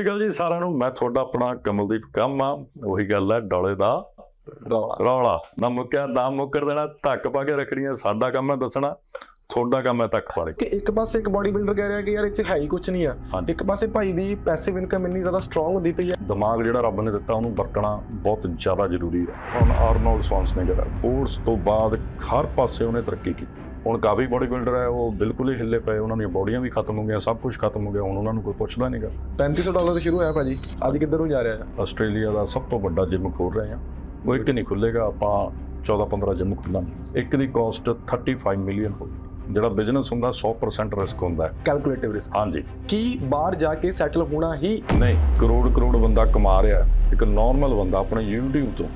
ਸਤਿ ਗੱਲ ਜੀ ਸਾਰਿਆਂ ਨੂੰ ਮੈਂ ਤੁਹਾਡਾ ਆਪਣਾ ਕਮਲਦੀਪ ਕੰਮ ਆ ਉਹੀ ਗੱਲ ਹੈ ਡੋਲੇ ਦਾ ਰੌਲਾ ਨਾ ਮੁੱਕਿਆ ਨਾ ਮੁੱਕਰ ਦੇਣਾ ਧੱਕ ਪਾ ਕੇ ਹੈ ਸਾਡਾ ਕੰਮ ਹੈ ਦੱਸਣਾ ਤੁਹਾਡਾ ਕੰਮ ਹੈ ਧੱਕ ਪਾ ਕੇ ਇੱਕ ਪਾਸੇ ਇੱਕ ਬਾਡੀ ਬਿਲਡਰ ਕਹਿ ਰਿਹਾ ਕਿ ਯਾਰ ਇੱਥੇ ਹੈ ਹੀ ਕੁਝ ਨਹੀਂ ਆ ਇੱਕ ਪਾਸੇ ਭਾਈ ਦੀ ਪੈਸਿਵ ਇਨਕਮ ਇੰਨੀ ਜ਼ਿਆਦਾ ਸਟਰੋਂਗ ਹੁੰਦੀ ਪਈ ਹੈ ਦਿਮਾਗ ਜਿਹੜਾ ਰੱਬ ਨੇ ਦਿੱਤਾ ਉਹਨੂੰ ਵਰਤਣਾ ਬਹੁਤ ਜ਼ਿਆਦਾ ਜ਼ਰੂਰੀ ਹੈ ਹੁਣ ਆਰਨੋਲਡ ਨੇ ਜਿਹੜਾ ਕੋਰਸ ਤੋਂ ਬਾਅਦ ਹਰ ਪਾਸੇ ਉਹਨੇ ਤਰੱਕੀ ਕੀਤੀ ਹੁਣ ਕਾਫੀ ਬੋਡੀ ਬਿਲਡਰ ਹੈ ਉਹ ਬਿਲਕੁਲ ਹੀ ਹਿੱਲੇ ਪਏ ਉਹਨਾਂ ਦੀਆਂ ਬੋਡੀਆਂ ਵੀ ਖਤਮ ਹੋ ਗਈਆਂ ਸਭ ਕੁਝ ਖਤਮ ਹੋ ਗਿਆ ਹੁਣ ਉਹਨਾਂ ਨੂੰ ਕੋਈ ਪੁੱਛਦਾ ਨਹੀਂਗਾ 3500 ਡਾਲਰ ਤੋਂ ਸ਼ੁਰੂ ਹੋਇਆ ਭਾਜੀ ਅੱਜ ਕਿੱਧਰ ਨੂੰ ਜਾ ਰਿਹਾ ਹੈ ਆਸਟ੍ਰੇਲੀਆ ਦਾ ਸਭ ਤੋਂ ਵੱਡਾ ਜਿਮ ਖੋਲ ਰਹੇ ਆ ਉਹ ਇੱਕ ਨਹੀਂ ਖੁੱਲੇਗਾ ਆਪਾਂ 14-15 ਜਿਮ ਖੁੱਲਾਂਗੇ ਇੱਕ ਦੀ ਕਾਸਟ 35 ਮਿਲੀਅਨ ਹੋਊਗੀ ਜਿਹੜਾ ਬਿਜ਼ਨਸ ਹੁੰਦਾ 100% ਰਿਸਕ ਹੁੰਦਾ ਕੈਲਕੂਲੇਟਿਵ ਰਿਸਕ ਹਾਂਜੀ ਕੀ ਬਾਹਰ ਜਾ ਕੇ ਸੈਟਲ ਹੋਣਾ ਹੀ ਨਹੀਂ ਕਰੋੜ ਕਰੋੜ ਬੰਦਾ ਕਮਾ ਰਿਹਾ ਇੱਕ ਨਾਰਮਲ ਬੰਦਾ ਆਪਣੇ YouTube ਤੋਂ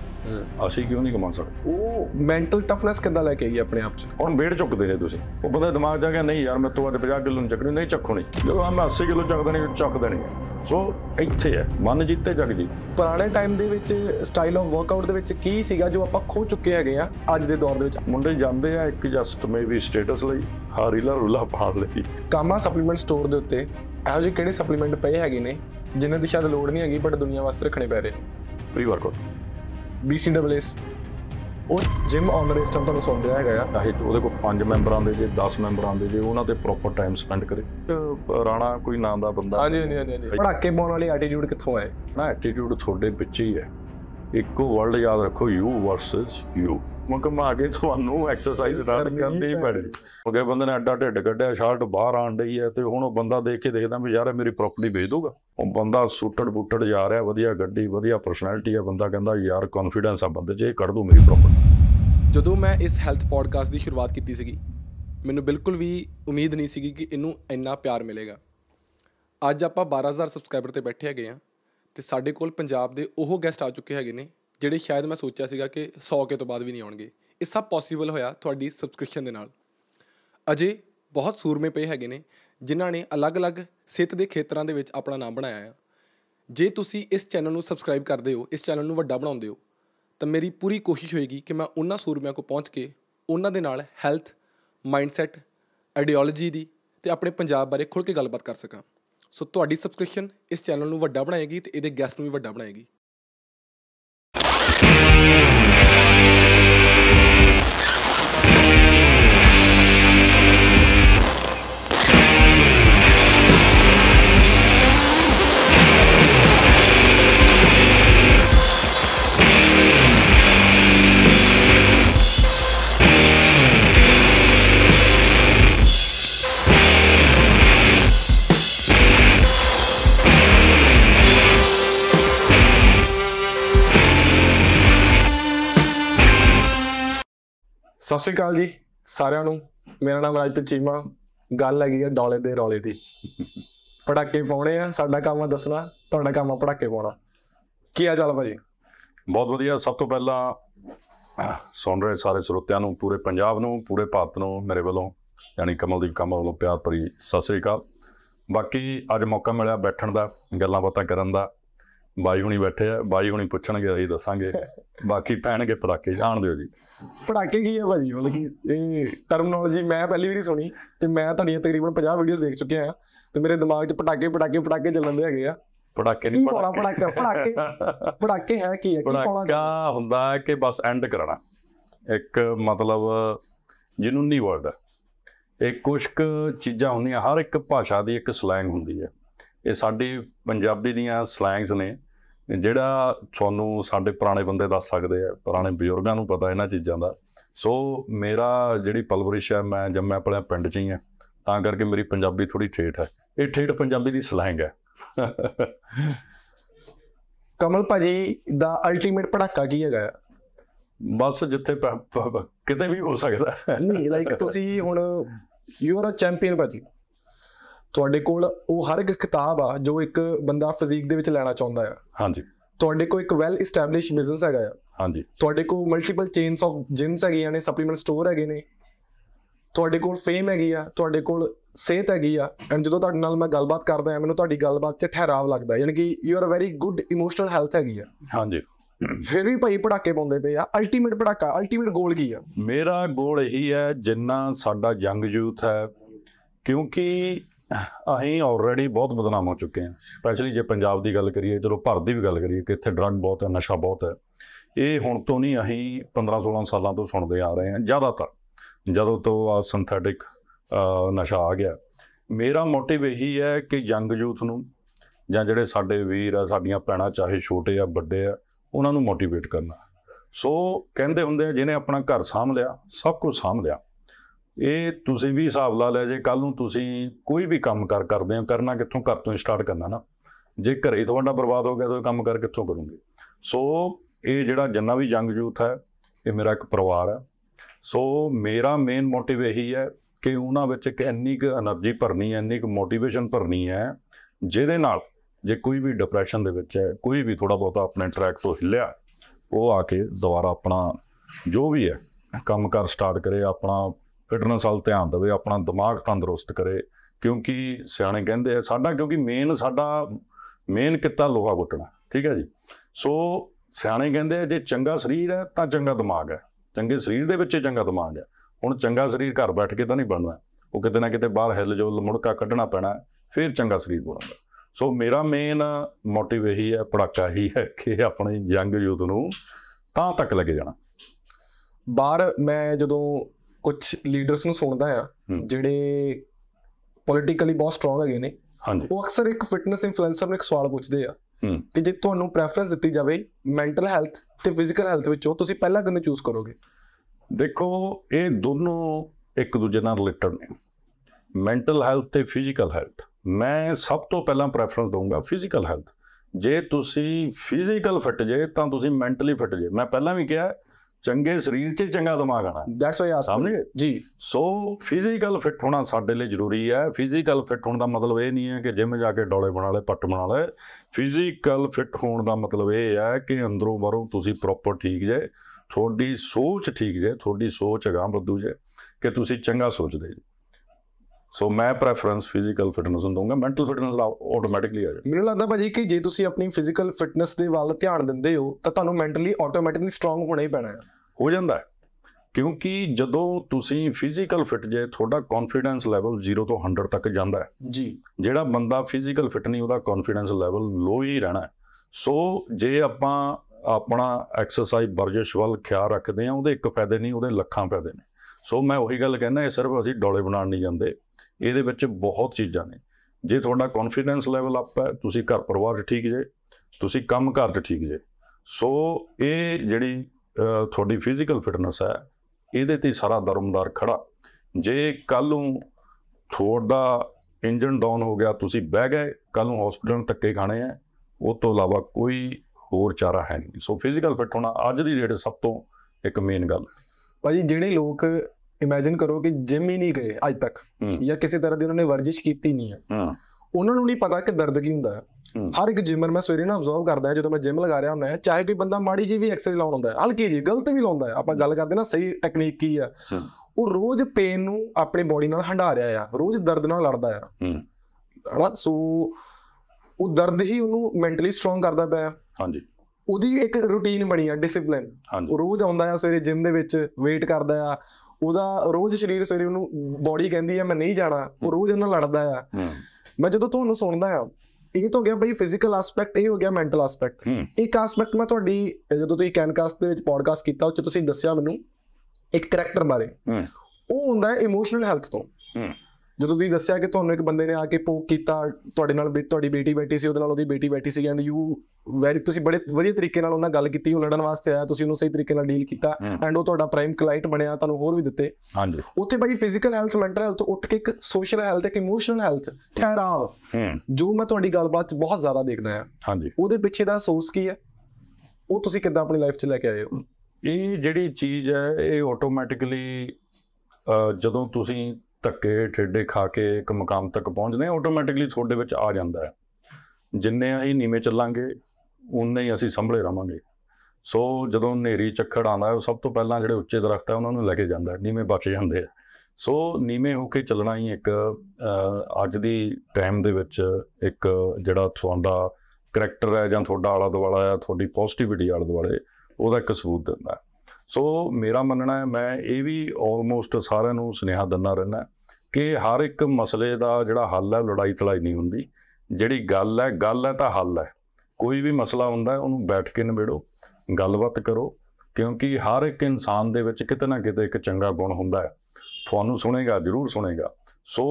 ਅਸੀਂ ਕਿਉਂ ਨਹੀਂ ਕਮਾ ਸਕਦੇ ਉਹ ਮੈਂਟਲ ਟਫਨੈਸ ਕਿੱਦਾਂ ਲੈ ਕੇ ਆਈ ਆਪਣੇ ਆਪ 'ਚ ਹੁਣ ਵੇੜ ਚੁੱਕਦੇ ਨੇ ਤੁਸੀਂ ਉਹ ਬੰਦਾ ਦਿਮਾਗ ਜਾ ਕੇ ਨਹੀਂ ਯਾਰ ਮੈਂ ਤੋਂ ਅੱਜ 50 ਕਿਲੋ ਨੂੰ ਚੱਕਣੀ ਨਹੀਂ ਚੱਕਣੀ ਜਦੋਂ ਮੈਂ 80 ਕਿਲੋ ਚੱਕ ਦੇਣੀ ਚੱਕ ਦੇਣੀ ਸੋ ਇੱਥੇ ਹੈ ਮਨ ਜਿੱਤੇ ਜਗ ਜੀ ਪੁਰਾਣੇ ਟਾਈਮ ਦੇ ਵਿੱਚ ਸਟਾਈਲ ਆਫ ਵਰਕਆਊਟ ਦੇ ਵਿੱਚ ਕੀ ਸੀਗਾ ਜੋ ਆਪਾਂ ਖੋ ਚੁੱਕੇ ਹੈਗੇ ਆ ਅੱਜ ਦੇ ਦੌਰ ਦੇ ਵਿੱਚ ਮੁੰਡੇ ਜਾਂਦੇ ਆ ਇੱਕ ਜਸਟ ਵੀ ਸਟੇਟਸ ਲਈ ਹਾਰੀਲਾ ਰੁਲਾ ਪਾਣ ਲਈ ਕਾਮਾ ਸਪਲੀਮੈਂਟ ਸਟੋਰ ਦੇ ਉੱਤੇ ਇਹੋ ਜਿਹੇ ਕਿਹੜੇ ਸਪਲੀਮੈਂਟ ਪਏ ਹੈਗੇ ਨੇ ਜਿਨ੍ਹਾਂ ਦੀ ਸ਼ਾਇਦ ਲੋੜ ਨਹੀਂ ਹੈਗੀ ਬਟ ਦੁਨੀਆ ਵਾਸਤੇ ਰੱਖਣੇ ਪੈ ਰਹੇ ਪ੍ਰੀ ਵਰਕਆਊਟ BCAAs ਉਹ ਜਿਮ ਆਨਰ ਇਸ ਟਾਈਮ ਤੁਹਾਨੂੰ ਸੁਣ ਰਿਹਾ ਹੈਗਾ ਆ ਚਾਹੇ ਉਹਦੇ ਕੋਲ 5 ਮੈਂਬਰਾਂ ਦੇ ਜੇ 10 ਮੈਂਬਰਾਂ ਦੇ ਜੇ ਉਹਨਾਂ ਤੇ ਪ੍ਰੋਪਰ ਟਾਈਮ ਸਪੈਂਡ ਕਰੇ ਰਾਣਾ ਕੋਈ ਨਾਮ ਦਾ ਬੰਦਾ ਹਾਂਜੀ ਹਾਂਜੀ ਹਾਂਜੀ ਪੜਾਕੇ ਪਾਉਣ ਵਾਲੀ ਐਟੀਟਿਊਡ ਕਿੱਥੋਂ ਆਏ ਨਾ ਐਟੀਟਿਊਡ ਤੁਹਾਡੇ ਵਿੱਚ ਹੀ ਹੈ ਇੱਕੋ ਵਰਲਡ ਯਾਦ ਰੱਖੋ ਯੂ ਵਰਸਸ ਯੂ ਘੁੰਮ ਘੁਮਾ ਕੇ ਤੁਹਾਨੂੰ ਐਕਸਰਸਾਈਜ਼ ਸਟਾਰਟ ਕਰਨੀ ਪੈਣੀ ਕਿਉਂਕਿ ਬੰਦੇ ਨੇ ਅੱਡਾ ਢਿੱਡ ਕੱਢਿਆ ਸ਼ਰਟ ਬਾਹਰ ਆਣ ਰਹੀ ਹੈ ਤੇ ਹੁਣ ਉਹ ਬੰਦਾ ਦੇਖ ਕੇ ਦੇਖਦਾ ਵੀ ਯਾਰ ਮੇਰੀ ਪ੍ਰਾਪਰਟੀ ਵੇਚ ਦੂਗਾ ਉਹ ਬੰਦਾ ਸੂਟੜ ਬੂਟੜ ਜਾ ਰਿਹਾ ਵਧੀਆ ਗੱਡੀ ਵਧੀਆ ਪਰਸਨੈਲਿਟੀ ਹੈ ਬੰਦਾ ਕਹਿੰਦਾ ਯਾਰ ਕੌਨਫੀਡੈਂਸ ਆ ਬੰਦੇ 'ਚ ਇਹ ਕੱਢ ਦੂ ਮੇਰੀ ਪ੍ਰਾਪਰਟੀ ਜਦੋਂ ਮੈਂ ਇਸ ਹੈਲਥ ਪੋਡਕਾਸਟ ਦੀ ਸ਼ੁਰੂਆਤ ਕੀਤੀ ਸੀਗੀ ਮੈਨੂੰ ਬਿਲਕੁਲ ਵੀ ਉਮੀਦ ਨਹੀਂ ਸੀਗੀ ਕਿ ਇਹਨੂੰ ਇੰਨਾ ਪਿਆਰ ਮਿਲੇਗਾ ਅੱਜ ਆਪਾਂ 12000 ਸਬਸਕ੍ਰਾਈਬਰ ਤੇ ਬੈਠੇ ਹੈਗੇ ਆ ਤੇ ਸਾਡੇ ਕੋਲ ਪੰਜਾਬ ਦੇ ਉਹ ਗੈਸਟ ਆ ਚੁੱਕੇ ਹੈਗੇ ਨੇ ਜਿਹੜੇ ਸ਼ਾਇਦ ਮੈਂ ਸੋਚਿਆ ਸੀਗਾ ਕਿ 100 ਕੇ ਤੋਂ ਬਾਅਦ ਵੀ ਨਹੀਂ ਆਉਣਗੇ ਇਹ ਸਭ ਪੋਸੀਬਲ ਹੋਇਆ ਤੁਹਾਡੀ ਸਬਸਕ੍ਰਿਪਸ਼ਨ ਦੇ ਨਾਲ ਅਜੇ ਬਹੁਤ ਸੂਰਮੇ ਪਏ ਹੈਗੇ ਨੇ ਜਿਨ੍ਹਾਂ ਨੇ ਅਲੱਗ-ਅਲੱਗ ਸਿੱਤ ਦੇ ਖੇਤਰਾਂ ਦੇ ਵਿੱਚ ਆਪਣਾ ਨਾਮ ਬਣਾਇਆ ਹੈ ਜੇ ਤੁਸੀਂ ਇਸ ਚੈਨਲ ਨੂੰ ਸਬਸਕ੍ਰਾਈਬ ਕਰਦੇ ਹੋ ਇਸ ਚੈਨਲ ਨੂੰ ਵੱਡਾ ਬਣਾਉਂਦੇ ਹੋ ਤਾਂ ਮੇਰੀ ਪੂਰੀ ਕੋਸ਼ਿਸ਼ ਹੋਏਗੀ ਕਿ ਮੈਂ ਉਹਨਾਂ ਸੂਰਮਿਆਂ ਕੋ ਪਹੁੰਚ ਕੇ ਉਹਨਾਂ ਦੇ ਨਾਲ ਹੈਲਥ ਮਾਈਂਡਸੈਟ ਆਈਡੀਓਲੋਜੀ ਦੀ ਤੇ ਆਪਣੇ ਪੰਜਾਬ ਬਾਰੇ ਖੁੱਲ ਕੇ ਗੱਲਬਾਤ ਕਰ ਸਕਾਂ ਸੋ ਤੁਹਾਡੀ ਸਬਸਕ੍ਰਿਪਸ਼ਨ ਇਸ ਚੈਨਲ ਨੂੰ ਵੱਡਾ ਬਣਾਏਗੀ ਤੇ ਇਹਦੇ ਗੈਸਟ ਨੂੰ ਵੀ ਵੱਡਾ ਬਣਾਏਗੀ you ਸਤਿ ਸ਼੍ਰੀ ਅਕਾਲ ਜੀ ਸਾਰਿਆਂ ਨੂੰ ਮੇਰਾ ਨਾਮ ਰਾਜਪ੍ਰੀਤ ਚੀਮਾ ਗੱਲ ਹੈਗੀ ਹੈ ਡੋਲੇ ਦੇ ਰੌਲੇ ਦੀ ਪੜਾਕੇ ਪਾਉਣੇ ਆ ਸਾਡਾ ਕੰਮ ਆ ਦੱਸਣਾ ਤੁਹਾਡਾ ਕੰਮ ਆ ਪੜਾਕੇ ਪਾਉਣਾ ਕੀ ਆ ਚੱਲ ਭਾਜੀ ਬਹੁਤ ਵਧੀਆ ਸਭ ਤੋਂ ਪਹਿਲਾਂ ਸੁਣ ਰਹੇ ਸਾਰੇ ਸਰੋਤਿਆਂ ਨੂੰ ਪੂਰੇ ਪੰਜਾਬ ਨੂੰ ਪੂਰੇ ਭਾਰਤ ਨੂੰ ਮੇਰੇ ਵੱਲੋਂ ਯਾਨੀ ਕਮਲਦੀਪ ਕਮਲ ਵੱਲੋਂ ਪਿਆਰ ਭਰੀ ਸਤਿ ਸ੍ਰੀ ਅਕਾਲ ਬਾਕੀ ਅੱਜ ਮੌਕਾ ਮਿਲਿਆ ਬੈਠਣ ਦਾ ਗੱਲਾਂ ਬਾਤਾਂ ਕਰਨ ਦਾ ਬਾਈ ਹੁਣੀ ਬੈਠੇ ਆ ਬਾਈ ਹੁਣੀ ਪੁੱਛਣਗੇ ਅਸੀਂ ਦੱਸਾਂਗੇ ਬਾਕੀ ਪੈਣਗੇ ਪਟਾਕੇ ਜਾਣ ਦਿਓ ਜੀ ਪਟਾਕੇ ਕੀ ਆ ਭਾਜੀ ਮਤਲਬ ਕਿ ਇਹ ਟਰਮਨੋਲੋਜੀ ਮੈਂ ਪਹਿਲੀ ਵਾਰੀ ਸੁਣੀ ਤੇ ਮੈਂ ਤੁਹਾਡੀਆਂ ਤਕਰੀਬਨ 50 ਵੀਡੀਓਜ਼ ਦੇਖ ਚੁੱਕਿਆ ਆ ਤੇ ਮੇਰੇ ਦਿਮਾਗ 'ਚ ਪਟਾਕੇ ਪਟਾਕੇ ਪਟਾਕੇ ਚੱਲਣਦੇ ਹੈਗੇ ਆ ਪੜਾਕੇ ਨਹੀਂ ਪੜਾ ਪੜਾਕੇ ਪੜਾਕੇ ਪੜਾਕੇ ਹੈ ਕੀ ਹੈ ਕੀ ਪੜਾਕਾ ਹੁੰਦਾ ਹੈ ਕਿ ਬਸ ਐਂਡ ਕਰਨਾ ਇੱਕ ਮਤਲਬ ਜਨੂਨੀ ਵਰਡ ਹੈ ਇਹ ਕੁਝ ਚੀਜ਼ਾਂ ਹੁੰਦੀਆਂ ਹਰ ਇੱਕ ਭਾਸ਼ਾ ਦੀ ਇੱਕ ਸਲੈਂਗ ਹੁੰਦੀ ਹੈ ਇਹ ਸਾਡੀ ਪੰਜਾਬੀ ਦੀਆਂ ਸਲੈਂਗਸ ਨੇ ਜਿਹੜਾ ਤੁਹਾਨੂੰ ਸਾਡੇ ਪੁਰਾਣੇ ਬੰਦੇ ਦੱਸ ਸਕਦੇ ਆ ਪੁਰਾਣੇ ਬਜ਼ੁਰਗਾਂ ਨੂੰ ਪਤਾ ਇਹਨਾਂ ਚੀਜ਼ਾਂ ਦਾ ਸੋ ਮੇਰਾ ਜਿਹੜੀ ਪਲਵਰਿਸ਼ ਹੈ ਮੈਂ ਜੰਮਿਆ ਪਲਿਆ ਪਿੰਡ 'ਚ ਹੀ ਆ ਤਾਂ ਕਰਕੇ ਮੇਰੀ ਪੰਜਾਬੀ ਥੋੜੀ ਠੇਠ ਹੈ ਇਹ ਠੇਠ ਪੰਜਾਬੀ ਦੀ ਸਲੈਂਗ ਹੈ ਕਮਲ ਭਾਜੀ ਦਾ ਅਲਟੀਮੇਟ ਪੜਾਕਾ ਕੀ ਹੈਗਾ ਬਸ ਜਿੱਥੇ ਕਿਤੇ ਵੀ ਹੋ ਸਕਦਾ ਨਹੀਂ ਲਾਈਕ ਤੁਸੀਂ ਹੁਣ ਯੂ ਆਰ ਅ ਚੈਂਪੀਅਨ ਭਾਜੀ ਤੁਹਾਡੇ ਕੋਲ ਉਹ ਹਰ ਇੱਕ ਕਿਤਾਬ ਆ ਜੋ ਇੱਕ ਬੰਦਾ ਫਿਜ਼ੀਕ ਦੇ ਵਿੱਚ ਲੈਣਾ ਚਾਹੁੰਦਾ ਆ ਹਾਂਜੀ ਤੁਹਾਡੇ ਕੋਲ ਇੱਕ ਵੈਲ ਇਸਟੈਬਲਿਸ਼ਡ ਬਿਜ਼ਨਸ ਹੈਗਾ ਆ ਹਾਂਜੀ ਤੁਹਾਡੇ ਕੋਲ ਮਲਟੀਪਲ ਚੇਨਸ ਆਫ ਜਿਮਸ ਹੈਗੀਆਂ ਨੇ ਸਪਲੀਮੈਂਟ ਸਟੋਰ ਹੈਗੇ ਨੇ ਤੁਹਾਡੇ ਕੋਲ ਫੇਮ ਹੈਗੀ ਆ ਤੁਹਾਡੇ ਕੋਲ ਸਿਹਤ ਹੈਗੀ ਆ ਐਂਡ ਜਦੋਂ ਤੁਹਾਡੇ ਨਾਲ ਮੈਂ ਗੱਲਬਾਤ ਕਰਦਾ ਆ ਮੈਨੂੰ ਤੁਹਾਡੀ ਗੱਲਬਾਤ 'ਚ ਠਹਿਰਾਵ ਲੱਗਦਾ ਯਾਨੀ ਕਿ you are very good emotional health ਹੈਗੀ ਆ ਹਾਂਜੀ ਫਿਰ ਵੀ ਭਾਈ ਪੜਾਕੇ ਪਾਉਂਦੇ ਪਏ ਆ ਅਲਟੀਮੇਟ ਪੜਾਕਾ ਅਲਟੀਮੇਟ ਗੋਲ ਕੀ ਆ ਮੇਰਾ ਗੋਲ ਇਹੀ ਹੈ ਜਿੰਨਾ ਸਾਡਾ ਯੰਗ ਯੂਥ ਹੈ ਕਿਉਂਕਿ ਅਸੀਂ ਆਲਰੇਡੀ ਬਹੁਤ ਬਦਨਾਮ ਹੋ ਚੁੱਕੇ ਹਾਂ ਸਪੈਸ਼ਲੀ ਜੇ ਪੰਜਾਬ ਦੀ ਗੱਲ ਕਰੀਏ ਚਲੋ ਭਾਰਤ ਦੀ ਵੀ ਗੱਲ ਕਰੀਏ ਕਿ ਇੱਥੇ ਡਰੱਗ ਬਹੁਤ ਹੈ ਨਸ਼ਾ ਬਹੁਤ ਹੈ ਇਹ ਹੁਣ ਤੋਂ ਨਹੀਂ ਅਸੀਂ 15 16 ਸਾਲਾਂ ਤੋਂ ਸੁਣਦੇ ਆ ਰਹੇ ਹਾਂ ਜ਼ਿਆਦਾਤਰ ਜਦੋਂ ਤੋਂ ਆ ਸਿੰਥੈਟਿਕ ਨਸ਼ਾ ਆ ਗਿਆ ਮੇਰਾ ਮੋਟਿਵ ਇਹੀ ਹੈ ਕਿ ਯੰਗ ਯੂਥ ਨੂੰ ਜਾਂ ਜਿਹੜੇ ਸਾਡੇ ਵੀਰ ਆ ਸਾਡੀਆਂ ਪੈਣਾ ਚਾਹੇ ਛੋਟੇ ਆ ਵੱਡੇ ਆ ਉਹਨਾਂ ਨੂੰ ਮੋਟੀਵੇਟ ਕਰਨਾ ਸੋ ਕਹਿੰਦੇ ਹੁੰਦੇ ਆ ਜਿਹਨੇ ਆਪਣਾ ਘਰ ਸਾਂਭ ਲਿਆ ਸਭ ਕੁਝ ਸਾਂਭ ਲਿਆ ਇਹ ਤੁਸੀਂ ਵੀ ਹਿਸਾਬ ਲਾ ਲਿਆ ਜੇ ਕੱਲ ਨੂੰ ਤੁਸੀਂ ਕੋਈ ਵੀ ਕੰਮ ਕਰ ਕਰਦੇ ਹੋ ਕਰਨਾ ਕਿੱਥੋਂ ਘਰ ਤੋਂ ਸਟਾਰਟ ਕਰਨਾ ਨਾ ਜੇ ਘਰੇ ਤੁਹਾਡਾ ਬਰਬਾਦ ਹੋ ਗਿਆ ਤਾਂ ਕੰਮ ਕਰ ਕਿੱਥੋਂ ਕਰੋਗੇ ਸੋ ਇਹ ਜਿਹੜਾ ਜੰਨਾ ਵੀ ਜੰਗ ਜੂਥ ਹੈ ਇਹ ਮੇਰਾ ਇੱਕ ਪਰਿਵਾਰ ਹੈ ਸੋ ਮੇਰਾ ਮੇਨ ਮੋਟਿਵ ਇਹੀ ਹੈ ਕਿ ਉਹਨਾਂ ਵਿੱਚ ਇੱਕ ਇੰਨੀ ਕੁ એનર્ਜੀ ਭਰਨੀ ਹੈ ਇੰਨੀ ਕੁ ਮੋਟੀਵੇਸ਼ਨ ਭਰਨੀ ਹੈ ਜਿਹਦੇ ਨਾਲ ਜੇ ਕੋਈ ਵੀ ਡਿਪਰੈਸ਼ਨ ਦੇ ਵਿੱਚ ਹੈ ਕੋਈ ਵੀ ਥੋੜਾ ਬਹੁਤਾ ਆਪਣੇ ਟਰੈਕ ਤੋਂ ਹਿੱਲਿਆ ਉਹ ਆ ਕੇ ਦੁਬਾਰਾ ਆਪਣਾ ਜੋ ਵੀ ਹੈ ਕੰਮ ਕਰ ਸਟਾਰਟ ਕਰੇ ਆਪਣਾ ਫਿਟਨੈਸ ਵੱਲ ਧਿਆਨ ਦੇਵੇ ਆਪਣਾ ਦਿਮਾਗ ਤੰਦਰੁਸਤ ਕਰੇ ਕਿਉਂਕਿ ਸਿਆਣੇ ਕਹਿੰਦੇ ਆ ਸਾਡਾ ਕਿਉਂਕਿ ਮੇਨ ਸਾਡਾ ਮੇਨ ਕਿੱਤਾ ਲੋਹਾ ਗੁੱਟਣਾ ਠੀਕ ਹੈ ਜੀ ਸੋ ਸਿਆਣੇ ਕਹਿੰਦੇ ਆ ਜੇ ਚੰਗਾ ਸਰੀਰ ਹੈ ਤਾਂ ਚੰਗਾ ਦਿਮਾਗ ਹੈ ਚੰਗੇ ਸਰੀਰ ਦੇ ਵਿੱਚ ਚੰਗਾ ਦਿਮਾਗ ਹੈ ਹੁਣ ਚੰਗਾ ਸਰੀਰ ਘਰ ਬੈਠ ਕੇ ਤਾਂ ਨਹੀਂ ਬਣਨਾ ਉਹ ਕਿਤੇ ਨਾ ਕਿਤੇ ਬਾਹਰ ਹਿੱਲ ਜੋਲ ਮੁੜਕਾ ਕੱਢਣਾ ਪੈਣਾ ਫਿਰ ਚੰਗਾ ਸਰੀਰ ਬਣਦਾ ਸੋ ਮੇਰਾ ਮੇਨ ਮੋਟਿਵ ਇਹੀ ਹੈ ਪੜਾਕਾ ਹੀ ਹੈ ਕਿ ਆਪਣੇ ਯੰਗ ਯੂਥ ਨੂੰ ਤਾਂ ਤੱਕ ਲੱਗੇ ਜਾਣਾ ਬਾਹਰ ਮੈਂ ਜਦੋਂ ਕੁਝ ਲੀਡਰਸ ਨੂੰ ਸੁਣਦਾ ਆ ਜਿਹੜੇ ਪੋਲਿਟਿਕਲੀ ਬਹੁਤ ਸਟਰੋਂਗ ਹੈਗੇ ਨੇ ਹਾਂਜੀ ਉਹ ਅਕਸਰ ਇੱਕ ਫਿਟਨੈਸ ਇਨਫਲੂਐਂਸਰ ਨੂੰ ਇੱਕ ਸਵਾਲ ਪੁੱਛਦੇ ਆ ਕਿ ਜੇ ਤੁਹਾਨੂੰ ਪ੍ਰੈਫਰੈਂਸ ਦਿੱਤੀ ਜਾਵੇ ਮੈਂਟਲ ਹੈਲਥ ਤੇ ਫਿਜ਼ੀਕਲ ਹੈਲਥ ਵਿੱਚੋਂ ਤੁਸੀਂ ਪਹਿਲਾਂ ਕਿਹਨੂੰ ਚੂਜ਼ ਕਰੋਗੇ ਦੇਖੋ ਇਹ ਦੋਨੋਂ ਇੱਕ ਦੂਜੇ ਨਾਲ ਰਿਲੇਟਡ ਨੇ ਮੈਂਟਲ ਹੈਲਥ ਤੇ ਫਿਜ਼ੀਕਲ ਹੈਲਥ ਮੈਂ ਸਭ ਤੋਂ ਪਹਿਲਾਂ ਪ੍ਰੈਫਰੈਂਸ ਦਊਂਗਾ ਫਿਜ਼ੀਕਲ ਹੈਲਥ ਜੇ ਤੁਸੀਂ ਫਿਜ਼ੀਕਲ ਫਿਟ ਜੇ ਤਾਂ ਤੁਸੀਂ ਮੈਂਟਲੀ ਫਿਟ ਜੇ ਮੈਂ ਪਹਿਲਾਂ ਵੀ ਕਿਹਾ ਚੰਗੇ ਸਰੀਰ 'ਚ ਚੰਗਾ ਦਿਮਾਗ ਆਣਾ ਦੈਟਸ ਵਾਈ ਆਸਕ ਸਮਝੇ ਜੀ ਸੋ ਫਿਜ਼ੀਕਲ ਫਿਟ ਹੋਣਾ ਸਾਡੇ ਲਈ ਜ਼ਰੂਰੀ ਹੈ ਫਿਜ਼ੀਕਲ ਫਿਟ ਹੋਣ ਦਾ ਮਤਲਬ ਇਹ ਨਹੀਂ ਹੈ ਕਿ ਜਿਮ ਜਾ ਕੇ ਡੋਲੇ ਬਣਾ ਲੈ ਪੱਟ ਬਣਾ ਲੈ ਫਿਜ਼ੀਕਲ ਫਿਟ ਹੋਣ ਦਾ ਮਤਲਬ ਇਹ ਹੈ ਕਿ ਅੰਦਰੋਂ ਬਾਹਰੋਂ ਤੁਸੀਂ ਪ੍ਰੋਪਰ ਠੀਕ ਜੇ ਤੁਹਾਡੀ ਸੋਚ ਠੀਕ ਜੇ ਤੁਹਾਡੀ ਸੋਚ ਅਗਾਂਹ ਵਧੂ ਜੇ ਕਿ ਤੁਸੀਂ ਚੰਗਾ ਸੋਚਦੇ ਜੇ ਸੋ ਮੈਂ ਪ੍ਰੈਫਰੈਂਸ ਫਿਜ਼ੀਕਲ ਫਿਟਨੈਸ ਨੂੰ ਦਊਂਗਾ ਮੈਂਟਲ ਫਿਟਨੈਸ ਆਟੋਮੈਟਿਕਲੀ ਆ ਜਾਏ ਮੈਨੂੰ ਲੱਗਦਾ ਭਾਜੀ ਕਿ ਜੇ ਤੁਸੀਂ ਆਪਣੀ ਫਿਜ਼ੀਕਲ ਫਿਟਨੈਸ ਦੇ ਵੱਲ ਧਿਆਨ ਦਿੰਦੇ ਹੋ ਤਾਂ ਤੁਹਾਨੂੰ ਮੈਂਟਲੀ ਆਟੋਮੈਟਿਕਲੀ ਸਟਰੋਂਗ ਹੋਣਾ ਹੀ ਪੈਣਾ ਹੈ ਹੋ ਜਾਂਦਾ ਹੈ ਕਿਉਂਕਿ ਜਦੋਂ ਤੁਸੀਂ ਫਿਜ਼ੀਕਲ ਫਿਟ ਜੇ ਤੁਹਾਡਾ ਕੌਨਫੀਡੈਂਸ ਲੈਵਲ 0 ਤੋਂ 100 ਤੱਕ ਜਾਂਦਾ ਹੈ ਜੀ ਜਿਹੜਾ ਬੰਦਾ ਫਿਜ਼ੀਕਲ ਫਿਟ ਨਹੀਂ ਉਹਦਾ ਕੌਨਫੀਡੈਂਸ ਲੈਵਲ ਲੋ ਹੀ ਰਹਿਣਾ ਹੈ ਸੋ ਜੇ ਆਪਾਂ ਆਪਣਾ ਐਕਸਰਸਾਈਜ਼ ਵਰਜਿਸ਼ ਵੱਲ ਖਿਆਲ ਰੱਖਦੇ ਆ ਉਹਦੇ ਇੱਕ ਫਾਇਦੇ ਨਹੀਂ ਉਹਦੇ ਲੱਖਾਂ ਫਾਇਦੇ ਨੇ ਸੋ ਮੈਂ ਉਹੀ ਗੱਲ ਕਹਿੰਦਾ ਇਹ ਸਿਰਫ ਅਸੀਂ ਡੋਲੇ ਬਣਾਉਣ ਨਹੀਂ ਜਾਂਦੇ ਇਹਦੇ ਵਿੱਚ ਬਹੁਤ ਚੀਜ਼ਾਂ ਨੇ ਜੇ ਤੁਹਾਡਾ ਕੌਨਫੀਡੈਂਸ ਲੈਵਲ ਅਪ ਹੈ ਤੁਸੀਂ ਘਰ ਪਰਿਵਾਰ 'ਚ ਠੀਕ ਜੇ ਤੁਸੀਂ ਕੰਮ ਕਰ ਤੇ ਠੀਕ ਜੇ ਸੋ ਇਹ ਜਿਹੜੀ ਤੁਹਾਡੀ ਫਿਜ਼ੀਕਲ ਫਿਟਨੈਸ ਹੈ ਇਹਦੇ ਤੇ ਸਾਰਾ ਦਰਮਦਾਰ ਖੜਾ ਜੇ ਕੱਲ ਨੂੰ ਤੁਹਾਡਾ ਇੰਜਨ ਡਾਊਨ ਹੋ ਗਿਆ ਤੁਸੀਂ ਬਹਿ ਗਏ ਕੱਲ ਨੂੰ ਹਸਪੀਟਲ ਨੂੰ ਧੱਕੇ ਖਾਣੇ ਆ ਉਹ ਤੋਂ ਇਲਾਵਾ ਕੋਈ ਹੋਰ ਚਾਰਾ ਹੈ ਨਹੀਂ ਸੋ ਫਿਜ਼ੀਕਲ ਫਿਟ ਹੋਣਾ ਅੱਜ ਦੀ ਡੇਟ ਸਭ ਤੋਂ ਇੱਕ ਮੇਨ ਗੱਲ ਭਾਜੀ ਜਿਹੜੇ ਲੋਕ ਇਮੇਜਿਨ ਕਰੋ ਕਿ ਜਿਮ ਹੀ ਨਹੀਂ ਗਏ ਅੱਜ ਤੱਕ ਜਾਂ ਕਿਸੇ ਤਰ੍ਹਾਂ ਦੀ ਉਹਨਾਂ ਨੇ ਵਰਜਿਸ਼ ਕੀਤੀ ਨਹੀਂ ਹੈ ਹਾਂ ਉਹਨਾਂ ਨੂੰ ਨਹੀਂ ਪਤਾ ਕਿ ਦਰਦ ਕੀ ਹੁੰਦਾ ਹੈ ਹਰ ਇੱਕ ਜਿਮਰ ਮੈਂ ਸਵੇਰੇ ਨਾ ਅਬਜ਼ਰਵ ਕਰਦਾ ਜਦੋਂ ਮੈਂ ਜਿਮ ਲਗਾ ਰਿਹਾ ਹੁੰਦਾ ਹਾਂ ਚਾਹੇ ਕੋਈ ਬੰਦਾ ਮਾੜੀ ਜੀ ਵੀ ਐਕਸਰਸਾਈਜ਼ ਲਾਉਣ ਹੁੰਦਾ ਹੈ ਹਲਕੀ ਜੀ ਗਲਤ ਵੀ ਲਾਉਂਦਾ ਹੈ ਆਪਾਂ ਗੱਲ ਕਰਦੇ ਨਾ ਸਹੀ ਟੈਕਨੀਕ ਕੀ ਆ ਉਹ ਰੋਜ਼ ਪੇਨ ਨੂੰ ਆਪਣੇ ਬੋਡੀ ਨਾਲ ਹੰਡਾ ਰਿਹਾ ਆ ਰੋਜ਼ ਦਰਦ ਨਾਲ ਲੜਦਾ ਆ ਹਣਾ ਸੋ ਉਹ ਦਰਦ ਹੀ ਉਹਨੂੰ ਮੈਂਟਲੀ ਸਟਰੋਂਗ ਕਰਦਾ ਪਿਆ ਹਾਂਜੀ ਉਹਦੀ ਇੱਕ ਰੁਟੀਨ ਬਣੀ ਆ ਡਿਸਪਲਿਨ ਉਹ ਰੋਜ਼ ਆਉਂਦਾ ਆ ਸਵੇਰੇ ਜਿਮ ਦੇ ਵਿੱਚ ਵੇਟ ਕਰਦਾ ਆ ਉਹਦਾ ਰੋਜ਼ ਸਰੀਰ ਸਵੇਰੇ ਉਹਨੂੰ ਬਾਡੀ ਕਹਿੰਦੀ ਆ ਮੈਂ ਨਹੀਂ ਜਾਣਾ ਉਹ ਰੋਜ਼ ਇਹਨਾਂ ਲੜਦਾ ਆ ਮੈਂ ਜਦੋਂ ਤੁਹਾਨੂੰ ਸੁਣਦਾ ਆ ਇਹ ਤਾਂ ਹੋ ਗਿਆ ਬਈ ਫਿਜ਼ੀਕਲ ਐਸਪੈਕਟ ਇਹ ਹੋ ਗਿਆ ਮੈਂਟਲ ਐਸਪੈਕਟ ਇੱਕ ਐਸਪੈਕਟ ਮੈਂ ਤੁਹਾਡੀ ਜਦੋਂ ਤੁਸੀਂ ਕੈਨਕਾਸਟ ਦੇ ਵਿੱਚ ਪੋਡਕਾਸਟ ਕੀਤਾ ਉਹ ਚ ਤੁਸੀਂ ਦੱਸਿਆ ਮੈਨੂੰ ਇੱਕ ਕੈਰੈਕਟਰ ਬਾਰੇ ਉਹ ਹੁੰਦਾ ਹੈ ਇਮੋਸ਼ਨਲ ਹੈਲਥ ਤੋਂ ਜਦੋਂ ਤੁਸੀਂ ਦੱਸਿਆ ਕਿ ਤੁਹਾਨੂੰ ਇੱਕ ਬੰਦੇ ਨੇ ਆ ਕੇ ਪੋਕ ਕੀਤਾ ਤੁਹਾਡੇ ਨਾਲ ਤੁਹਾਡੀ ਬੇਟੀ ਬੈਠੀ ਸੀ ਉਹਦੇ ਨਾਲ ਉਹਦੀ ਬੇਟੀ ਬੈਠੀ ਸੀ ਐਂਡ ਯੂ ਵੈਰੀ ਤੁਸੀਂ ਬੜੇ ਵਧੀਆ ਤਰੀਕੇ ਨਾਲ ਉਹਨਾਂ ਗੱਲ ਕੀਤੀ ਉਹ ਲੜਨ ਵਾਸਤੇ ਆਇਆ ਤੁਸੀਂ ਉਹਨੂੰ ਸਹੀ ਤਰੀਕੇ ਨਾਲ ਡੀਲ ਕੀਤਾ ਐਂਡ ਉਹ ਤੁਹਾਡਾ ਪ੍ਰਾਈਮ ਕਲਾਇੰਟ ਬਣਿਆ ਤੁਹਾਨੂੰ ਹੋਰ ਵੀ ਦਿੱਤੇ ਹਾਂਜੀ ਉੱਥੇ ਭਾਈ ਫਿਜ਼ੀਕਲ ਹੈਲਥ ਮੈਂਟਲ ਹੈਲਥ ਉੱਠ ਕੇ ਇੱਕ ਸੋਸ਼ਲ ਹੈਲਥ ਇੱਕ ਇਮੋਸ਼ਨਲ ਹੈਲਥ ਠਹਿਰਾਵ ਜੋ ਮੈਂ ਤੁਹਾਡੀ ਗੱਲਬਾਤ 'ਚ ਬਹੁਤ ਜ਼ਿਆਦਾ ਦੇਖਦਾ ਹਾਂ ਹਾਂਜੀ ਉਹਦੇ ਪਿੱਛੇ ਦਾ ਸੋਰਸ ਕੀ ਹੈ ਉਹ ਤੁਸੀਂ ਕਿੱਦਾਂ ਆਪਣੀ ਲਾਈਫ 'ਚ ਲੈ ਕੇ ਆਏ ਹੋ ਇਹ ਜਿਹੜੀ ਚੀਜ਼ ਹੈ ਇਹ ਆਟੋਮੈਟਿਕਲੀ ਜਦੋਂ ਤੁਸੀਂ ਧੱਕੇ ਠੇਡੇ ਖਾ ਕੇ ਇੱਕ ਮਕਾਮ ਤੱਕ ਪਹੁੰਚਦੇ ਆ ਆਟੋਮੈਟਿਕਲੀ ਤੁਹਾਡੇ ਵਿੱਚ ਆ ਜਾਂਦਾ ਹੈ ਜਿੰਨੇ ਅਸੀਂ ਨੀਵੇਂ ਚੱਲਾਂਗੇ ਉਨੇ ਹੀ ਅਸੀਂ ਸੰਭਲੇ ਰਵਾਂਗੇ ਸੋ ਜਦੋਂ ਨੇਰੀ ਚੱਕੜ ਆਉਂਦਾ ਹੈ ਸਭ ਤੋਂ ਪਹਿਲਾਂ ਜਿਹੜੇ ਉੱਚੇ ਦਰਖਤ ਆ ਉਹਨਾਂ ਨੂੰ ਲੈ ਕੇ ਜਾਂਦਾ ਨੀਵੇਂ ਬਚ ਜਾਂਦੇ ਆ ਸੋ ਨੀਵੇਂ ਹੋ ਕੇ ਚੱਲਣਾ ਹੀ ਇੱਕ ਅੱਜ ਦੀ ਟਾਈਮ ਦੇ ਵਿੱਚ ਇੱਕ ਜਿਹੜਾ ਤੁਹਾਡਾ ਕਰੈਕਟਰ ਹੈ ਜਾਂ ਤੁਹਾਡਾ ਆਲਾ ਦੁਆਲਾ ਹੈ ਤੁਹਾਡੀ ਪੋਜ਼ਿਟਿਵਿਟੀ ਆਲੇ ਦੁਆਲੇ ਉਹਦਾ ਇੱਕ ਸਬੂਤ ਦਿੰਦਾ ਸੋ ਮੇਰਾ ਮੰਨਣਾ ਹੈ ਮੈਂ ਇਹ ਵੀ ਆਲਮੋਸਟ ਸਾਰਿਆਂ ਨੂੰ ਸੁਨੇਹਾ ਦਿੰਦਾ ਰਹਿਣਾ ਕਿ ਹਰ ਇੱਕ ਮਸਲੇ ਦਾ ਜਿਹੜਾ ਹੱਲ ਹੈ ਲੜਾਈ ਤਲਾਈ ਨਹੀਂ ਹੁੰਦੀ ਜਿਹੜੀ ਗੱਲ ਹੈ ਗੱਲ ਹੈ ਤਾਂ ਹੱਲ ਹੈ ਕੋਈ ਵੀ ਮਸਲਾ ਹੁੰਦਾ ਉਹਨੂੰ ਬੈਠ ਕੇ ਨਿਬੇੜੋ ਗੱਲਬਾਤ ਕਰੋ ਕਿਉਂਕਿ ਹਰ ਇੱਕ ਇਨਸਾਨ ਦੇ ਵਿੱਚ ਕਿਤੇ ਨਾ ਕਿਤੇ ਇੱਕ ਚੰਗਾ ਗੁਣ ਹੁੰਦਾ ਹੈ ਤੁਹਾਨੂੰ ਸੁਣੇਗਾ ਜ਼ਰੂਰ ਸੁਣੇਗਾ ਸੋ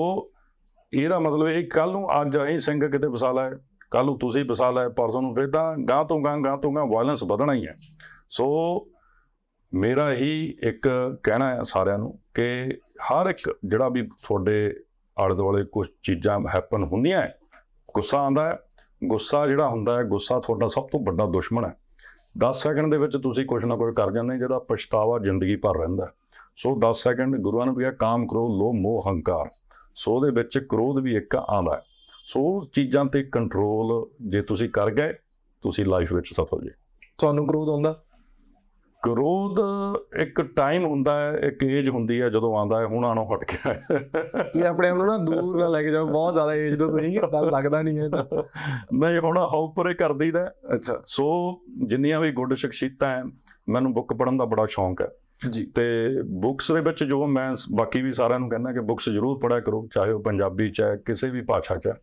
ਇਹਦਾ ਮਤਲਬ ਇਹ ਕੱਲ ਨੂੰ ਅੱਜ ਅਸੀਂ ਸਿੰਘ ਕਿਤੇ ਵਸਾ ਲਾਏ ਕੱਲ ਨੂੰ ਤੁਸੀਂ ਵਸਾ ਲਾਏ ਪਰਸੋਂ ਨੂੰ ਫੇਰ ਤਾਂ ਗਾਂ ਤੋਂ ਗਾਂ ਗਾਂ ਤੋਂ ਗਾਂ ਵਾਇਲੈਂਸ ਵਧਣਾ ਹੀ ਹੈ ਸੋ ਮੇਰਾ ਇਹੀ ਇੱਕ ਕਹਿਣਾ ਹੈ ਸਾਰਿਆਂ ਨੂੰ ਕਿ ਹਰ ਇੱਕ ਜਿਹੜਾ ਵੀ ਤੁਹਾਡੇ ਆਲੇ ਦੁਆਲੇ ਕੁਝ ਚੀਜ਼ਾਂ ਹੈਪਨ ਹੁੰਦੀਆਂ ਹੈ ਗੁੱਸਾ ਆਉਂਦਾ ਹੈ ਗੁੱਸਾ ਜਿਹੜਾ ਹੁੰਦਾ ਹੈ ਗੁੱਸਾ ਤੁਹਾਡਾ ਸਭ ਤੋਂ ਵੱਡਾ ਦੁਸ਼ਮਣ ਹੈ 10 ਸੈਕਿੰਡ ਦੇ ਵਿੱਚ ਤੁਸੀਂ ਕੁਝ ਨਾ ਕੁਝ ਕਰ ਜਾਂਦੇ ਜਿਹਦਾ ਪਛਤਾਵਾ ਜ਼ਿੰਦਗੀ ਭਰ ਰਹਿੰਦਾ ਸੋ 10 ਸੈਕਿੰਡ ਗੁਰੂਆਂ ਨੇ ਕਿਹਾ ਕਾਮ ਕਰੋ ਲੋਭ ਮੋਹ ਹੰਕਾਰ ਸੋ ਦੇ ਵਿੱਚ ਕ੍ਰੋਧ ਵੀ ਇੱਕ ਆਂਦਾ ਸੋ ਚੀਜ਼ਾਂ ਤੇ ਕੰਟਰੋਲ ਜੇ ਤੁਸੀਂ ਕਰ ਗਏ ਤੁਸੀਂ ਲਾਈਫ ਵਿੱਚ ਸਫਲ ਜੇ ਤੁਹਾਨੂੰ ਕ੍ਰੋਧ ਆਉਂਦਾ ਕ੍ਰੋਧ ਇੱਕ ਟਾਈਮ ਹੁੰਦਾ ਹੈ ਇੱਕ ਏਜ ਹੁੰਦੀ ਹੈ ਜਦੋਂ ਆਂਦਾ ਹੈ ਹੁਣ ਆਣੋ ਹਟ ਗਿਆ ਇਹ ਆਪਣੇ ਆਪ ਨੂੰ ਨਾ ਦੂਰ ਨਾ ਲੈ ਕੇ ਜਾਓ ਬਹੁਤ ਜ਼ਿਆਦਾ ਏਜ ਤੋਂ ਤੁਸੀਂ ਤਾਂ ਲੱਗਦਾ ਨਹੀਂ ਹੈ ਮੈਂ ਹੁਣ ਹੌਪਰੇ ਕਰ ਦਈਦਾ ਅੱਛਾ ਸੋ ਜਿੰਨੀਆਂ ਵੀ ਗੁੱਡ ਸ਼ਖਸੀਅਤਾਂ ਹੈ ਮੈਨੂੰ ਬੁੱਕ ਪੜਨ ਦਾ ਬੜਾ ਸ਼ੌਂਕ ਹੈ ਜੀ ਤੇ ਬੁੱਕਸ ਦੇ ਵਿੱਚ ਜੋ ਮੈਂ ਬਾਕੀ ਵੀ ਸਾਰਿਆਂ ਨੂੰ ਕਹਿੰਦਾ ਕਿ ਬੁੱਕਸ ਜ਼ਰੂਰ ਪੜਿਆ ਕਰੋ ਚਾਹੇ ਉਹ ਪੰਜਾਬੀ ਚ ਹੈ ਕਿਸੇ ਵੀ ਭਾਸ਼ਾ ਚ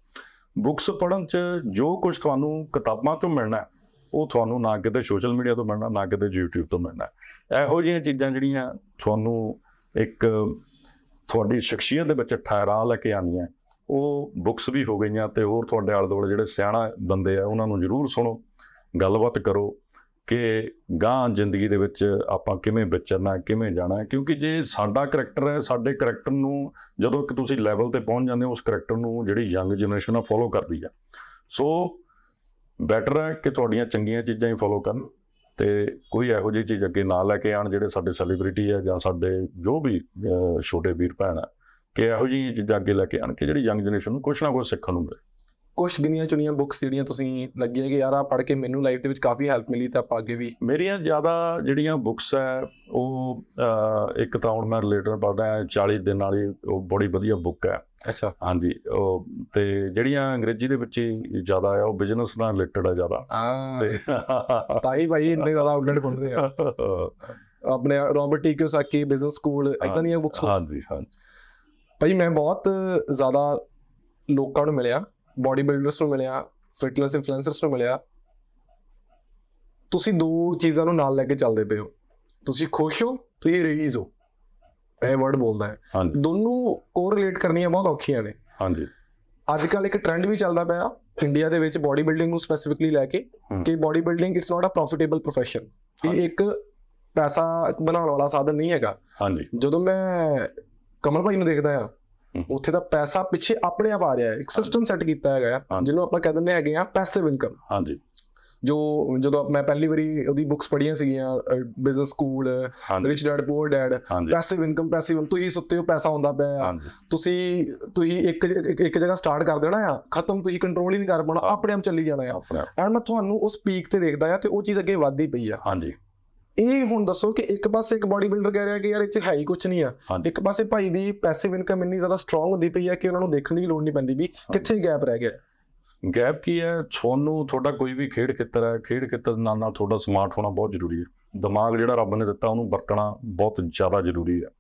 ਬੁੱਕਸ ਪੜਨ ਚ ਜੋ ਕੁਝ ਤੁਹਾਨੂੰ ਕਿਤਾਬਾਂ ਤੋਂ ਮਿਲਣਾ ਹੈ ਉਹ ਤੁਹਾਨੂੰ ਨਾ ਕਿਤੇ ਸੋਸ਼ਲ ਮੀਡੀਆ ਤੋਂ ਮਿਲਣਾ ਨਾ ਕਿਤੇ YouTube ਤੋਂ ਮਿਲਣਾ ਇਹੋ ਜਿਹੀਆਂ ਚੀਜ਼ਾਂ ਜਿਹੜੀਆਂ ਤੁਹਾਨੂੰ ਇੱਕ ਤੁਹਾਡੀ ਸ਼ਖਸੀਅਤ ਦੇ ਵਿੱਚ ਠਹਿਰਾ ਲੈ ਕੇ ਆਉਂਦੀਆਂ ਉਹ ਬੁੱਕਸ ਵੀ ਹੋ ਗਈਆਂ ਤੇ ਹੋਰ ਤੁਹਾਡੇ ਆਲੇ ਦੋਲੇ ਜਿਹੜੇ ਸਿਆਣਾ ਬੰਦੇ ਆ ਉਹਨਾਂ ਨੂੰ ਜ਼ਰੂਰ ਸੁਣੋ ਗੱਲਬਾਤ ਕਰੋ ਕਿ ਗਾਂ ਜ਼ਿੰਦਗੀ ਦੇ ਵਿੱਚ ਆਪਾਂ ਕਿਵੇਂ ਵਿਚਰਨਾ ਕਿਵੇਂ ਜਾਣਾ ਕਿਉਂਕਿ ਜੇ ਸਾਡਾ ਕਰੈਕਟਰ ਹੈ ਸਾਡੇ ਕਰੈਕਟਰ ਨੂੰ ਜਦੋਂ ਕਿ ਤੁਸੀਂ ਲੈਵਲ ਤੇ ਪਹੁੰਚ ਜਾਂਦੇ ਹੋ ਉਸ ਕਰੈਕਟਰ ਨੂੰ ਜਿਹੜੀ ਯੰਗ ਜਨਰੇਸ਼ਨ ਆ ਫੋਲੋ ਕਰਦੀ ਆ ਸੋ ਬੈਟਰ ਹੈ ਕਿ ਤੁਹਾਡੀਆਂ ਚੰਗੀਆਂ ਚੀਜ਼ਾਂ ਹੀ ਫੋਲੋ ਕਰਨ ਤੇ ਕੋਈ ਇਹੋ ਜਿਹੀ ਚੀਜ਼ ਅੱਗੇ ਨਾ ਲੈ ਕੇ ਆਣ ਜਿਹੜੇ ਸਾਡੇ ਸੈਲੀਬ੍ਰਿਟੀ ਹੈ ਜਾਂ ਸਾਡੇ ਜੋ ਵੀ ਛੋਟੇ ਵੀਰ ਭੈਣ ਆ ਕਿ ਇਹੋ ਜਿਹੀ ਚੀਜ਼ਾਂ ਅੱਗੇ ਲੈ ਕੇ ਆਣ ਕਿ ਜਿਹੜੀ ਯੰਗ ਜਨਰੇਸ਼ਨ ਨੂੰ ਕੁਝ ਨਾ ਕੁਝ ਸਿੱਖਣ ਨੂੰ ਮਿਲੇ ਕੁਝ ਗਿਣੀਆਂ ਚੁਣੀਆਂ ਬੁੱਕਸ ਜਿਹੜੀਆਂ ਤੁਸੀਂ ਲੱਗੀਆਂ ਕਿ ਯਾਰ ਆ ਪੜ੍ਹ ਕੇ ਮੈਨੂੰ ਲਾਈਫ ਦੇ ਵਿੱਚ ਕਾਫੀ ਹੈਲਪ ਮਿਲੀ ਤਾਂ ਆਪਾਂ ਅੱਗੇ ਵੀ ਮੇਰੀਆਂ ਜ਼ਿਆਦਾ ਜਿਹੜੀਆਂ ਬੁੱਕਸ ਹੈ ਉਹ ਇੱਕ ਤਾਂ ਹੁਣ ਮੈਂ ਰਿਲੇਟਡ ਪੜਦਾ 40 ਦਿਨ ਵਾਲੀ ਉਹ ਬੜੀ ਵਧੀਆ ਬੁੱਕ ਹੈ ਅੱਛਾ ਹਾਂਜੀ ਉਹ ਤੇ ਜਿਹੜੀਆਂ ਅੰਗਰੇਜ਼ੀ ਦੇ ਵਿੱਚ ਜ਼ਿਆਦਾ ਆ ਉਹ ਬਿਜ਼ਨਸ ਨਾਲ ਰਿਲੇਟਡ ਆ ਜ਼ਿਆਦਾ ਤੇ ਤਾਂ ਹੀ ਭਾਈ ਇੰਨੇ ਜ਼ਿਆਦਾ ਆਊਟਲੈਟ ਰਹੇ ਆ ਆਪਣੇ Robert T Kiyosaki business school ਇਦਾਂ ਦੀਆਂ ਬੁੱਕਸ ਹਾਂਜੀ ਹਾਂਜੀ ਭਾਈ ਮੈਂ ਬਹੁਤ ਜ਼ਿਆਦਾ ਲੋਕਾਂ ਨੂੰ ਮਿਲਿਆ ਬਾਡੀ ਬਿਲਡਰਸ ਨੂੰ ਮਿਲਿਆ ਫਿਟਨੈਸ ਇਨਫਲੂਐਂਸਰਸ ਨੂੰ ਮਿਲਿਆ ਤੁਸੀਂ ਦੋ ਚੀਜ਼ਾਂ ਨੂੰ ਨਾਲ ਲੈ ਕੇ ਚੱਲਦੇ ਪਏ ਹੋ ਤੁਸੀਂ ਖੁਸ਼ ਹੋ ਤੁਸੀਂ ਰੀਲੀਜ਼ ਹੋ ਇਹ ਵਰਡ ਬੋਲਦਾ ਹੈ ਦੋਨੋਂ ਕੋਰਿਲੇਟ ਕਰਨੀਆਂ ਬਹੁਤ ਔਖੀਆਂ ਨੇ ਹਾਂਜੀ ਅੱਜ ਕੱਲ ਇੱਕ ਟ੍ਰੈਂਡ ਵੀ ਚੱਲਦਾ ਪਿਆ ਇੰਡੀਆ ਦੇ ਵਿੱਚ ਬਾਡੀ ਬਿਲਡਿੰਗ ਨੂੰ ਸਪੈਸੀਫਿਕਲੀ ਲੈ ਕੇ ਕਿ body building it's not a profitable profession ਇਹ ਇੱਕ ਪੈਸਾ ਬਣਾਉਣ ਵਾਲਾ ਸਾਧਨ ਨਹੀਂ ਹੈਗਾ ਹਾਂਜੀ ਜਦੋਂ ਮੈਂ ਕਮਲ ਭਾਈ ਨੂੰ ਦੇਖਦਾ ਆ ਉੱਥੇ ਦਾ ਪੈਸਾ ਪਿੱਛੇ ਆਪਣੇ ਆਪ ਆ ਰਿਹਾ ਹੈ ਇੱਕ ਸਿਸਟਮ ਸੈੱਟ ਕੀਤਾ ਹੈਗਾ ਆ ਜਿਹਨੂੰ ਆਪਾਂ ਕਹਿ ਦਿੰਦੇ ਹੈਗੇ ਆ ਪੈਸਿਵ ਇਨਕਮ ਹਾਂਜੀ ਜੋ ਜਦੋਂ ਮੈਂ ਪਹਿਲੀ ਵਾਰੀ ਉਹਦੀ ਬੁక్స్ ਪੜ੍ਹੀਆਂ ਸੀਗੀਆਂ business school rich dad poor dad passive income passive ਤੁਸੀਂ ਸੁੱਤੇ ਹੋ ਪੈਸਾ ਹੁੰਦਾ ਪਿਆ ਤੁਸੀਂ ਤੁਸੀਂ ਇੱਕ ਇੱਕ ਜਗ੍ਹਾ ਸਟਾਰਟ ਕਰ ਦੇਣਾ ਆ ਖਤਮ ਤੁਸੀਂ ਕੰਟਰੋਲ ਹੀ ਨਹੀਂ ਕਰ ਪਾਉਣਾ ਆਪਣੇ ਆਪ ਚੱਲੀ ਜਾਣਾ ਆ ਐਂਡ ਮੈਂ ਤੁਹਾਨੂੰ ਉਸ ਪੀਕ ਤੇ ਦੇਖਦਾ ਆ ਤੇ ਉਹ ਚੀਜ਼ ਅੱਗੇ ਵੱਧਦੀ ਪਈ ਆ ਹਾਂਜੀ ਇਹ ਹੁਣ ਦੱਸੋ ਕਿ ਇੱਕ ਪਾਸੇ ਇੱਕ ਬਾਡੀ ਬਿਲਡਰ ਕਹਿ ਰਿਹਾ ਕਿ ਯਾਰ ਇੱਥੇ ਹੈ ਹੀ ਕੁਝ ਨਹੀਂ ਆ ਇੱਕ ਪਾਸੇ ਭਾਈ ਦੀ ਪੈਸਿਵ ਇਨਕਮ ਇੰਨੀ ਜ਼ਿਆਦਾ ਸਟਰੋਂਗ ਹੁੰਦੀ ਪਈ ਆ ਕਿ ਉਹਨਾਂ ਨੂੰ ਦੇਖਣ ਦੀ ਲੋੜ ਨਹੀਂ ਪੈਂਦੀ ਵੀ ਕਿੱਥੇ ਗੈਪ ਰਹਿ ਗਿਆ ਗੈਪ ਕੀ ਹੈ ਤੁਹਾਨੂੰ ਤੁਹਾਡਾ ਕੋਈ ਵੀ ਖੇਡ ਖੇਤਰ ਹੈ ਖੇਡ ਖੇਤਰ ਨਾਲ ਨਾਲ ਤੁਹਾਡਾ ਸਮਾਰਟ ਹੋਣਾ ਬਹੁਤ ਜ਼ਰੂਰੀ ਹੈ ਦਿਮਾਗ ਜਿਹੜਾ ਰੱਬ ਨੇ ਦਿੱਤਾ ਉਹਨੂੰ ਵਰਤਣਾ ਬਹੁਤ ਜ਼ਿਆਦਾ ਜ਼ਰੂਰੀ ਹੈ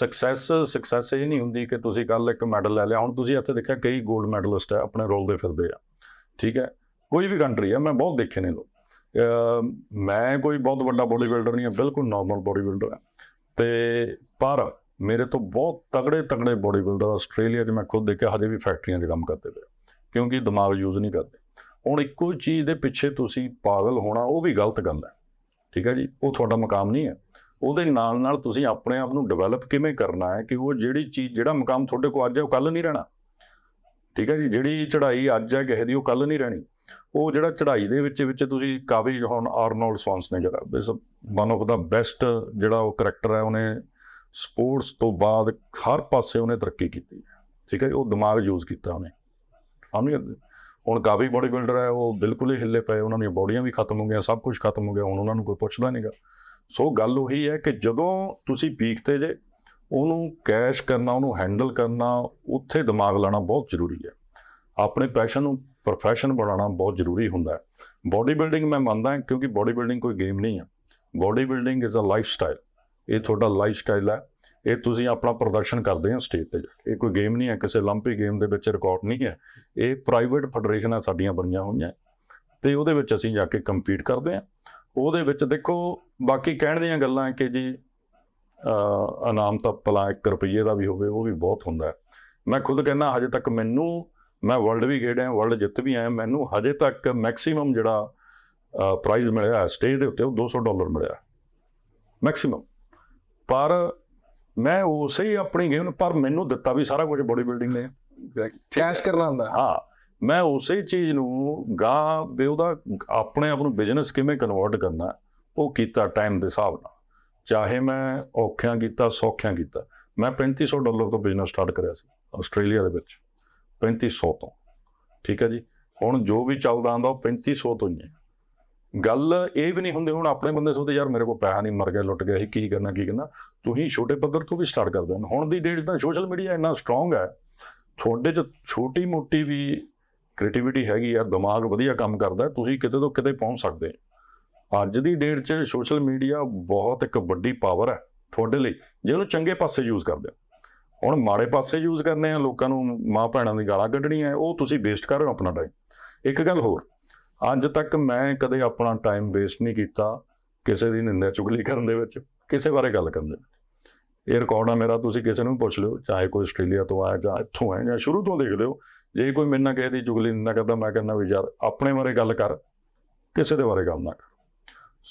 ਸਕਸੈਸ ਸਕਸੈਸ ਇਹ ਨਹੀਂ ਹੁੰਦੀ ਕਿ ਤੁਸੀਂ ਕੱਲ ਇੱਕ ਮੈਡਲ ਲੈ ਲਿਆ ਹੁਣ ਤੁਸੀਂ ਇੱਥੇ ਦੇਖਿਆ ਕਈ 골ਡ ਮੈਡਲਿਸਟ ਹੈ ਆਪਣੇ ਰੋਲ ਦੇ ਫਿਰਦੇ ਆ ਠੀਕ ਹੈ ਕੋਈ ਵੀ ਕੰਟਰੀ ਹੈ ਮੈਂ ਬਹੁਤ ਦੇਖੇ ਨੇ ਲੋਕ ਮੈਂ ਕੋਈ ਬਹੁਤ ਵੱਡਾ ਬੋਡੀ ਬਿਲਡਰ ਨਹੀਂ ਹਾਂ ਬਿਲਕੁਲ ਨਾਰਮਲ ਬੋਡੀ ਬਿਲਡਰ ਹਾਂ ਤੇ ਪਰ ਮੇਰੇ ਤੋਂ ਬਹੁਤ ਤਗੜੇ ਤਗੜੇ ਬੋਡੀ ਬਿਲਡਰ ਆਸਟ੍ਰੇਲੀਆ 'ਚ ਮੈਂ ਖੁਦ ਦੇਖਿਆ ਹਜੇ ਵੀ ਫੈਕਟਰੀਆਂ 'ਚ ਕੰਮ ਕਰਦੇ ਪਏ ਕਿਉਂਕਿ ਦਿਮਾਗ ਯੂਜ਼ ਨਹੀਂ ਕਰਦੇ ਹੁਣ ਇੱਕੋ ਚੀਜ਼ ਦੇ ਪਿੱਛੇ ਤੁਸੀਂ ਪਾਗਲ ਹੋਣਾ ਉਹ ਵੀ ਗਲਤ ਗੱਲ ਹੈ ਠੀਕ ਹੈ ਜੀ ਉਹ ਤੁਹਾਡਾ ਮਕਾਮ ਨਹੀਂ ਹੈ ਉਹਦੇ ਨਾਲ ਨਾਲ ਤੁਸੀਂ ਆਪਣੇ ਆਪ ਨੂੰ ਡਿਵੈਲਪ ਕਿਵੇਂ ਕਰਨਾ ਹੈ ਕਿ ਉਹ ਜਿਹੜੀ ਚੀਜ਼ ਜਿਹੜਾ ਮਕਾਮ ਤੁਹਾਡੇ ਕੋਲ ਅੱਜ ਹੈ ਉਹ ਕੱਲ ਨਹੀਂ ਰਹਿਣਾ ਠੀਕ ਹੈ ਜੀ ਜਿਹੜੀ ਚੜ੍ਹਾਈ ਅੱਜ ਹੈ ਕਿਸੇ ਦੀ ਉਹ ਕੱਲ ਨਹੀਂ ਰਹਿਣੀ ਉਹ ਜਿਹੜਾ ਚੜ੍ਹਾਈ ਦੇ ਵਿੱਚ ਵਿੱਚ ਤੁਸੀਂ ਕਾਫੀ ਹੁਣ ਆਰਨੋਲਡ ਸਵਾਂਸਨੇਗਰ ਇਸ ਵਨ ਆਫ ਦਾ ਬੈਸਟ ਜਿਹੜਾ ਉਹ ਕਰੈਕਟਰ ਹੈ ਉਹਨੇ ਸਪੋਰਟਸ ਤੋਂ ਬਾਅਦ ਹਰ ਪਾਸੇ ਉਹਨੇ ਤਰੱਕੀ ਕੀਤੀ ਹੈ ਠੀਕ ਹੈ ਉਹ ਦਿਮਾਗ ਯੂਜ਼ ਕੀਤਾ ਉਹਨੇ ਸਾਨੂੰ ਹੁਣ ਕਾਫੀ ਬੋਡੀ ਬਿਲਡਰ ਹੈ ਉਹ ਬਿਲਕੁਲ ਹੀ ਹਿੱਲੇ ਪਏ ਉਹਨਾਂ ਦੀਆਂ ਬੋਡੀਆਂ ਵੀ ਖਤਮ ਹੋ ਗਈਆਂ ਸਭ ਕੁਝ ਖਤਮ ਹੋ ਗਿਆ ਹੁਣ ਉਹਨਾਂ ਨੂੰ ਕੋਈ ਪੁੱਛਦਾ ਨਹੀਂਗਾ ਸੋ ਗੱਲ ਉਹੀ ਹੈ ਕਿ ਜਦੋਂ ਤੁਸੀਂ ਪੀਕ ਤੇ ਜੇ ਉਹਨੂੰ ਕੈਸ਼ ਕਰਨਾ ਉਹਨੂੰ ਹੈਂਡਲ ਕਰਨਾ ਉੱਥੇ ਦਿਮਾਗ ਲਾਣਾ ਬਹੁਤ ਜ਼ਰੂਰੀ ਹੈ ਆਪਣੇ ਪੈਸ਼ਨ ਨੂੰ ਪ੍ਰੋਫੈਸ਼ਨ ਬਣਾਉਣਾ ਬਹੁਤ ਜ਼ਰੂਰੀ ਹੁੰਦਾ ਹੈ ਬਾਡੀ ਬਿਲਡਿੰਗ ਮੈਂ ਮੰਨਦਾ ਕਿਉਂਕਿ ਬਾਡੀ ਬਿਲਡਿੰਗ ਕੋਈ ਗੇਮ ਨਹੀਂ ਹੈ body building is a lifestyle ਇਹ ਤੁਹਾਡਾ ਲਾਈਫ ਸਟਾਈਲ ਹੈ ਇਹ ਤੁਸੀਂ ਆਪਣਾ ਪ੍ਰਦਰਸ਼ਨ ਕਰਦੇ ਹੋ ਸਟੇਜ ਤੇ ਜਾ ਕੇ ਇਹ ਕੋਈ ਗੇਮ ਨਹੀਂ ਹੈ ਕਿਸੇ 올림픽 ਗੇਮ ਦੇ ਵਿੱਚ ਰਿਕਾਰਡ ਨਹੀਂ ਹੈ ਇਹ ਪ੍ਰਾਈਵੇਟ ਫੈਡਰੇਸ਼ਨਾਂ ਸਾਡੀਆਂ ਬਣੀਆਂ ਹੋਈਆਂ ਤੇ ਉਹਦੇ ਵਿੱਚ ਅਸੀਂ ਜਾ ਕੇ ਕੰਪੀਟ ਕਰਦੇ ਹਾਂ ਉਹਦੇ ਵਿੱਚ ਦੇਖੋ ਬਾਕੀ ਕਹਿਣ ਦੀਆਂ ਗੱਲਾਂ ਹੈ ਕਿ ਜੀ ਅ ਇਨਾਮ ਤਾਂ ਪਲਾ 1 ਰੁਪਏ ਦਾ ਵੀ ਹੋਵੇ ਉਹ ਵੀ ਬਹੁਤ ਹੁੰਦਾ ਮੈਂ ਖੁਦ ਕਹਿੰਦਾ ਹਜੇ ਤੱਕ ਮੈਨੂੰ ਮੈਂ ਵਰਲਡ ਵੀ ਖੇਡਿਆ ਵਰਲਡ ਜਿੱਤ ਵੀ ਆਇਆ ਮੈਨੂੰ ਹਜੇ ਤੱਕ ਮੈਕਸਿਮਮ ਜਿਹੜਾ ਪ੍ਰਾਈਜ਼ ਮਿਲਿਆ ਸਟੇਜ ਦੇ ਉੱਤੇ ਉਹ 200 ਡਾਲਰ ਮਿਲਿਆ ਮੈਕਸਿਮਮ ਪਰ ਮੈਂ ਉਸੇ ਹੀ ਆਪਣੀ ਗੇਮ ਪਰ ਮੈਨੂੰ ਦਿੱਤਾ ਵੀ ਸਾਰਾ ਕੁਝ ਬੋਡੀ ਬਿਲਡਿੰਗ ਨੇ ਕੈਸ਼ ਕਰਨਾ ਹੁੰਦਾ ਹਾਂ ਮੈਂ ਉਸੇ ਚੀਜ਼ ਨੂੰ ਗਾ ਦੇ ਉਹਦਾ ਆਪਣੇ ਆਪ ਨੂੰ ਬਿਜ਼ਨਸ ਕਿਵੇਂ ਕਨਵਰਟ ਕਰਨਾ ਉਹ ਕੀਤਾ ਟਾਈਮ ਦੇ ਹਿਸਾਬ ਨਾਲ ਚਾਹੇ ਮੈਂ ਔਖਿਆਂ ਕੀਤਾ ਸੌਖਿਆਂ ਕੀਤਾ ਮੈਂ 3500 ਡਾਲਰ ਤੋਂ ਬਿਜ਼ਨਸ ਸਟਾਰਟ ਕਰਿਆ ਸੀ ਆਸਟ੍ਰੇਲੀਆ ਦੇ ਵਿੱਚ 3500 ਤੋਂ ਠੀਕ ਹੈ ਜੀ ਹੁਣ ਜੋ ਵੀ ਚੱਲਦਾ ਆਂਦਾ ਉਹ 3500 ਤੋਂ ਹੀ ਹੈ ਗੱਲ ਇਹ ਵੀ ਨਹੀਂ ਹੁੰਦੀ ਹੁਣ ਆਪਣੇ ਬੰਦੇ ਸੋਚਦੇ ਯਾਰ ਮੇਰੇ ਕੋਲ ਪੈਸਾ ਨਹੀਂ ਮਰ ਗਿਆ ਲੁੱਟ ਗਿਆ ਇਹ ਕੀ ਕਰਨਾ ਕੀ ਕਰਨਾ ਤੁਸੀਂ ਛੋਟੇ ਪੱਧਰ ਤੋਂ ਵੀ ਸਟਾਰਟ ਕਰਦੇ ਹੋ ਹੁਣ ਦੀ ਡੇਟ ਤਾਂ ਸੋਸ਼ਲ ਮੀਡੀਆ ਇੰਨਾ ਸਟਰੋਂਗ ਹੈ ਤੁਹਾਡੇ ਚ ਛੋਟੀ ਮੋਟੀ ਵੀ ਕ੍ਰੀਏਟੀਵਿਟੀ ਹੈਗੀ ਆ ਦਿਮਾਗ ਵਧੀਆ ਕੰਮ ਕਰਦਾ ਤੁਸੀਂ ਕਿਤੇ ਤੋਂ ਕਿਤੇ ਪਹੁੰਚ ਸਕਦੇ ਅੱਜ ਦੀ ਡੇਟ 'ਚ ਸੋਸ਼ਲ ਮੀਡੀਆ ਬਹੁਤ ਇੱਕ ਵੱਡੀ ਪਾਵਰ ਹੈ ਤੁਹਾਡੇ ਲਈ ਜੇ ਉਹਨੂੰ ਚੰਗੇ ਪਾਸੇ ਯੂਜ਼ ਕਰਦੇ ਹੋ ਹੁਣ ਮਾੜੇ ਪਾਸੇ ਯੂਜ਼ ਕਰਨੇ ਆ ਲੋਕਾਂ ਨੂੰ ਮਾਂ ਭੈਣਾਂ ਦੀ ਗਾਲਾਂ ਕੱਢਣੀਆਂ ਉਹ ਤੁਸੀਂ ਵੇਸਟ ਕਰ ਰਹੇ ਹੋ ਆਪਣਾ ਟਾਈਮ ਇੱਕ ਗੱਲ ਹੋਰ ਅੱਜ ਤੱਕ ਮੈਂ ਕਦੇ ਆਪਣਾ ਟਾਈਮ ਵੇਸਟ ਨਹੀਂ ਕੀਤਾ ਕਿਸੇ ਦੀ ਨਿੰਦਿਆ ਚੁਗਲੀ ਕਰਨ ਦੇ ਵਿੱਚ ਕਿਸੇ ਬਾਰੇ ਗੱਲ ਕਰਨ ਦੇ ਇਹ ਰਿਕਾਰਡ ਆ ਮੇਰਾ ਤੁਸੀਂ ਕਿਸੇ ਨੂੰ ਪੁੱਛ ਲਿਓ ਚਾਹੇ ਕੋਈ ਆਸਟ੍ਰੇਲੀਆ ਤੋਂ ਆਇਆ ਜਾਂ ਇੱਥੋਂ ਆਇਆ ਜਾਂ ਸ਼ੁਰੂ ਤੋਂ ਦੇਖ ਲਿਓ ਜੇ ਕੋਈ ਮੇਰੇ ਨਾਲ ਦੀ ਚੁਗਲੀ ਨਿੰਦਿਆ ਕਰਦਾ ਮੈਂ ਕਹਿੰਦਾ ਵੀ ਯਾਰ ਆਪਣੇ ਬਾਰੇ ਗੱਲ ਕਰ ਕਿਸੇ ਦੇ ਬਾਰੇ ਗੱਲ ਨਾ ਕਰ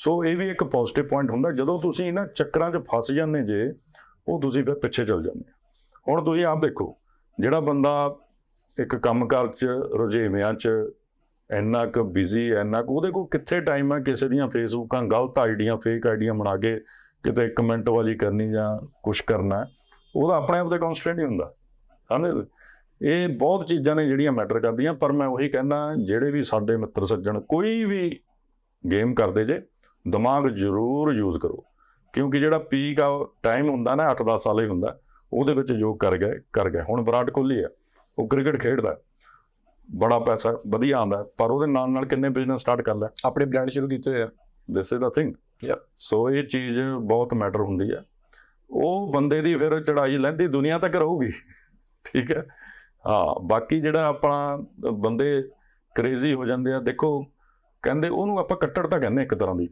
ਸੋ ਇਹ ਵੀ ਇੱਕ ਪੋਜ਼ਿਟਿਵ ਪੁਆਇੰਟ ਹੁੰਦਾ ਜਦੋਂ ਤੁਸੀਂ ਇਹਨਾਂ ਚੱਕਰਾਂ 'ਚ ਫਸ ਜਾਂਦੇ ਜੇ ਉਹ ਤੁਸੀਂ ਫਿਰ ਪਿੱਛੇ ਚਲ ਜਾਂਦੇ ਹੁਣ ਤੁਸੀਂ ਆਪ ਦੇਖੋ ਜਿਹੜਾ ਬੰਦਾ ਇੱਕ ਕੰਮਕਾਰ ਚ ਰੁਝੇਵਿਆਂ ਚ ਇੰਨਾ ਕੁ ਬਿਜ਼ੀ ਇੰਨਾ ਕੁ ਉਹਦੇ ਕੋਲ ਕਿੱਥੇ ਟਾਈਮ ਆ ਕਿਸੇ ਦੀਆਂ ਫੇਸਬੁੱਕਾਂ ਗਲਤ ਆਈਡੀਆਂ ਫੇਕ ਆਈਡੀਆਂ ਬਣਾ ਕੇ ਕਿਤੇ ਕਮੈਂਟ ਵਾਲੀ ਕਰਨੀ ਜਾਂ ਕੁਝ ਕਰਨਾ ਉਹਦਾ ਆਪਣੇ ਆਪ ਤੇ ਕਨਸਟੈਂਟ ਹੀ ਹੁੰਦਾ ਸਮਝਦੇ ਇਹ ਬਹੁਤ ਚੀਜ਼ਾਂ ਨੇ ਜਿਹੜੀਆਂ ਮੈਟਰ ਕਰਦੀਆਂ ਪਰ ਮੈਂ ਉਹੀ ਕਹਿੰਦਾ ਜਿਹੜੇ ਵੀ ਸਾਡੇ ਮਿੱਤਰ ਸੱਜਣ ਕੋਈ ਵੀ ਗੇਮ ਕਰਦੇ ਜੇ ਦਿਮਾਗ ਜ਼ਰੂਰ ਯੂਜ਼ ਕਰੋ ਕਿਉਂਕਿ ਜਿਹੜਾ ਪੀਕ ਆ ਟਾਈਮ ਹੁੰਦਾ ਨਾ 8-10 ਸਾਲ ਹੀ ਹੁੰਦਾ ਉਹਦੇ ਵਿੱਚ ਜੋ ਕਰ ਗਏ ਕਰ ਗਏ ਹੁਣ ਵਿਰਾਟ ਕੋਹਲੀ ਆ ਉਹ ਕ੍ਰਿਕਟ ਖੇਡਦਾ ਬੜਾ ਪੈਸਾ ਵਧੀਆ ਆਉਂਦਾ ਪਰ ਉਹਦੇ ਨਾਲ ਨਾਲ ਕਿੰਨੇ ਬਿਜ਼ਨਸ ਸਟਾਰਟ ਕਰ ਲਿਆ ਆਪਣੇ ਬ੍ਰਾਂਡ ਸ਼ੁਰੂ ਕੀਤੇ ਹੋਏ ਆ ਦਿਸ ਇਜ਼ ਅ ਥਿੰਗ ਯਾ ਸੋ ਇਹ ਚੀਜ਼ ਬਹੁਤ ਮੈਟਰ ਹੁੰਦੀ ਆ ਉਹ ਬੰਦੇ ਦੀ ਫਿਰ ਚੜਾਈ ਲੈਂਦੀ ਦੁਨੀਆ ਤੱਕ ਰਹੂਗੀ ਠੀਕ ਹੈ ਹਾਂ ਬਾਕੀ ਜਿਹੜਾ ਆਪਣਾ ਬੰਦੇ ਕ੍ਰੇਜ਼ੀ ਹੋ ਜਾਂਦੇ ਆ ਦੇਖੋ ਕਹਿੰਦੇ ਉਹਨੂੰ ਆਪਾਂ ਕੱਟੜਤਾ ਕਹਿੰਦੇ ਇੱਕ ਤਰ੍ਹਾਂ ਦੀ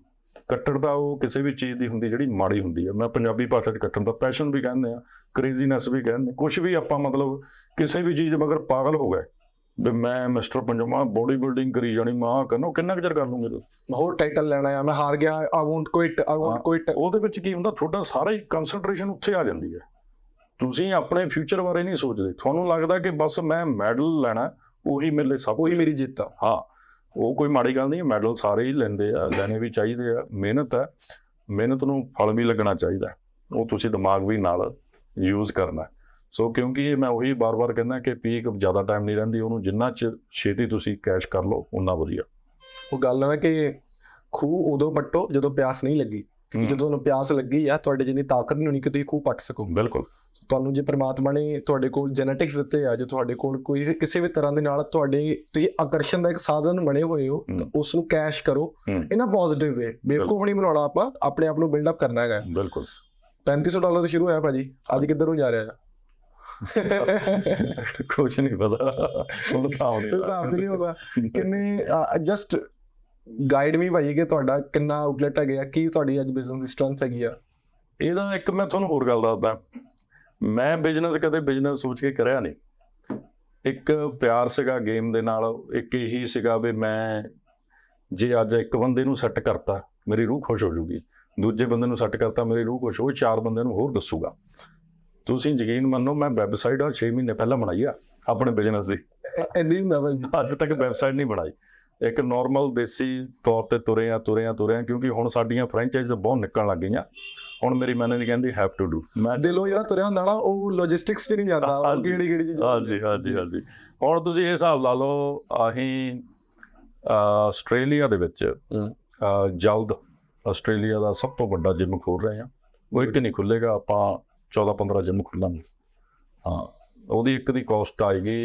ਕੱਟੜਤਾ ਉਹ ਕਿਸੇ ਵੀ ਚੀਜ਼ ਦੀ ਹੁੰਦੀ ਜਿਹੜੀ ਮਾੜੀ ਹੁੰਦੀ ਆ ਮੈਂ ਪੰਜਾਬੀ ਭਾਸ਼ਾ 'ਚ ਕੱਟੜਤਾ ਪੈਸ਼ਨ ਵੀ ਕਹਿੰਦੇ ਆ ਕ੍ਰੇਜ਼ੀਨੈਸ ਵੀ ਕਹਿੰਦੇ ਕੁਝ ਵੀ ਆਪਾਂ ਮਤਲਬ ਕਿਸੇ ਵੀ ਚੀਜ਼ ਮਗਰ ਪਾਗਲ ਹੋ ਗਏ ਵੀ ਮੈਂ ਮਿਸਟਰ ਪੰਜਮਾ ਬੋਡੀ ਬਿਲਡਿੰਗ ਕਰੀ ਜਾਣੀ ਮਾਂ ਕਰਨਾ ਕਿੰਨਾ ਚਿਰ ਕਰ ਲੂੰਗੇ ਤੂੰ ਹੋਰ ਟਾਈਟਲ ਲੈਣਾ ਆ ਮੈਂ ਹਾਰ ਗਿਆ ਆ ਵੋਂਟ ਕੁਇਟ ਆ ਵੋਂਟ ਕੁਇਟ ਉਹਦੇ ਵਿੱਚ ਕੀ ਹੁੰਦਾ ਤੁਹਾਡਾ ਸਾਰਾ ਹੀ ਕਨਸੈਂਟਰੇਸ਼ਨ ਉੱਥੇ ਆ ਜਾਂਦੀ ਹੈ ਤੁਸੀਂ ਆਪਣੇ ਫਿਊਚਰ ਬਾਰੇ ਨਹੀਂ ਸੋਚਦੇ ਤੁਹਾਨੂੰ ਲੱਗਦਾ ਕਿ ਬਸ ਮੈਂ ਮੈਡਲ ਲੈਣਾ ਉਹੀ ਮੇਰੇ ਲਈ ਸਭ ਉਹੀ ਮੇਰੀ ਜਿੱਤ ਆ ਹਾਂ ਉਹ ਕੋਈ ਮਾੜੀ ਗੱਲ ਨਹੀਂ ਮੈਡਲ ਸਾਰੇ ਹੀ ਲੈਂਦੇ ਆ ਲੈਣੇ ਵੀ ਚਾਹੀਦੇ ਆ ਮਿਹਨਤ ਆ ਮਿਹਨਤ ਨੂੰ ਫਲ ਵੀ ਲੱਗਣਾ ਚਾਹੀਦਾ ਉਹ ਤੁਸੀਂ ਦਿਮਾਗ ਵੀ ਨਾਲ ਯੂਜ਼ ਕਰਨਾ ਸੋ ਕਿਉਂਕਿ ਮੈਂ ਉਹੀ ਬਾਰ-ਬਾਰ ਕਹਿੰਦਾ ਕਿ ਪੀਕ ਜ਼ਿਆਦਾ ਟਾਈਮ ਨਹੀਂ ਰਹਿੰਦੀ ਉਹਨੂੰ ਜਿੰਨਾ ਚ ਛੇਤੀ ਤੁਸੀਂ ਕੈਸ਼ ਕਰ ਲਓ ਉਨਾ ਵਧੀਆ ਉਹ ਗੱਲ ਹੈ ਕਿ ਖੂਹ ਉਦੋਂ ਪੱਟੋ ਜਦੋਂ ਪਿਆਸ ਨਹੀਂ ਲੱਗੀ ਕਿਉਂਕਿ ਜਦੋਂ ਤੁਹਾਨੂੰ ਪਿਆਸ ਲੱਗੀ ਆ ਤੁਹਾਡੇ ਜਿੰਨੀ ਤਾਕਤ ਨਹੀਂ ਹੋਣੀ ਕਿ ਤੁਸੀਂ ਖੂਹ ਪੱਟ ਸਕੋ ਬਿਲਕੁਲ ਤੁਹਾਨੂੰ ਜੇ ਪ੍ਰਮਾਤਮਾ ਨੇ ਤੁਹਾਡੇ ਕੋਲ ਜੈਨੇਟਿਕਸ ਦਿੱਤੇ ਆ ਜੇ ਤੁਹਾਡੇ ਕੋਲ ਕੋਈ ਕਿਸੇ ਵੀ ਤਰ੍ਹਾਂ ਦੇ ਨਾਲ ਤੁਹਾਡੇ ਤੁਸੀਂ ਆਕਰਸ਼ਣ ਦਾ ਇੱਕ ਸਾਧਨ ਬਣੇ ਹੋਏ ਹੋ ਤਾਂ ਉਸ ਨੂੰ ਕੈਸ਼ ਕਰੋ ਇਹਨਾਂ ਪੋਜ਼ਿਟਿਵ ਵੇ ਬੇਵਕੂਫ ਨਹੀਂ ਬਣਾਉਣਾ ਆਪਾਂ ਆਪਣੇ ਆਪ ਨੂੰ ਬਿਲਡ ਅਪ ਕਰਨਾ ਹੈਗਾ ਬਿਲਕੁਲ 3500 ਡਾਲਰ ਤੋਂ ਸ਼ੁਰੂ ਹੋਇਆ ਭਾਜੀ ਅੱਜ ਕਿੱਧਰ ਨੂੰ ਜਾ ਰਿਹਾ ਹੈ ਕੁਝ ਨਹੀਂ ਪਤਾ ਉਹ ਸਾਹਮਣੇ ਤੇ ਸਾਹਮਣੇ ਨਹੀਂ ਹੋਗਾ ਕਿੰਨੇ ਜਸਟ ਗਾਈਡ ਮੀ ਭਾਈ ਕਿ ਤੁਹਾਡਾ ਕਿੰਨਾ ਆਊਟਲੈਟ ਗਿਆ ਕੀ ਤੁਹਾਡੀ ਅੱਜ ਬਿਜ਼ਨਸ ਦੀ ਸਟਰੈਂਥ ਹੈਗੀ ਆ ਇਹਦਾ ਇੱਕ ਮੈਂ ਤੁਹਾਨੂੰ ਹੋਰ ਗੱਲ ਦੱਸਦਾ ਮੈਂ ਬਿਜ਼ਨਸ ਕਦੇ ਬਿਜ਼ਨਸ ਸੋਚ ਕੇ ਕਰਿਆ ਨਹੀਂ ਇੱਕ ਪਿਆਰ ਸੀਗਾ ਗੇਮ ਦੇ ਨਾਲ ਇੱਕ ਇਹੀ ਸੀਗਾ ਵੀ ਮੈਂ ਜੇ ਅੱਜ ਇੱਕ ਬੰਦੇ ਨੂੰ ਸੈੱਟ ਕਰਤਾ ਮੇਰੀ ਰੂਹ ਖੁਸ਼ ਹੋ ਜੂਗੀ ਦੂਜੇ ਬੰਦੇ ਨੂੰ ਸੱਟ ਕਰਤਾ ਮੇਰੇ ਰੂਹ ਕੁਛ ਉਹ ਚਾਰ ਬੰਦੇ ਨੂੰ ਹੋਰ ਦੱਸੂਗਾ ਤੁਸੀਂ ਯਕੀਨ ਮੰਨੋ ਮੈਂ ਵੈਬਸਾਈਟ ਆ 6 ਮਹੀਨੇ ਪਹਿਲਾਂ ਬਣਾਈ ਆ ਆਪਣੇ ਬਿਜ਼ਨਸ ਦੀ ਇੰਨੀ ਹੁੰਦਾ ਜੀ ਅੱਜ ਤੱਕ ਵੈਬਸਾਈਟ ਨਹੀਂ ਬਣਾਈ ਇੱਕ ਨਾਰਮਲ ਦੇਸੀ ਤੌਰ ਤੇ ਤੁਰੇ ਆ ਤੁਰੇ ਆ ਤੁਰੇ ਆ ਕਿਉਂਕਿ ਹੁਣ ਸਾਡੀਆਂ ਫਰੈਂਚਾਈਜ਼ ਬਹੁਤ ਨਿਕਲਣ ਲੱਗ ਗਈਆਂ ਹੁਣ ਮੇਰੀ ਮੈਨੇਜਰ ਕਹਿੰਦੀ ਹੈਵ ਟੂ ਡੂ ਮੈਂ ਦਿਲੋਂ ਜਿਹੜਾ ਤੁਰਿਆ ਹੁੰਦਾ ਨਾ ਉਹ ਲੌਜਿਸਟਿਕਸ 'ਚ ਨਹੀਂ ਜਾਂਦਾ ਕਿਹੜੀ ਕਿਹੜੀ ਚੀਜ਼ ਹਾਂਜੀ ਹਾਂਜੀ ਹਾਂਜੀ ਹੁਣ ਤੁਸੀਂ ਇਹ ਹਿਸਾਬ ਲਾ ਲਓ ਅਸੀਂ ਆਸਟ੍ਰੇਲੀਆ ਦੇ ਵਿੱਚ ਜਲਦ ਆਸਟ੍ਰੇਲੀਆ ਦਾ ਸਭ ਤੋਂ ਵੱਡਾ ਜਿਮ ਖੋਲ ਰਹੇ ਆ ਉਹ ਇੱਕ ਨਹੀਂ ਖੁੱਲੇਗਾ ਆਪਾਂ 14-15 ਜਿਮ ਖੁੱਲਾਂਗੇ ਹਾਂ ਉਹਦੀ ਇੱਕ ਦੀ ਕਾਸਟ ਆਏਗੀ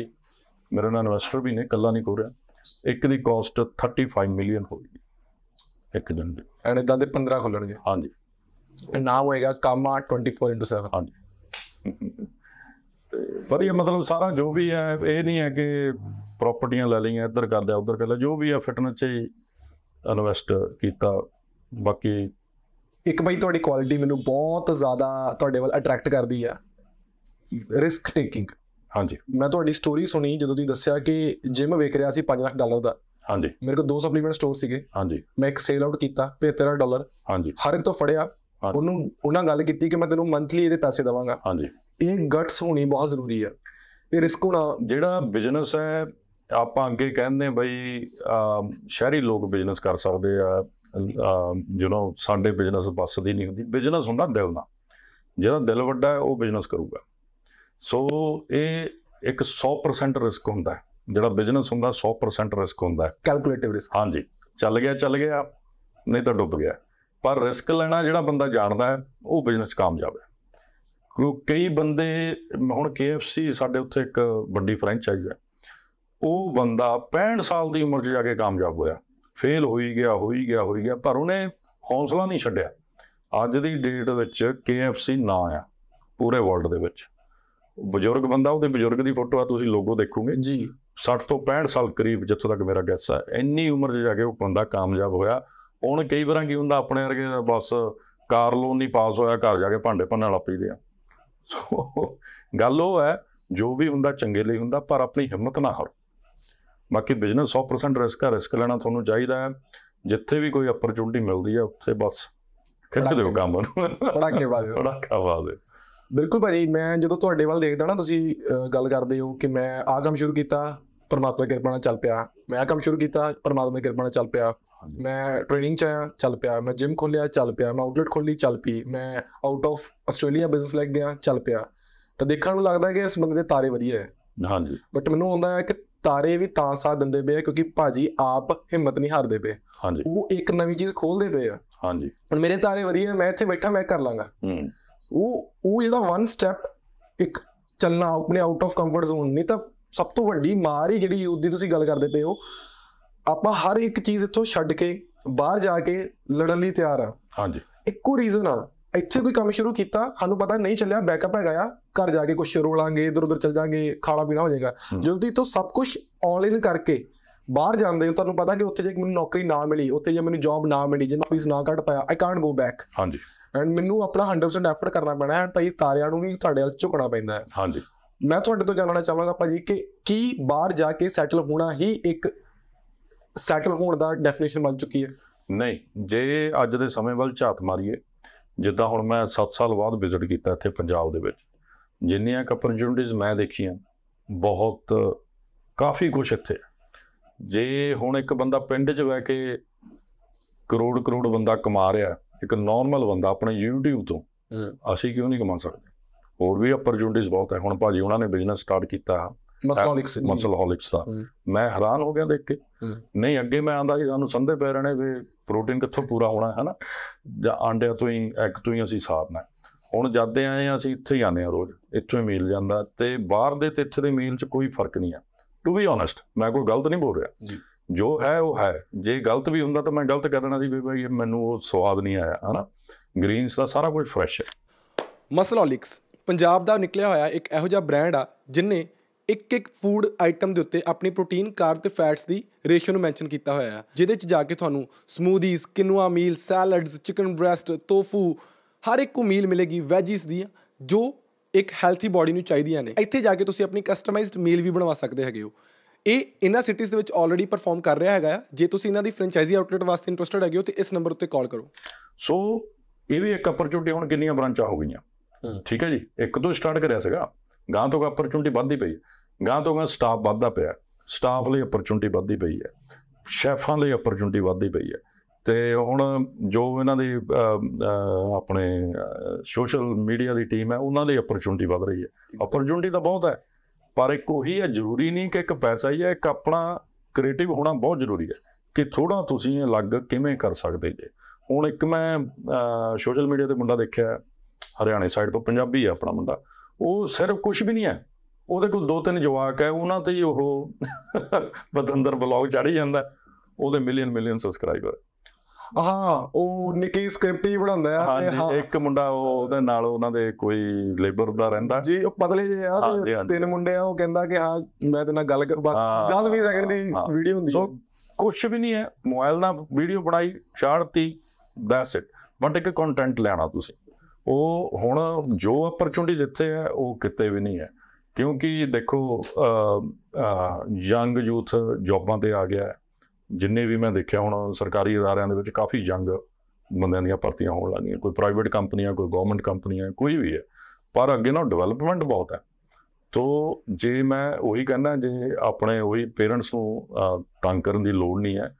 ਮੇਰੇ ਨਾਲ ਇਨਵੈਸਟਰ ਵੀ ਨੇ ਕੱਲਾ ਨਹੀਂ ਖੋਲ ਰਿਹਾ ਇੱਕ ਦੀ ਕਾਸਟ 35 ਮਿਲੀਅਨ ਹੋਏਗੀ ਇੱਕ ਦਿਨ ਦੇ ਐਂ ਇਦਾਂ ਦੇ 15 ਖੁੱਲਣਗੇ ਹਾਂਜੀ ਨਾਮ ਹੋਏਗਾ ਕਾਮਾ 24/7 ਹਾਂਜੀ ਵਧੀਆ ਮਤਲਬ ਸਾਰਾ ਜੋ ਵੀ ਹੈ ਇਹ ਨਹੀਂ ਹੈ ਕਿ ਪ੍ਰਾਪਰਟੀਆਂ ਲੈ ਲਈਆਂ ਇੱਧਰ ਕਰਦਾ ਉੱਧਰ ਕਰਦਾ ਜੋ ਵੀ ਹੈ ਫਿਟਨੈਸ 'ਚ ਇਨਵੈਸਟ ਕੀਤਾ ਬਾਕੀ ਇੱਕ ਬਈ ਤੁਹਾਡੀ ਕੁਆਲਿਟੀ ਮੈਨੂੰ ਬਹੁਤ ਜ਼ਿਆਦਾ ਤੁਹਾਡੇ ਵੱਲ ਅਟਰੈਕਟ ਕਰਦੀ ਆ ਰਿਸਕ ਟੇਕਿੰਗ ਹਾਂਜੀ ਮੈਂ ਤੁਹਾਡੀ ਸਟੋਰੀ ਸੁਣੀ ਜਦੋਂ ਤੁਸੀਂ ਦੱਸਿਆ ਕਿ ਜਿਮ ਵੇਚ ਰਿਹਾ ਸੀ 5 ਲੱਖ ਡਾਲਰ ਦਾ ਹਾਂਜੀ ਮੇਰੇ ਕੋਲ ਦੋ ਸਪਲੀਮੈਂਟ ਸਟੋਰ ਸੀਗੇ ਹਾਂਜੀ ਮੈਂ ਇੱਕ ਸੇਲ ਆਊਟ ਕੀਤਾ 75 ਡਾਲਰ ਹਾਂਜੀ ਹਰ ਇੱਕ ਤੋਂ ਫੜਿਆ ਉਹਨੂੰ ਉਹਨਾਂ ਗੱਲ ਕੀਤੀ ਕਿ ਮੈਂ ਤੈਨੂੰ ਮੰਥਲੀ ਇਹਦੇ ਪੈਸੇ ਦਵਾਂਗਾ ਹਾਂਜੀ ਇਹ ਗਟਸ ਹੋਣੀ ਬਹੁਤ ਜ਼ਰੂਰੀ ਆ ਇਹ ਰਿਸਕ ਹੋਣਾ ਜਿਹੜਾ ਬਿਜ਼ਨਸ ਹੈ ਆਪਾਂ ਅੱਗੇ ਕਹਿੰਦੇ ਬਈ ਸ਼ਹਿਰੀ ਲੋਕ ਬਿਜ਼ਨਸ ਕਰ ਸਕਦੇ ਆ ਯੂ نو ਸਾਡੇ ਬਿਜ਼ਨਸ ਬਸ ਦੀ ਨਹੀਂ ਹੁੰਦੀ ਬਿਜ਼ਨਸ ਹੁੰਦਾ ਦਿਲ ਦਾ ਜਿਹੜਾ ਦਿਲ ਵੱਡਾ ਹੈ ਉਹ ਬਿਜ਼ਨਸ ਕਰੂਗਾ ਸੋ ਇਹ ਇੱਕ 100% ਰਿਸਕ ਹੁੰਦਾ ਹੈ ਜਿਹੜਾ ਬਿਜ਼ਨਸ ਹੁੰਦਾ 100% ਰਿਸਕ ਹੁੰਦਾ ਹੈ ਕੈਲਕੂਲੇਟਿਵ ਰਿਸਕ ਹਾਂਜੀ ਚੱਲ ਗਿਆ ਚੱਲ ਗਿਆ ਨਹੀਂ ਤਾਂ ਡੁੱਬ ਗਿਆ ਪਰ ਰਿਸਕ ਲੈਣਾ ਜਿਹੜਾ ਬੰਦਾ ਜਾਣਦਾ ਹੈ ਉਹ ਬਿਜ਼ਨਸ ਕਾਮਯਾਬ ਹੈ ਕਈ ਬੰਦੇ ਹੁਣ KFC ਸਾਡੇ ਉੱਥੇ ਇੱਕ ਵੱਡੀ ਫਰੈਂਚਾਈਜ਼ ਹੈ ਉਹ ਬੰਦਾ 65 ਸਾਲ ਦੀ ਉਮਰ 'ਚ ਜਾ ਕੇ ਕਾਮਯਾਬ ਹੋਇਆ ਫੇਲ ਹੋਈ ਗਿਆ ਹੋਈ ਗਿਆ ਹੋਈ ਗਿਆ ਪਰ ਉਹਨੇ ਹੌਸਲਾ ਨਹੀਂ ਛੱਡਿਆ ਅੱਜ ਦੀ ਡੇਟ ਵਿੱਚ KFC ਨਾ ਆ ਪੂਰੇ ਵਰਲਡ ਦੇ ਵਿੱਚ ਬਜ਼ੁਰਗ ਬੰਦਾ ਉਹਦੇ ਬਜ਼ੁਰਗ ਦੀ ਫੋਟੋ ਆ ਤੁਸੀਂ ਲੋਗੋ ਦੇਖੋਗੇ ਜੀ 60 ਤੋਂ 65 ਸਾਲ ਕਰੀਬ ਜਿੱਥੋਂ ਤੱਕ ਮੇਰਾ ਗੈਸ ਹੈ ਇੰਨੀ ਉਮਰ 'ਚ ਜਾ ਕੇ ਉਹ ਬੰਦਾ ਕਾਮਯਾਬ ਹੋਇਆ ਹੁਣ ਕਈ ਵਾਰਾਂ ਕੀ ਹੁੰਦਾ ਆਪਣੇ ਵਰਗੇ ਬਸ ਕਾਰ ਲੋਨ ਨਹੀਂ ਪਾਸ ਹੋਇਆ ਘਰ ਜਾ ਕੇ ਭਾਂਡੇ ਭੰਨਣ ਵਾਲਾ ਪਈਦੇ ਆ ਗੱਲ ਉਹ ਹੈ ਜੋ ਵੀ ਹੁੰਦਾ ਚੰਗੇ ਲਈ ਹੁੰਦਾ ਪਰ ਆਪਣੀ ਹਿੰਮਤ ਨਾ ਹਾਰੋ ਬਾਕੀ ਬਿਜ਼ਨਸ 100% ਰਿਸਕ ਆ ਰਿਸਕ ਲੈਣਾ ਤੁਹਾਨੂੰ ਚਾਹੀਦਾ ਹੈ ਜਿੱਥੇ ਵੀ ਕੋਈ ਓਪਰਚੁਨਿਟੀ ਮਿਲਦੀ ਹੈ ਉੱਥੇ ਬਸ ਖਿੱਚ ਦਿਓ ਕੰਮ ਨੂੰ ਕੇ ਬਾਦ ਕਾ ਬਾਦ ਬਿਲਕੁਲ ਭਾਜੀ ਮੈਂ ਜਦੋਂ ਤੁਹਾਡੇ ਵੱਲ ਦੇਖਦਾ ਨਾ ਤੁਸੀਂ ਗੱਲ ਕਰਦੇ ਹੋ ਕਿ ਮੈਂ ਆ ਕੰਮ ਸ਼ੁਰੂ ਕੀਤਾ ਪਰਮਾਤਮਾ ਦੀ ਕਿਰਪਾ ਨਾਲ ਚੱਲ ਪਿਆ ਮੈਂ ਆ ਕੰਮ ਸ਼ੁਰੂ ਕੀਤਾ ਪਰਮਾਤਮਾ ਦੀ ਕਿਰਪਾ ਨਾਲ ਚੱਲ ਪਿਆ ਮੈਂ ਟ੍ਰੇਨਿੰਗ ਚ ਆਇਆ ਚੱਲ ਪਿਆ ਮੈਂ ਜਿਮ ਖੋਲਿਆ ਚੱਲ ਪਿਆ ਮੈਂ ਆਊਟਲੈਟ ਖੋਲੀ ਚੱਲ ਪਈ ਮੈਂ ਆਊਟ ਆਫ ਆਸਟ੍ਰੇਲੀਆ ਬਿਜ਼ਨਸ ਲੈ ਗਿਆ ਚੱਲ ਪਿਆ ਤਾਂ ਦੇਖਣ ਨੂੰ ਲੱਗਦਾ ਕਿ ਇਸ ਬੰਦੇ ਦੇ ਤਾਰੇ ਵਧੀਆ ਹੈ ਹਾਂਜੀ ਬਟ ਮੈਨੂੰ ਹੁੰਦਾ ਹੈ ਕਿ ਤਾਰੇ ਵੀ ਤਾਂ ਸਾਥ ਦਿੰਦੇ ਪਏ ਕਿਉਂਕਿ ਭਾਜੀ ਆਪ ਹਿੰਮਤ ਨਹੀਂ ਹਾਰਦੇ ਪਏ ਹਾਂਜੀ ਉਹ ਇੱਕ ਨਵੀਂ ਚੀਜ਼ ਖੋਲਦੇ ਪਏ ਆ ਹਾਂਜੀ ਹੁਣ ਮੇਰੇ ਤਾਰੇ ਵਧੀਆ ਮੈਂ ਇੱਥੇ ਬੈਠਾ ਮੈਂ ਕਰ ਲਾਂਗਾ ਹੂੰ ਉਹ ਉਹ ਜਿਹੜਾ ਵਨ ਸਟੈਪ ਇੱਕ ਚੱਲਣਾ ਆਪਣੇ ਆਊਟ ਆਫ ਕੰਫਰਟ ਜ਼ੋਨ ਨਹੀਂ ਤਾਂ ਸਭ ਤੋਂ ਵੱਡੀ ਮਾਰ ਹੀ ਜਿਹੜੀ ਯੂਥ ਦੀ ਤੁਸੀਂ ਗੱਲ ਕਰਦੇ ਪਏ ਹੋ ਆਪਾਂ ਹਰ ਇੱਕ ਚੀਜ਼ ਇੱਥੋਂ ਛੱਡ ਕੇ ਬਾਹਰ ਜਾ ਕੇ ਲੜਨ ਲਈ ਤਿਆਰ ਆ ਹਾਂਜੀ ਇੱਕੋ ਰੀਜ਼ਨ ਆ ਇੱਥੇ ਕੋਈ ਕੰਮ ਸ਼ੁਰੂ ਕੀਤਾ ਸਾਨੂੰ ਪਤਾ ਨਹੀਂ ਚੱਲਿਆ ਬੈਕਅਪ ਹੈਗਾ ਆ ਘਰ ਜਾ ਕੇ ਕੁਝ ਸ਼ੁਰੂ ਲਾਂਗੇ ਇਧਰ ਉਧਰ ਚੱਲ ਜਾਾਂਗੇ ਖਾਣਾ ਪੀਣਾ ਹੋ ਜਾਏਗਾ ਜਦੋਂ ਤੀ ਤੋਂ ਸਭ ਕੁਝ ਆਨਲਾਈਨ ਕਰਕੇ ਬਾਹਰ ਜਾਂਦੇ ਹੋ ਤੁਹਾਨੂੰ ਪਤਾ ਕਿ ਉੱਥੇ ਜੇ ਮੈਨੂੰ ਨੌਕਰੀ ਨਾ ਮਿਲੀ ਉੱਥੇ ਜੇ ਮੈਨੂੰ ਜੌਬ ਨਾ ਮਿਲੀ ਜੇ ਮੈਂ ਫੀਸ ਨਾ ਕੱਢ ਪਾਇਆ ਆਈ ਕਾਂਟ ਗੋ ਬੈਕ ਹਾਂਜੀ ਐਂਡ ਮੈਨੂੰ ਆਪਣਾ 100% ਐਫਰਟ ਕਰਨਾ ਪੈਣਾ ਹੈ ਭਾਈ ਤਾਰਿਆਂ ਨੂੰ ਵੀ ਤੁਹਾਡੇ ਨਾਲ ਝੁਕਣਾ ਪੈਂਦਾ ਹੈ ਹਾਂਜੀ ਮੈਂ ਤੁਹਾਡੇ ਤੋਂ ਜਾਣਨਾ ਚਾਹਾਂਗਾ ਭਾਜੀ ਕਿ ਕੀ ਬਾਹਰ ਜਾ ਕੇ ਸੈਟਲ ਹੋਣਾ ਹੀ ਇੱਕ ਸੈਟਲ ਹੋਣ ਦਾ ਡੈਫੀਨੇਸ਼ਨ ਬਣ ਚੁੱਕੀ ਹੈ ਨਹੀਂ ਜੇ ਅੱਜ ਦੇ ਸਮੇਂ ਵੱਲ ਝਾਤ ਮਾਰੀਏ ਜਿੱਦਾਂ ਹੁਣ ਮੈਂ 7 ਸਾਲ ਬਾਅਦ ਵਿਜ਼ਿਟ ਕੀਤਾ ਇੱਥੇ ਪੰਜਾਬ ਦੇ ਵਿੱਚ ਜਿੰਨੀਆਂ ਕ ਮੈਂ ਦੇਖੀਆਂ ਬਹੁਤ ਕਾਫੀ ਕੁਝ ਇੱਥੇ ਜੇ ਹੁਣ ਇੱਕ ਬੰਦਾ ਪਿੰਡ 'ਚ ਬੈ ਕੇ ਕਰੋੜ ਕਰੋੜ ਬੰਦਾ ਕਮਾ ਰਿਹਾ ਇੱਕ ਨਾਰਮਲ ਬੰਦਾ ਆਪਣੇ YouTube ਤੋਂ ਅਸੀਂ ਕਿਉਂ ਨਹੀਂ ਕਮਾ ਸਕਦੇ ਹੋਰ ਵੀ ਅਪਰਚੂਨਿਟੀਜ਼ ਬਹੁਤ ਹੈ ਹੁਣ ਭਾਜੀ ਉਹਨਾਂ ਨੇ ਬਿਜ਼ਨਸ ਸਟਾਰਟ ਕੀਤਾ ਮਸਲਹੋਲਿਕਸ ਮਸਲਹੋਲਿਕਸ ਦਾ ਮੈਂ ਹੈਰਾਨ ਹੋ ਗਿਆ ਦੇਖ ਕੇ ਨਹੀਂ ਅੱਗੇ ਮੈਂ ਆਂਦਾ ਸੀ ਸਾਨੂੰ ਸੰਦੇ ਪੈ ਰਹੇ ਨੇ ਵੀ ਪ੍ਰੋਟੀਨ ਕਿੱਥੋਂ ਪੂਰਾ ਹੋਣਾ ਹੈ ਨਾ ਜਾਂ ਆਂਡਿਆਂ ਤੋਂ ਹੀ ਐਗ ਤੋਂ ਹੀ ਅਸੀਂ ਸਾਰਨਾ ਹੁਣ ਜਾਂਦੇ ਆਏ ਆ ਅਸੀਂ ਇੱਥੇ ਹੀ ਆਨੇ ਆ ਰੋਜ਼ ਇੱਥੋਂ ਹੀ ਮੀਲ ਜਾਂਦਾ ਤੇ ਬਾਹਰ ਦੇ ਤੇ ਇੱਥੇ ਦੇ ਮੀਲ 'ਚ ਕੋਈ ਫਰਕ ਨਹੀਂ ਆ ਟੂ ਬੀ ਓਨੈਸਟ ਮੈਂ ਕੋਈ ਗਲਤ ਨਹੀਂ ਬੋਲ ਰਿਹਾ ਜੋ ਹੈ ਉਹ ਹੈ ਜੇ ਗਲਤ ਵੀ ਹੁੰਦਾ ਤਾਂ ਮੈਂ ਗਲਤ ਕਹਿ ਦੇਣਾ ਸੀ ਵੀ ਭਾਈ ਮੈਨੂੰ ਉਹ ਸਵਾਦ ਨਹੀਂ ਆਇਆ ਹਨਾ ਗ੍ਰੀਨਸ ਦਾ ਸਾਰਾ ਕੁਝ ਫਰੈਸ਼ ਹੈ ਮਸਲੋਲਿਕਸ ਪੰਜਾਬ ਦਾ ਨਿਕਲਿਆ ਹੋਇਆ ਇੱਕ ਇਹੋ ਜਿਹਾ ਬ੍ਰਾਂਡ ਆ ਜਿਨਨੇ ਇੱਕ ਇੱਕ ਫੂਡ ਆਈਟਮ ਦੇ ਉੱਤੇ ਆਪਣੀ ਪ੍ਰੋਟੀਨ ਕਾਰਬ ਤੇ ਫੈਟਸ ਦੀ ਰੇਸ਼ੋ ਨੂੰ ਮੈਂਸ਼ਨ ਕੀਤਾ ਹੋਇਆ ਹੈ ਜਿਹਦੇ ਚ ਜਾ ਕੇ ਤੁਹਾਨੂੰ smoothies quinoa meal salads chicken breast tofu ਹਰ ਇੱਕ ਨੂੰ ਮੀਲ ਮਿਲੇਗੀ ਵੈਜੀਸ ਦੀ ਜੋ ਇੱਕ ਹੈਲਥੀ ਬਾਡੀ ਨੂੰ ਚਾਹੀਦੀਆਂ ਨੇ ਇੱਥੇ ਜਾ ਕੇ ਤੁਸੀਂ ਆਪਣੀ ਕਸਟਮਾਈਜ਼ਡ ਮੀਲ ਵੀ ਬਣਵਾ ਸਕਦੇ ਹੈਗੇ ਹੋ ਇਹ ਇਨਾ ਸਿਟੀਜ਼ ਦੇ ਵਿੱਚ ਆਲਰੇਡੀ ਪਰਫਾਰਮ ਕਰ ਰਿਹਾ ਹੈਗਾ ਜੇ ਤੁਸੀਂ ਇਹਨਾਂ ਦੀ ਫਰੈਂਚਾਈਜ਼ੀ ਆਊਟਲੈਟ ਵਾਸਤੇ ਇੰਟਰਸਟਿਡ ਹੈਗੇ ਹੋ ਤੇ ਇਸ ਨੰਬਰ ਉੱਤੇ ਕਾਲ ਕਰੋ ਸੋ ਇਹ ਵੀ ਇੱਕ ਅਪਰਚੂਨਿਟੀ ਹੁਣ ਕਿੰਨੀਆਂ ਬ੍ਰਾਂਚਾਂ ਹੋ ਗਈਆਂ ਠੀਕ ਹੈ ਜੀ ਇੱਕ ਤੋਂ ਸਟਾਰਟ ਕਰਿਆ ਸੀਗਾ ਗਾਂ ਤੋਂ ਗਾਂ ਅਪਰਚੂਨਿਟੀ ਵੱਧਦੀ ਪਈ ਹੈ ਗਾਂ ਤੋਂ ਗਾਂ ਸਟਾਫ ਵੱਧਦਾ ਪਿਆ ਸਟਾਫ ਲਈ ਅਪਰਚੂਨਿਟੀ ਵੱਧਦੀ ਪਈ ਹੈ ਸ਼ੈਫਾਂ ਲਈ ਅਪਰਚੂਨਿਟੀ ਵੱਧਦੀ ਪਈ ਹੈ ਤੇ ਹੁਣ ਜੋ ਇਹਨਾਂ ਦੀ ਆਪਣੇ ਸੋਸ਼ਲ ਮੀਡੀਆ ਦੀ ਟੀਮ ਹੈ ਉਹਨਾਂ ਲਈ ਅਪਰਚੂਨਿਟੀ ਵੱਧ ਰਹੀ ਹੈ ਅਪਰਚੂਨਿਟੀ ਤਾਂ ਬਹੁਤ ਹੈ ਪਰ ਇੱਕ ਉਹੀ ਹੈ ਜ਼ਰੂਰੀ ਨਹੀਂ ਕਿ ਇੱਕ ਪੈਸਾ ਹੀ ਹੈ ਇੱਕ ਆਪਣਾ ਕ੍ਰੀਏਟਿਵ ਹੋਣਾ ਬਹੁਤ ਜ਼ਰੂਰੀ ਹੈ ਕਿ ਥੋੜਾ ਤੁਸੀਂ ਅਲੱਗ ਕਿਵੇਂ ਕਰ ਸਕਦੇ ਜੇ ਹੁਣ ਇੱਕ ਮੈਂ ਸੋਸ਼ਲ ਮੀਡੀਆ ਤੇ ਮੁੰਡਾ ਦੇਖਿਆ ਹਰਿਆਣੇ ਸਾਈਡ ਤੋਂ ਪੰਜਾਬੀ ਹੈ ਆਪਣਾ ਮੁੰਡਾ ਉਹ ਸਿਰਫ ਕੁਝ ਵੀ ਨਹੀਂ ਹੈ ਉਹਦੇ ਕੋਲ ਦੋ ਤਿੰਨ ਜਵਾਕ ਹੈ ਉਹਨਾਂ ਤੇ ਹੀ ਉਹ ਬਦੰਦਰ ਬਲੌਗ ਚੜੀ ਜਾਂਦਾ ਉਹਦੇ ਮਿਲੀਅਨ ਮਿਲੀਅਨ ਸਬਸਕ੍ਰਾਈਬਰ ਹਾਂ ਉਹ ਨਿੱਕੀ ਸਕ੍ਰਿਪਟ ਹੀ ਬਣਾਉਂਦਾ ਹੈ ਤੇ ਹਾਂ ਇੱਕ ਮੁੰਡਾ ਉਹ ਉਹਦੇ ਨਾਲ ਉਹਨਾਂ ਦੇ ਕੋਈ ਲੇਬਰ ਦਾ ਰਹਿੰਦਾ ਜੀ ਉਹ ਪਤਲੇ ਜਿਹੇ ਆ ਤਿੰਨ ਮੁੰਡੇ ਆ ਉਹ ਕਹਿੰਦਾ ਕਿ ਹਾਂ ਮੈਂ ਤੇ ਨਾਲ ਗੱਲ ਬਸ 10-20 ਸੈਕਿੰਡ ਦੀ ਵੀਡੀਓ ਹੁੰਦੀ ਹੈ ਕੁਝ ਵੀ ਨਹੀਂ ਹੈ ਮੋਬਾਈਲ ਨਾਲ ਵੀਡੀਓ ਬਣਾਈ ਛਾੜਤੀ ਦੈਟਸ ਇਟ ਬਟ ਇੱਕ ਕੰਟੈਂਟ ਲੈਣਾ ਤੁਸੀਂ ਉਹ ਹੁਣ ਜੋ ਅਪਰਚੂਨਿਟੀ ਦਿੱਤੇ ਆ ਉਹ ਕਿਤੇ ਵੀ ਨਹੀਂ ਹੈ ਕਿਉਂਕਿ ਦੇਖੋ ਯੰਗ ਯੂਥ ਜੌਬਾਂ ਤੇ ਆ ਗਿਆ ਜਿੰਨੇ ਵੀ ਮੈਂ ਦੇਖਿਆ ਹੁਣ ਸਰਕਾਰੀ ਅਦਾਰਿਆਂ ਦੇ ਵਿੱਚ ਕਾਫੀ ਯੰਗ ਬੰਦਿਆਂ ਦੀਆਂ ਭਰਤੀਆਂ ਹੋਣ ਲੱਗੀਆਂ ਕੋਈ ਪ੍ਰਾਈਵੇਟ ਕੰਪਨੀਆਂ ਕੋਈ ਗਵਰਨਮੈਂਟ ਕੰਪਨੀਆਂ ਕੋਈ ਵੀ ਹੈ ਪਰ ਅੱਗੇ ਨਾ ਡਿਵੈਲਪਮੈਂਟ ਬਹੁਤ ਹੈ ਤੋ ਜੇ ਮੈਂ ਉਹੀ ਕਹਿੰਦਾ ਜੇ ਆਪਣੇ ਉਹੀ ਪੇਰੈਂਟਸ ਨੂੰ ਤੰਗ ਕਰਨ ਦੀ ਲੋੜ ਨਹੀਂ ਹੈ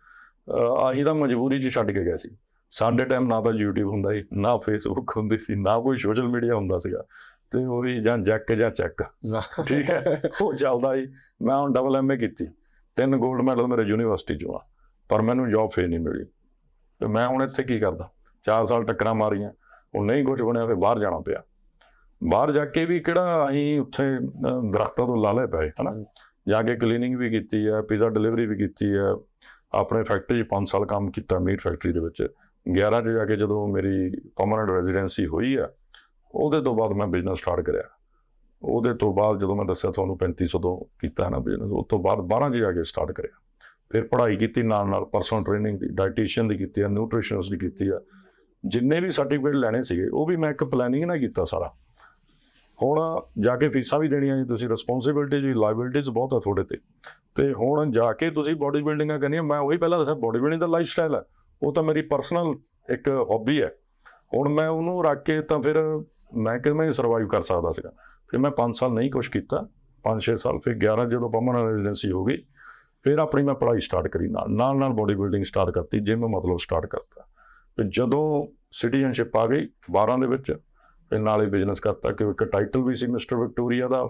ਆਹੀ ਤਾਂ ਮਜਬੂਰੀ ਜੀ ਛੱਡ ਕੇ ਗਿਆ ਸੀ ਸਾਡੇ ਟਾਈਮ ਨਾ ਤਾਂ YouTube ਹੁੰਦਾ ਸੀ ਨਾ Facebook ਹੁੰਦੀ ਸੀ ਨਾ ਕੋਈ ਸੋਸ਼ਲ ਮੀਡੀਆ ਹੁੰਦਾ ਸੀਗਾ ਤੇ ਉਹ ਵੀ ਜਾਂ ਜੱਕ ਜਾਂ ਚੱਕ ਠੀਕ ਹੈ ਉਹ ਚੱਲਦਾ ਸੀ ਮੈਂ ਹੁਣ ਡਬਲ ਐਮਏ ਕੀਤੀ ਤਿੰਨ 골ਡ ਮੈਡਲ ਮੇਰੇ ਯੂਨੀਵਰਸਿਟੀ ਚੋਂ ਆ ਪਰ ਮੈਨੂੰ ਜੌਬ ਫੇਰ ਨਹੀਂ ਮਿਲੀ ਤੇ ਮੈਂ ਹੁਣ ਇੱਥੇ ਕੀ ਕਰਦਾ 4 ਸਾਲ ਟੱਕਰਾਂ ਮਾਰੀਆਂ ਉਹ ਨਹੀਂ ਕੁਝ ਬਣਿਆ ਫੇ ਬਾਹਰ ਜਾਣਾ ਪਿਆ ਬਾਹਰ ਜਾ ਕੇ ਵੀ ਕਿਹੜਾ ਅਸੀਂ ਉੱਥੇ ਦਰਖਤਾਂ ਤੋਂ ਲਾਲੇ ਪਏ ਹਨਾ ਜਾ ਕੇ ਕਲੀਨਿੰਗ ਵੀ ਕੀਤੀ ਆ ਪੀਜ਼ਾ ਡਿਲੀਵਰੀ ਵੀ ਕੀਤੀ ਆ ਆਪਣੇ ਫੈਕਟਰੀ 5 ਸਾਲ ਕੰਮ ਕੀਤਾ ਮੀਟ ਫੈਕਟਰੀ ਦੇ ਵਿੱਚ 11 ਚ ਜਾ ਕੇ ਜਦੋਂ ਮੇਰੀ ਪਰਮਨੈਂਟ ਰੈਜ਼ੀਡੈਂਸੀ ਹੋਈ ਆ ਉਹਦੇ ਤੋਂ ਬਾਅਦ ਮੈਂ ਬਿਜ਼ਨਸ ਸਟਾਰਟ ਕਰਿਆ ਉਹਦੇ ਤੋਂ ਬਾਅਦ ਜਦੋਂ ਮੈਂ ਦੱਸਿਆ ਤੁਹਾਨੂੰ 3500 ਤੋਂ ਕੀਤਾ ਨਾ ਬਿਜ਼ਨਸ ਉਸ ਤੋਂ ਬਾਅਦ 12 ਚ ਜਾ ਕੇ ਸਟਾਰਟ ਕਰਿਆ ਫਿਰ ਪੜ੍ਹਾਈ ਕੀਤੀ ਨਾਲ ਨਾਲ ਪਰਸਨਲ ਟ੍ਰੇਨਿੰਗ ਦੀ ਡਾਈਟੀਸ਼ੀਅਨ ਦੀ ਕੀਤੀ ਆ ਨਿਊਟ੍ਰੀਸ਼ਨਸ ਦੀ ਕੀਤੀ ਆ ਜਿੰਨੇ ਵੀ ਸਰਟੀਫਿਕੇਟ ਲੈਣੇ ਸੀਗੇ ਉਹ ਵੀ ਮੈਂ ਇੱਕ ਪਲੈਨਿੰਗ ਨਾਲ ਕੀਤਾ ਸਾਰਾ ਹੁਣ ਜਾ ਕੇ ਫੀਸਾਂ ਵੀ ਦੇਣੀਆਂ ਜੀ ਤੁਸੀਂ ਰਿਸਪੌਂਸਿਬਿਲਟੀ ਜੀ ਲਾਇਬਿਲਟੀਜ਼ ਬਹੁਤ ਆ ਤੁਹਾਡੇ ਤੇ ਤੇ ਹੁਣ ਜਾ ਕੇ ਤੁਸੀਂ ਬੋਡੀ ਬਿਲਡਿੰਗਾਂ ਕਰਨੀਆਂ ਮੈਂ ਉਹੀ ਪਹਿਲਾਂ ਦੱਸਿਆ ਬੋਡੀ ਬਿਲਡਿੰਗ ਦਾ ਲਾਈਫ ਸਟਾਈਲ ਹੈ ਉਹ ਤਾਂ ਮੇਰੀ ਪਰਸਨਲ ਇੱਕ ਹੌਬੀ ਹੈ ਹੁਣ ਮੈਂ ਉਹਨੂੰ ਰੱਖ ਕੇ ਤਾਂ ਫਿਰ ਮੈਂ ਕਿਵੇਂ ਸਰਵਾਈਵ ਕਰ ਸਕਦਾ ਸੀਗਾ ਫਿਰ ਮੈਂ 5 ਸਾਲ ਨਹੀਂ ਕੁਝ ਕੀਤਾ 5-6 ਸਾਲ ਫਿਰ 11 ਜਦੋਂ ਪਰਮਨੈਂਟ ਰੈਜ਼ੀਡੈਂਸੀ ਹੋ ਗਈ ਫਿਰ ਆਪਣੀ ਮੈਂ ਪੜ੍ਹਾਈ ਸਟਾਰਟ ਕਰੀ ਨਾਲ ਨਾਲ ਨਾਲ ਬੋਡੀ ਬਿਲਡਿੰਗ ਸਟਾਰਟ ਕਰਤੀ ਜਿਮ ਮਤਲਬ ਸਟਾਰਟ ਕਰਤਾ ਤੇ ਜਦੋਂ ਸਿਟੀਜ਼ਨਸ਼ਿਪ ਆ ਗਈ 12 ਦੇ ਵਿੱਚ ਤੇ ਨਾਲੇ ਬਿਜ਼ਨਸ ਕਰਤਾ ਕਿ ਇੱਕ ਟਾਈਟਲ ਵੀ ਸੀ ਮਿਸਟਰ ਵਿਕਟੋਰੀਆ ਦਾ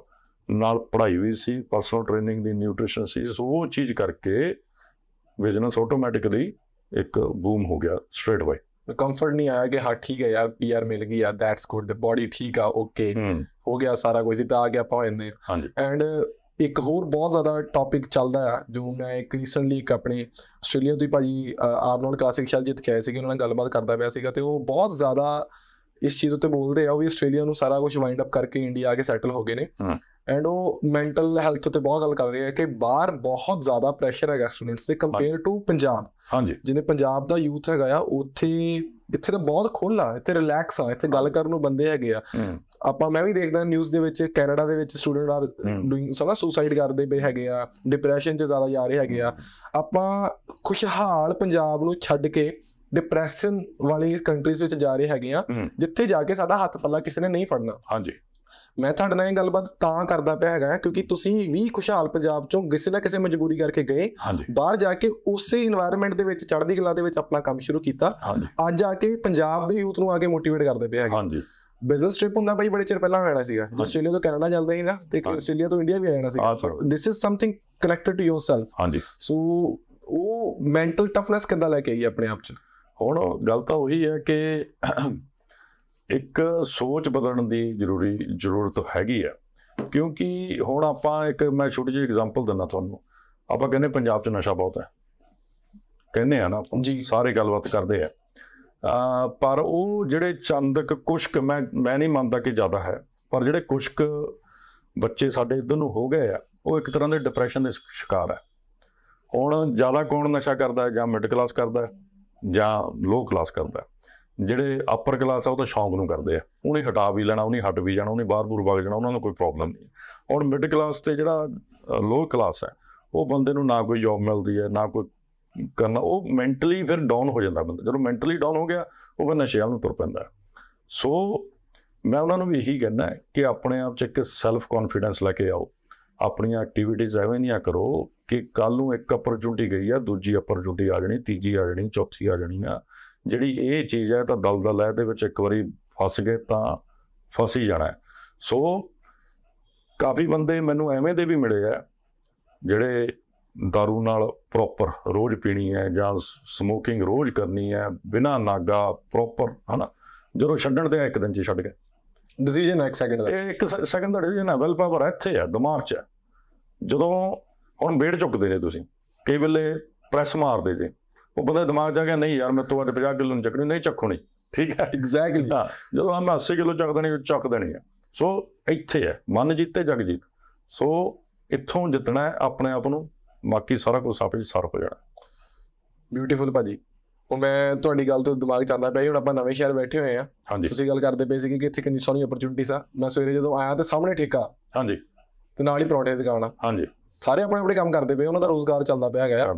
ਨਾਲ ਪੜ੍ਹਾਈ ਵੀ ਸੀ ਪਰਸਨਲ ਟ੍ਰੇਨਿੰਗ ਦੀ ਨਿਊਟ੍ਰੀਸ਼ਨ ਸੀ ਸੋ ਉਹ ਚੀਜ਼ ਕਰਕੇ ਬਿਜ਼ਨਸ ਆਟੋਮੈਟਿਕਲੀ ਇੱਕ ਬੂਮ ਹੋ ਗਿਆ ਸਟ੍ਰੇਟ ਅਵੇ ਕੰਫਰਟ ਨਹੀਂ ਆਇਆ ਕਿ ਹਾਂ ਠੀਕ ਹੈ ਯਾਰ ਪੀਆਰ ਮਿਲ ਗਈ ਆ ਦੈਟਸ ਗੁੱਡ ਬਾਡੀ ਠੀਕ ਆ ਓਕੇ ਹੋ ਗਿਆ ਸਾਰਾ ਕੁਝ ਤਾਂ ਆ ਗਿਆ ਆਪਾਂ ਹਾਂਜੀ ਐਂਡ ਇੱਕ ਹੋਰ ਬਹੁਤ ਜ਼ਿਆਦਾ ਟੌਪਿਕ ਚੱਲਦਾ ਆ ਜੋ ਮੈਂ ਇੱਕ ਰੀਸੈਂਟਲੀ ਇੱਕ ਆਪਣੇ ਆਸਟ੍ਰੇਲੀਆ ਤੋਂ ਹੀ ਭਾਜੀ ਆਰਨੋਲਡ ਕਲਾਸਿਕ ਸ਼ਾਲ ਜਿੱਤ ਕੇ ਆਏ ਸੀਗੇ ਉਹਨਾਂ ਨਾਲ ਗੱਲਬਾਤ ਕਰਦਾ ਪਿਆ ਸੀਗਾ ਤੇ ਉਹ ਬਹੁਤ ਜ਼ਿਆਦਾ ਇਸ ਚੀਜ਼ ਉੱਤੇ ਬੋਲਦੇ ਆ ਉਹ ਵੀ ਆਸਟ੍ਰੇਲੀਆ ਨੂੰ ਸਾਰਾ ਕੁਝ ਵਾਈਂਡ ਅਪ ਕਰਕੇ ਇੰਡੀਆ ਆ ਕੇ ਸੈਟਲ ਹੋ ਗਏ ਨੇ ਐਂਡ ਉਹ ਮੈਂਟਲ ਹੈਲਥ ਤੇ ਬਹੁਤ ਗੱਲ ਕਰ ਰਹੇ ਹੈ ਕਿ ਬਾਹਰ ਬਹੁਤ ਜ਼ਿਆਦਾ ਪ੍ਰੈਸ਼ਰ ਹੈਗਾ ਸਟੂਡੈਂਟਸ ਤੇ ਕੰਪੇਅਰ ਟੂ ਪੰਜਾਬ ਹਾਂਜੀ ਜਿਹਨੇ ਪੰਜਾਬ ਦਾ ਯੂਥ ਹੈਗਾ ਆ ਉੱਥੇ ਇੱਥੇ ਤਾਂ ਬਹੁਤ ਖੁੱਲਾ ਇੱਥੇ ਰਿਲੈਕਸ ਆ ਇੱਥੇ ਗੱਲ ਕਰਨ ਨੂੰ ਬੰਦੇ ਹੈਗੇ ਆ ਆਪਾਂ ਮੈਂ ਵੀ ਦੇਖਦਾ ਨਿਊਜ਼ ਦੇ ਵਿੱਚ ਕੈਨੇਡਾ ਦੇ ਵਿੱਚ ਸਟੂਡੈਂਟ ਆਰ ਡੂਇੰਗ ਸਾਲਾ ਸੁਸਾਈਡ ਕਰਦੇ ਪਏ ਹੈਗੇ ਆ ਡਿਪਰੈਸ਼ਨ 'ਚ ਜ਼ਿਆਦਾ ਜਾ ਰਹੇ ਹੈਗੇ ਆ ਆਪਾਂ ਖੁਸ਼ਹਾਲ ਪੰਜਾਬ ਨੂੰ ਛੱਡ ਕੇ ਡਿਪਰੈਸ਼ਨ ਵਾਲੀ ਕੰਟਰੀਜ਼ ਵਿੱਚ ਜਾ ਰਹੇ ਹੈਗੇ ਆ ਜਿੱਥੇ ਜਾ ਕੇ ਸਾਡਾ ਹੱਥ ਪੱਲਾ ਕਿਸੇ ਨੇ ਨਹੀਂ ਫੜਨਾ ਹਾਂਜੀ ਮੈਂ ਤੁਹਾਡੇ ਨਾਲ ਇਹ ਗੱਲਬਾਤ ਤਾਂ ਕਰਦਾ ਪਿਆ ਹੈਗਾ ਕਿਉਂਕਿ ਤੁਸੀਂ ਵੀ ਖੁਸ਼ਹਾਲ ਪੰਜਾਬ ਚੋਂ ਕਿਸੇ ਨਾ ਕਿਸੇ ਮਜਬੂਰੀ ਕਰਕੇ ਗਏ ਬਾਹਰ ਜਾ ਕੇ ਉਸੇ এনवायरमेंट ਦੇ ਵਿੱਚ ਚੜ੍ਹਦੀ ਕਲਾ ਦੇ ਵਿੱਚ ਆਪਣਾ ਕੰਮ ਸ਼ੁਰੂ ਕੀਤਾ ਅੱਜ ਆ ਕੇ ਪੰਜਾਬ ਦੇ ਯੂਥ ਨੂੰ ਆ ਕੇ ਮੋਟੀਵੇਟ ਕਰਦੇ ਪਿਆ ਹੈਗਾ ਹਾਂਜੀ ਬਿਜ਼ਨਸ ਟ੍ਰਿਪ ਹੁੰਦਾ ਭਾਈ ਬੜੇ ਚਿਰ ਪਹਿਲਾਂ ਹੋਇਆ ਸੀਗਾ ਆਸਟ੍ਰੇਲੀਆ ਤੋਂ ਕੈਨੇਡਾ ਜਾਂਦਾ ਹੀ ਨਾ ਤੇ ਆਸਟ੍ਰੇਲੀਆ ਤੋਂ ਇੰਡੀਆ ਵੀ ਆ ਜਾਣਾ ਸੀਗਾ this is something connected to yourself ਹਾਂਜੀ ਸੋ ਉਹ ਮੈਂਟਲ ਟਫਨੈਸ ਕਿੱਦਾਂ ਲੈ ਕੇ ਆਈ ਆਪਣੇ ਆਪ ਚ ਹੁਣ ਗੱਲ ਤਾਂ ਉਹੀ ਹੈ ਕਿ ਇੱਕ ਸੋਚ ਬਦਲਣ ਦੀ ਜ਼ਰੂਰੀ ਜ਼ਰੂਰਤ ਹੈਗੀ ਆ ਕਿਉਂਕਿ ਹੁਣ ਆਪਾਂ ਇੱਕ ਮੈਂ ਛੋਟੀ ਜਿਹੀ ਐਗਜ਼ਾਮਪਲ ਦਿੰਦਾ ਤੁਹਾਨੂੰ ਆਪਾਂ ਕਹਿੰਦੇ ਪੰਜਾਬ 'ਚ ਨਸ਼ਾ ਬਹੁਤ ਹੈ ਕਹਿੰਦੇ ਆ ਨਾ ਸਾਰੇ ਗੱਲਬਾਤ ਕਰਦੇ ਆ ਪਰ ਉਹ ਜਿਹੜੇ ਚੰਦਕ ਕੁਸ਼ਕ ਮੈਂ ਮੈਂ ਨਹੀਂ ਮੰਨਦਾ ਕਿ ਜ਼ਿਆਦਾ ਹੈ ਪਰ ਜਿਹੜੇ ਕੁਸ਼ਕ ਬੱਚੇ ਸਾਡੇ ਇਧਰ ਨੂੰ ਹੋ ਗਏ ਆ ਉਹ ਇੱਕ ਤਰ੍ਹਾਂ ਦੇ ਡਿਪਰੈਸ਼ਨ ਦੇ ਸ਼ਿਕਾਰ ਆ ਹੁਣ ਜ਼ਿਆਦਾ ਕੌਣ ਨਸ਼ਾ ਕਰਦਾ ਹੈ ਜਾਂ ਮਿਡ ਕਲਾਸ ਕਰਦਾ ਹੈ ਜਾਂ ਲੋ ਕਲਾਸ ਕਰਦਾ ਹੈ ਜਿਹੜੇ ਅਪਰ ਕਲਾਸ ਆ ਉਹ ਤਾਂ ਸ਼ੌਂਕ ਨੂੰ ਕਰਦੇ ਆ ਉਹਨੇ ਹਟਾ ਵੀ ਲੈਣਾ ਉਹਨੇ ਹਟ ਵੀ ਜਾਣਾ ਉਹਨੇ ਬਾਹਰ ਬੁਰ ਵਗ ਜਾਣਾ ਉਹਨਾਂ ਨੂੰ ਕੋਈ ਪ੍ਰੋਬਲਮ ਨਹੀਂ ਹੁਣ ਮਿਡ ਕਲਾਸ ਤੇ ਜਿਹੜਾ ਲੋਅ ਕਲਾਸ ਹੈ ਉਹ ਬੰਦੇ ਨੂੰ ਨਾ ਕੋਈ ਜੌਬ ਮਿਲਦੀ ਹੈ ਨਾ ਕੋਈ ਕਰਨਾ ਉਹ ਮੈਂਟਲੀ ਫਿਰ ਡਾਊਨ ਹੋ ਜਾਂਦਾ ਬੰਦਾ ਜਦੋਂ ਮੈਂਟਲੀ ਡਾਊਨ ਹੋ ਗਿਆ ਉਹ ਫਿਰ ਨਸ਼ੇ ਨੂੰ ਤੁਰ ਪੈਂਦਾ ਸੋ ਮੈਂ ਉਹਨਾਂ ਨੂੰ ਵੀ ਇਹੀ ਕਹਿੰਦਾ ਕਿ ਆਪਣੇ ਆਪ 'ਚ ਇੱਕ ਸੈਲਫ ਕੌਨਫੀਡੈਂਸ ਲੈ ਕੇ ਆਓ ਆਪਣੀਆਂ ਐਕਟੀਵਿਟੀਜ਼ ਐਵੇਂ ਨਹੀਂ ਕਰੋ ਕਿ ਕੱਲ ਨੂੰ ਇੱਕ ਅਪਰਚੂਨਿਟੀ ਗਈ ਆ ਦੂਜੀ ਅਪਰਚੂਨਿਟੀ ਆ ਜਾਣੀ ਤੀਜੀ ਆ ਜਾਣੀ ਚੌਥੀ ਆ ਜਾਣੀ ਆ ਜਿਹੜੀ ਇਹ ਚੀਜ਼ ਹੈ ਤਾਂ ਦਲਦਲ ਹੈ ਦੇ ਵਿੱਚ ਇੱਕ ਵਾਰੀ ਫਸ ਗਏ ਤਾਂ ਫਸੀ ਜਾਣਾ ਸੋ ਕਾਫੀ ਬੰਦੇ ਮੈਨੂੰ ਐਵੇਂ ਦੇ ਵੀ ਮਿਲੇ ਆ ਜਿਹੜੇ दारू ਨਾਲ ਪ੍ਰੋਪਰ ਰੋਜ਼ ਪੀਣੀ ਹੈ ਜਾਂ ਸਮੋਕਿੰਗ ਰੋਜ਼ ਕਰਨੀ ਹੈ ਬਿਨਾ ਨਾਗਾ ਪ੍ਰੋਪਰ ਹਨਾ ਜਦੋਂ ਛੱਡਣ ਦੇ ਇੱਕ ਦਿਨ ਚ ਛੱਡ ਗਏ ਡਿਸੀਜਨ ਇੱਕ ਸੈਕਿੰਡ ਦਾ ਇਹ ਸੈਕਿੰਡ ਦਾ ਡਿਸੀਜਨ ਹੈ ਵੈਲ ਪਾਵਰ ਇੱਥੇ ਹੈ ਦਿਮਾਗ 'ਚ ਜਦੋਂ ਹੁਣ ਵੇੜ ਚੁੱਕਦੇ ਨੇ ਤੁਸੀਂ ਕਈ ਵੇਲੇ ਪ੍ਰੈਸ ਮਾਰਦੇ ਜੇ ਉਹ ਬੰਦਾ ਦਿਮਾਗ ਜਾ ਕੇ ਨਹੀਂ ਯਾਰ ਮੈਂ ਤੋਂ 50 ਕਿਲੋ ਨੂੰ ਚੱਕਣੀ ਨਹੀਂ ਚੱਕਣੀ ਠੀਕ ਹੈ ਐਗਜ਼ੈਕਟਲੀ ਹਾਂ ਜਦੋਂ ਮੈਂ 80 ਕਿਲੋ ਚੱਕ ਦੇਣੀ ਚੱਕ ਦੇਣੀ ਹੈ ਸੋ ਇੱਥੇ ਹੈ ਮਨ ਜਿੱਤੇ ਜਗ ਜੀਤ ਸੋ ਇੱਥੋਂ ਜਿੱਤਣਾ ਹੈ ਆਪਣੇ ਆਪ ਨੂੰ ਬਾਕੀ ਸਾਰਾ ਕੁਝ ਆਪੇ ਸਰ ਹੋ ਜਾਣਾ ਬਿਊਟੀਫੁਲ ਭਾਜੀ ਉਹ ਮੈਂ ਤੁਹਾਡੀ ਗੱਲ ਤੋਂ ਦਿਮਾਗ ਚਾਹੁੰਦਾ ਪਿਆ ਹੁਣ ਆਪਾਂ ਨਵੇਂ ਸ਼ਹਿਰ ਬੈਠੇ ਹੋਏ ਆ ਤੁਸੀਂ ਗੱਲ ਕਰਦੇ ਪਏ ਸੀ ਕਿ ਇੱਥੇ ਕਿੰਨੀ ਸੋਹਣੀ ਓਪਰਚੁਨਿਟੀਸ ਆ ਮੈਂ ਸਵੇਰੇ ਜਦੋਂ ਆਇਆ ਤੇ ਸਾਹਮਣੇ ਠੇਕਾ ਹਾਂਜੀ ਤੇ ਨਾਲ ਹੀ ਪਰੌਂਠੇ ਦੀ ਦੁਕਾਨ ਆ ਹਾਂਜੀ ਸਾਰੇ ਆਪਣੇ ਆਪਣੇ ਕੰਮ ਕਰਦੇ ਪਏ ਉਹਨਾਂ ਦਾ ਰੋਜ਼ਗਾਰ ਚੱਲਦਾ ਪਿਆ ਹੈਗਾ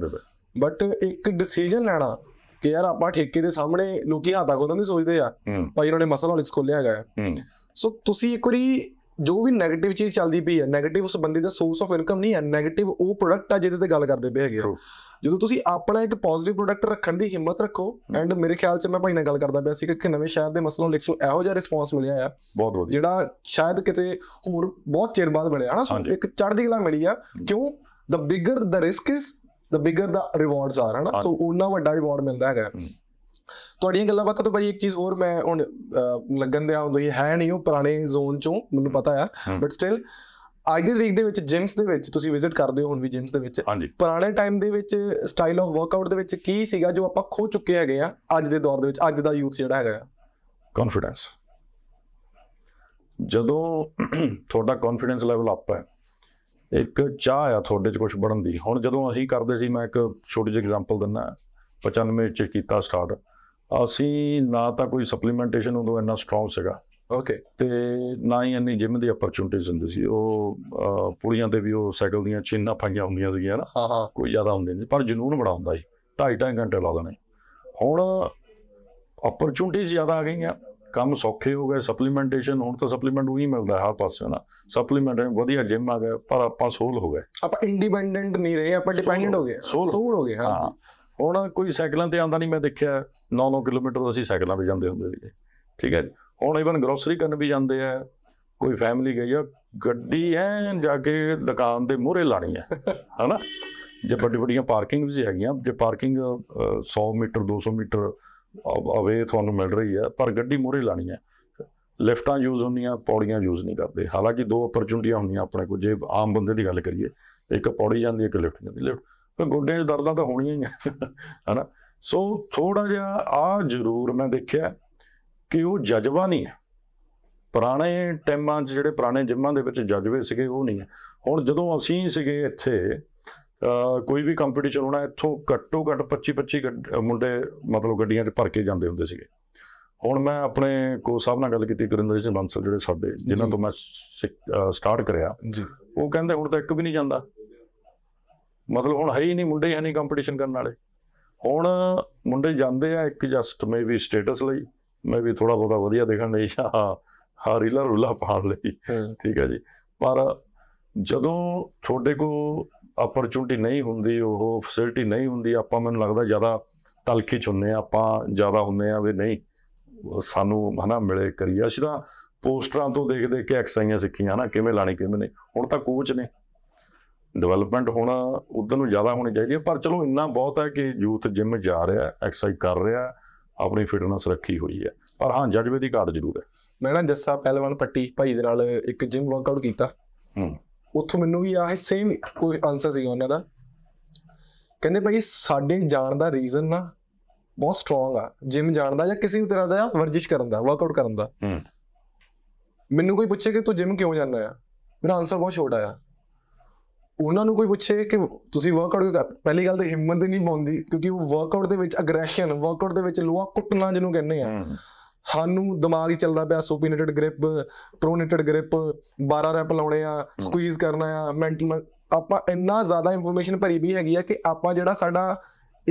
ਬਟ ਇੱਕ ਡਿਸੀਜਨ ਲੈਣਾ ਕਿ ਯਾਰ ਆਪਾਂ ਠੇਕੇ ਦੇ ਸਾਹਮਣੇ ਲੋਕੀ ਹਾਤਾ ਕੋਲ ਨਹੀਂ ਸੋਚਦੇ ਆ ਭਾਈ ਉਹਨਾਂ ਨੇ ਮਸਲ ਹੌਲਿਕਸ ਖੋਲਿਆ ਹੈਗਾ ਸੋ ਤੁਸੀਂ ਇੱਕ ਵਾਰੀ ਜੋ ਵੀ 네ਗੇਟਿਵ ਚੀਜ਼ ਚੱਲਦੀ ਪਈ ਹੈ 네ਗੇਟਿਵ ਉਸ ਬੰਦੇ ਦਾ ਸੋਰਸ ਆਫ ਇਨਕਮ ਨਹੀਂ ਹੈ 네ਗੇਟਿਵ ਉਹ ਪ੍ਰੋਡਕਟ ਆ ਜਿਹਦੇ ਤੇ ਗੱਲ ਕਰਦੇ ਪਏ ਹੈਗੇ ਜਦੋਂ ਤੁਸੀਂ ਆਪਣਾ ਇੱਕ ਪੋਜ਼ਿਟਿਵ ਪ੍ਰੋਡਕਟ ਰੱਖਣ ਦੀ ਹਿੰਮਤ ਰੱਖੋ ਐਂਡ ਮੇਰੇ ਖਿਆਲ 'ਚ ਮੈਂ ਭਾਈ ਨਾਲ ਗੱਲ ਕਰਦਾ ਪਿਆ ਸੀ ਕਿ ਨਵੇਂ ਸ਼ਹਿਰ ਦੇ ਮਸਲੋਂ ਸੋ ਇਹੋ ਜਿਹਾ ਰਿਸਪੌਂਸ ਮਿਲਿਆ ਆ ਬਹੁਤ ਵਧੀਆ ਜਿਹੜਾ ਸ਼ਾਇਦ ਕਿਤੇ ਹੋਰ ਬਹੁਤ ਚਿਰ ਬਾਅਦ ਮਿਲਿਆ ਹਨਾ ਸੋ ਇੱਕ ਚੜ੍ਹਦੀ ਕਲਾ ਮਿਲੀ ਆ ਕਿਉਂ ਦ bigger the risk is the bigger the rewards are ਹਨਾ ਸੋ ਉਹਨਾਂ ਵੱਡਾ ਰਿਵਾਰਡ ਮਿਲਦਾ ਹੈਗਾ ਤੁਹਾਡੀਆਂ ਗੱਲਾਂ ਬਾਤਾਂ ਤੋਂ ਭਾਈ ਇੱਕ ਚੀਜ਼ ਹੋਰ ਮੈਂ ਹੁਣ ਲੱਗਣ ਦਿਆ ਹੁੰਦਾ ਇਹ ਹੈ ਨਹੀਂ ਉਹ ਪੁਰਾਣੇ ਜ਼ੋਨ ਚੋਂ ਮੈਨੂੰ ਪਤਾ ਆ ਬਟ ਸਟਿਲ ਅੱਜ ਦੇ ਤਰੀਕ ਦੇ ਵਿੱਚ ਜਿਮਸ ਦੇ ਵਿੱਚ ਤੁਸੀਂ ਵਿਜ਼ਿਟ ਕਰਦੇ ਹੋ ਹੁਣ ਵੀ ਜਿਮਸ ਦੇ ਵਿੱਚ ਪੁਰਾਣੇ ਟਾਈਮ ਦੇ ਵਿੱਚ ਸਟਾਈਲ ਆਫ ਵਰਕਆਊਟ ਦੇ ਵਿੱਚ ਕੀ ਸੀਗਾ ਜੋ ਆਪਾਂ ਖੋ ਚੁੱਕੇ ਹੈਗੇ ਆ ਅੱਜ ਦੇ ਦੌਰ ਦੇ ਵਿੱਚ ਅੱਜ ਦਾ ਯੂਥ ਜਿਹੜਾ ਹੈਗਾ ਕੌਨਫੀਡੈਂਸ ਜਦੋਂ ਤੁਹਾਡਾ ਕੌਨਫੀਡੈਂਸ ਲੈਵਲ ਅਪ ਹੈ ਇੱਕ ਚਾਹ ਆ ਤੁਹਾਡੇ 'ਚ ਕੁਝ ਬਣਨ ਦੀ ਹੁਣ ਜਦੋਂ ਅਸੀਂ ਕਰਦੇ ਸੀ ਮੈਂ ਇੱਕ ਛੋਟੀ ਜਿਹੀ ਐਗਜ਼ਾਮਪਲ ਦਿੰਨਾ 95 'ਚ ਕੀਤਾ ਸਟਾਰਟ ਅਸੀਂ ਨਾ ਤਾਂ ਕੋਈ ਸਪਲੀਮੈਂਟੇਸ਼ਨ ਉਦੋਂ ਇੰਨਾ ਸਟਰੋਂਗ ਸੀਗਾ ਓਕੇ ਤੇ ਨਾ ਹੀ ਇੰਨੀ ਜਿਮ ਦੀ ਅਪਰਚੂਨਿਟੀਜ਼ ਹੁੰਦੀ ਸੀ ਉਹ ਪੁੜੀਆਂ ਤੇ ਵੀ ਉਹ ਸਾਈਕਲ ਦੀਆਂ ਚੇਨਾਂ ਫਾਈਆਂ ਹੁੰਦੀਆਂ ਸੀਗੀਆਂ ਨਾ ਹਾਂ ਹਾਂ ਕੋਈ ਜ਼ਿਆਦਾ ਹੁੰਦੇ ਨਹੀਂ ਪਰ ਜਨੂਨ ਬੜਾ ਹੁੰਦਾ ਸੀ 2.5 ਘੰਟੇ ਲਾ ਦੇਣੇ ਹੁਣ ਅਪਰਚੂਨਿਟੀਜ਼ ਜ਼ਿਆਦਾ ਆ ਗਈਆਂ ਕੰਮ ਸੌਖੇ ਹੋ ਗਏ ਸਪਲੀਮੈਂਟੇਸ਼ਨ ਹੁਣ ਤਾਂ ਸਪਲੀਮੈਂਟ ਉਹੀ ਮਿਲਦਾ ਹਰ ਪਾਸੇ ਨਾ ਸਪਲੀਮੈਂਟ ਵਧੀਆ ਜਿਮ ਆ ਗਏ ਪਰ ਆਪਾਂ ਸੋਲ ਹੋ ਗਏ ਆਪਾਂ ਇੰਡੀਪੈਂਡੈਂਟ ਨਹੀਂ ਰਹੇ ਆਪਾਂ ਡਿਪੈਂਡੈਂਟ ਹੋ ਗਏ ਸੋਲ ਹੋ ਗਏ ਹਾਂ ਹੁਣ ਕੋਈ ਸਾਈਕਲਾਂ ਤੇ ਆਉਂਦਾ ਨਹੀਂ ਮੈਂ ਦੇਖਿਆ 9-9 ਕਿਲੋਮੀਟਰ ਅਸੀਂ ਸਾਈਕਲਾਂ ਤੇ ਜਾਂਦੇ ਹੁੰਦੇ ਸੀਗੇ ਠੀਕ ਹੈ ਹੁਣ ਇਵਨ ਗਰੋਸਰੀ ਕਰਨ ਵੀ ਜਾਂਦੇ ਆ ਕੋਈ ਫੈਮਿਲੀ ਗਈ ਆ ਗੱਡੀ ਐ ਜਾ ਕੇ ਦੁਕਾਨ ਦੇ ਮੂਹਰੇ ਲਾਣੀ ਆ ਹਨਾ ਜੇ ਵੱਡੀ ਵੱਡੀਆਂ ਪਾਰਕਿੰਗ ਵੀ ਹੈਗੀਆਂ ਜੇ ਪਾਰਕਿੰਗ 100 ਮੀਟਰ 200 ਮੀਟਰ ਅਵੇ ਤੁਹਾਨੂੰ ਮਿਲ ਰਹੀ ਹੈ ਪਰ ਗੱਡੀ ਮੋਰੀ ਲਾਣੀ ਹੈ ਲਿਫਟਾਂ ਯੂਜ਼ ਹੁੰਦੀਆਂ ਪੌੜੀਆਂ ਯੂਜ਼ ਨਹੀਂ ਕਰਦੇ ਹਾਲਾਂਕਿ ਦੋ ਓਪਰਚੁਨਿਟੀਆਂ ਹੁੰਦੀਆਂ ਆਪਣੇ ਕੋਲ ਜੇ ਆਮ ਬੰਦੇ ਦੀ ਗੱਲ ਕਰੀਏ ਇੱਕ ਪੌੜੀ ਜਾਂਦੀ ਇੱਕ ਲਿਫਟ ਜਾਂਦੀ ਲਿਫਟ ਤਾਂ ਗੋਡਿਆਂ 'ਚ ਦਰਦਾਂ ਤਾਂ ਹੋਣੀਆਂ ਹੀ ਹੈ ਹਨਾ ਸੋ ਥੋੜਾ ਜਿਹਾ ਆ ਜ਼ਰੂਰ ਮੈਂ ਦੇਖਿਆ ਕਿ ਉਹ ਜਜ਼ਬਾ ਨਹੀਂ ਹੈ ਪੁਰਾਣੇ ਟਾਈਮਾਂ 'ਚ ਜਿਹੜੇ ਪੁਰਾਣੇ ਜਿੰਮਾਂ ਦੇ ਵਿੱਚ ਜਜ਼ਬੇ ਸੀਗੇ ਉਹ ਨਹੀਂ ਹੈ ਹੁਣ ਜਦੋਂ ਅਸੀਂ ਸੀਗੇ ਇੱਥੇ ਕੋਈ ਵੀ ਕੰਪੀਟੀਸ਼ਨ ਹੋਣਾ ਇੱਥੋਂ ਘੱਟੋ ਘੱਟ 25 25 ਮੁੰਡੇ ਮਤਲਬ ਗੱਡੀਆਂ ਤੇ ਭਰ ਕੇ ਜਾਂਦੇ ਹੁੰਦੇ ਸੀਗੇ ਹੁਣ ਮੈਂ ਆਪਣੇ ਕੋਚ ਸਾਹਿਬ ਨਾਲ ਗੱਲ ਕੀਤੀ ਗੁਰਿੰਦਰ ਸਿੰਘ ਬੰਸਲ ਜਿਹੜੇ ਸਾਡੇ ਜਿਨ੍ਹਾਂ ਤੋਂ ਮੈਂ ਸਟਾਰਟ ਕਰਿਆ ਜੀ ਉਹ ਕਹਿੰਦੇ ਹੁਣ ਤਾਂ ਇੱਕ ਵੀ ਨਹੀਂ ਜਾਂਦਾ ਮਤਲਬ ਹੁਣ ਹੈ ਹੀ ਨਹੀਂ ਮੁੰਡੇ ਹੈ ਨਹੀਂ ਕੰਪੀਟੀਸ਼ਨ ਕਰਨ ਵਾਲੇ ਹੁਣ ਮੁੰਡੇ ਜਾਂਦੇ ਆ ਇੱਕ ਜਸਟ ਮੇ ਵੀ ਸਟੇਟਸ ਲਈ ਵੀ ਥੋੜਾ ਬਹੁਤਾ ਵਧੀਆ ਦੇਖਣ ਲਈ ਹਾਂ ਹਾਂ ਰੀਲਾ ਰੁਲਾ ਪਾਣ ਲਈ ਠੀਕ ਹੈ ਜੀ ਪਰ ਜਦੋਂ ਤੁਹਾਡੇ ਕੋ ਅਪਰਚੂਨਿਟੀ ਨਹੀਂ ਹੁੰਦੀ ਉਹ ਫੈਸਿਲਿਟੀ ਨਹੀਂ ਹੁੰਦੀ ਆਪਾਂ ਮੈਨੂੰ ਲੱਗਦਾ ਜ਼ਿਆਦਾ ਤਲਖੀ ਚ ਹੁੰਨੇ ਆ ਆਪਾਂ ਜ਼ਿਆਦਾ ਹੁੰਨੇ ਆ ਵੀ ਨਹੀਂ ਸਾਨੂੰ ਹਨਾ ਮਿਲੇ ਕਰੀਏ ਅਸੀਂ ਤਾਂ ਪੋਸਟਰਾਂ ਤੋਂ ਦੇਖ ਦੇ ਕੇ ਐਕਸਾਈਆਂ ਸਿੱਖੀਆਂ ਹਨਾ ਕਿਵੇਂ ਲਾਣੀ ਕਿਵੇਂ ਨੇ ਹੁਣ ਤਾਂ ਕੋਚ ਨੇ ਡਿਵੈਲਪਮੈਂਟ ਹੋਣਾ ਉਧਰ ਨੂੰ ਜ਼ਿਆਦਾ ਹੋਣੀ ਚਾਹੀਦੀ ਹੈ ਪਰ ਚਲੋ ਇੰਨਾ ਬਹੁਤ ਹੈ ਕਿ ਯੂਥ ਜਿਮ ਜਾ ਰਿਹਾ ਐਕਸਾਈ ਕਰ ਰਿਹਾ ਆਪਣੀ ਫਿਟਨੈਸ ਰੱਖੀ ਹੋਈ ਹੈ ਪਰ ਹਾਂ ਜੱਜਵੇ ਦੀ ਘਾਟ ਜ਼ਰੂਰ ਹੈ ਮੈਂ ਨਾ ਜੱਸਾ ਪਹਿਲਵਾਨ ਪੱਟੀ ਭਾਈ ਦੇ ਨਾਲ ਇੱਕ ਜਿਮ ਵਰਕਆਊਟ ਕੀਤਾ ਹੂੰ ਉੱਥੋਂ ਮੈਨੂੰ ਵੀ ਆਹ ਸੇਮ ਕੋਈ ਆਨਸਰ ਸੀ ਉਹਨਾਂ ਦਾ ਕਹਿੰਦੇ ਭਾਈ ਸਾਡੇ ਜਾਣ ਦਾ ਰੀਜ਼ਨ ਨਾ ਬਹੁਤ ਸਟਰੋਂਗ ਆ ਜਿਮ ਜਾਣ ਦਾ ਜਾਂ ਕਿਸੇ ਵੀ ਤਰ੍ਹਾਂ ਦਾ ਵਰਜਿਸ਼ ਕਰਨ ਦਾ ਵਰਕਆਊਟ ਕਰਨ ਦਾ ਮੈਨੂੰ ਕੋਈ ਪੁੱਛੇ ਕਿ ਤੂੰ ਜਿਮ ਕਿਉਂ ਜਾਂਦਾ ਆ ਮੇਰਾ ਆਨਸਰ ਬਹੁਤ ਛੋਟਾ ਆ ਉਹਨਾਂ ਨੂੰ ਕੋਈ ਪੁੱਛੇ ਕਿ ਤੁਸੀਂ ਵਰਕਆਊਟ ਕਰਦੇ ਪਹਿਲੀ ਗੱਲ ਤੇ ਹਿੰਮਤ ਨਹੀਂ ਪਾਉਂਦੀ ਕਿਉਂਕਿ ਉਹ ਵਰਕਆਊਟ ਦੇ ਵਿੱਚ ਅਗਰੈਸ਼ਨ ਵਰਕਆਊਟ ਦੇ ਵਿੱਚ ਲੋਹਾ ਕੁੱਟਣਾ ਜਿਹਨੂੰ ਕਹਿੰਦੇ ਆ ਸਾਨੂੰ ਦਿਮਾਗ ਹੀ ਚੱਲਦਾ ਪਿਆ supinated grip pronated grip 12 rep ਲਾਉਣੇ ਆ ਸਕੁਈਜ਼ ਕਰਨਾ ਆ ਮੈਂਟਲ ਆਪਾਂ ਇੰਨਾ ਜ਼ਿਆਦਾ ਇਨਫੋਰਮੇਸ਼ਨ ਭਰੀ ਵੀ ਹੈਗੀ ਆ ਕਿ ਆਪਾਂ ਜਿਹੜਾ ਸਾਡਾ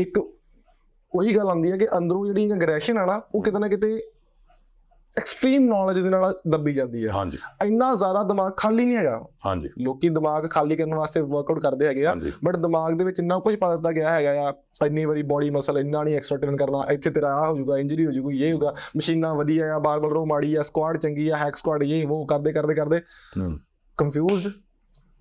ਇੱਕ ਉਹੀ ਗੱਲ ਆਉਂਦੀ ਹੈ ਕਿ ਅੰਦਰੋਂ ਜਿਹੜੀ ਅਗਰੈਸ਼ਨ ਆ ਨਾ ਉਹ ਕਿਤੇ ਨਾ ਕਿਤੇ ਐਕਸਟ੍ਰੀਮ ਨੌਲੇਜ ਦੇ ਨਾਲ ਦੱਬੀ ਜਾਂਦੀ ਹੈ ਹਾਂਜੀ ਇੰਨਾ ਜ਼ਿਆਦਾ ਦਿਮਾਗ ਖਾਲੀ ਨਹੀਂ ਹੈਗਾ ਹਾਂਜੀ ਲੋਕੀ ਦਿਮਾਗ ਖਾਲੀ ਕਰਨ ਵਾਸਤੇ ਵਰਕਆਊਟ ਕਰਦੇ ਹੈਗੇ ਆ ਬਟ ਦਿਮਾਗ ਦੇ ਵਿੱਚ ਇੰਨਾ ਕੁਝ ਪਾ ਦਿੱਤਾ ਗਿਆ ਹੈਗਾ ਆ ਇੰਨੀ ਵਾਰੀ ਬੋਡੀ ਮਸਲ ਇੰਨਾ ਨਹੀਂ ਐਕਸਟਰਾ ਟ੍ਰੇਨ ਕਰਨਾ ਇੱਥੇ ਤੇਰਾ ਆ ਹੋ ਜਾਊਗਾ ਇੰਜਰੀ ਹੋ ਜਾਊਗੀ ਇਹ ਹੋਊਗਾ ਮਸ਼ੀਨਾਂ ਵਧੀਆ ਆ ਬਾਰ ਰੋ ਮਾੜੀ ਆ ਸਕੁਆਡ ਚੰਗੀ ਆ ਹੈਕ ਸਕੁਆਡ ਇਹ ਉਹ ਕਰਦੇ ਕਰਦੇ ਕਰਦੇ confused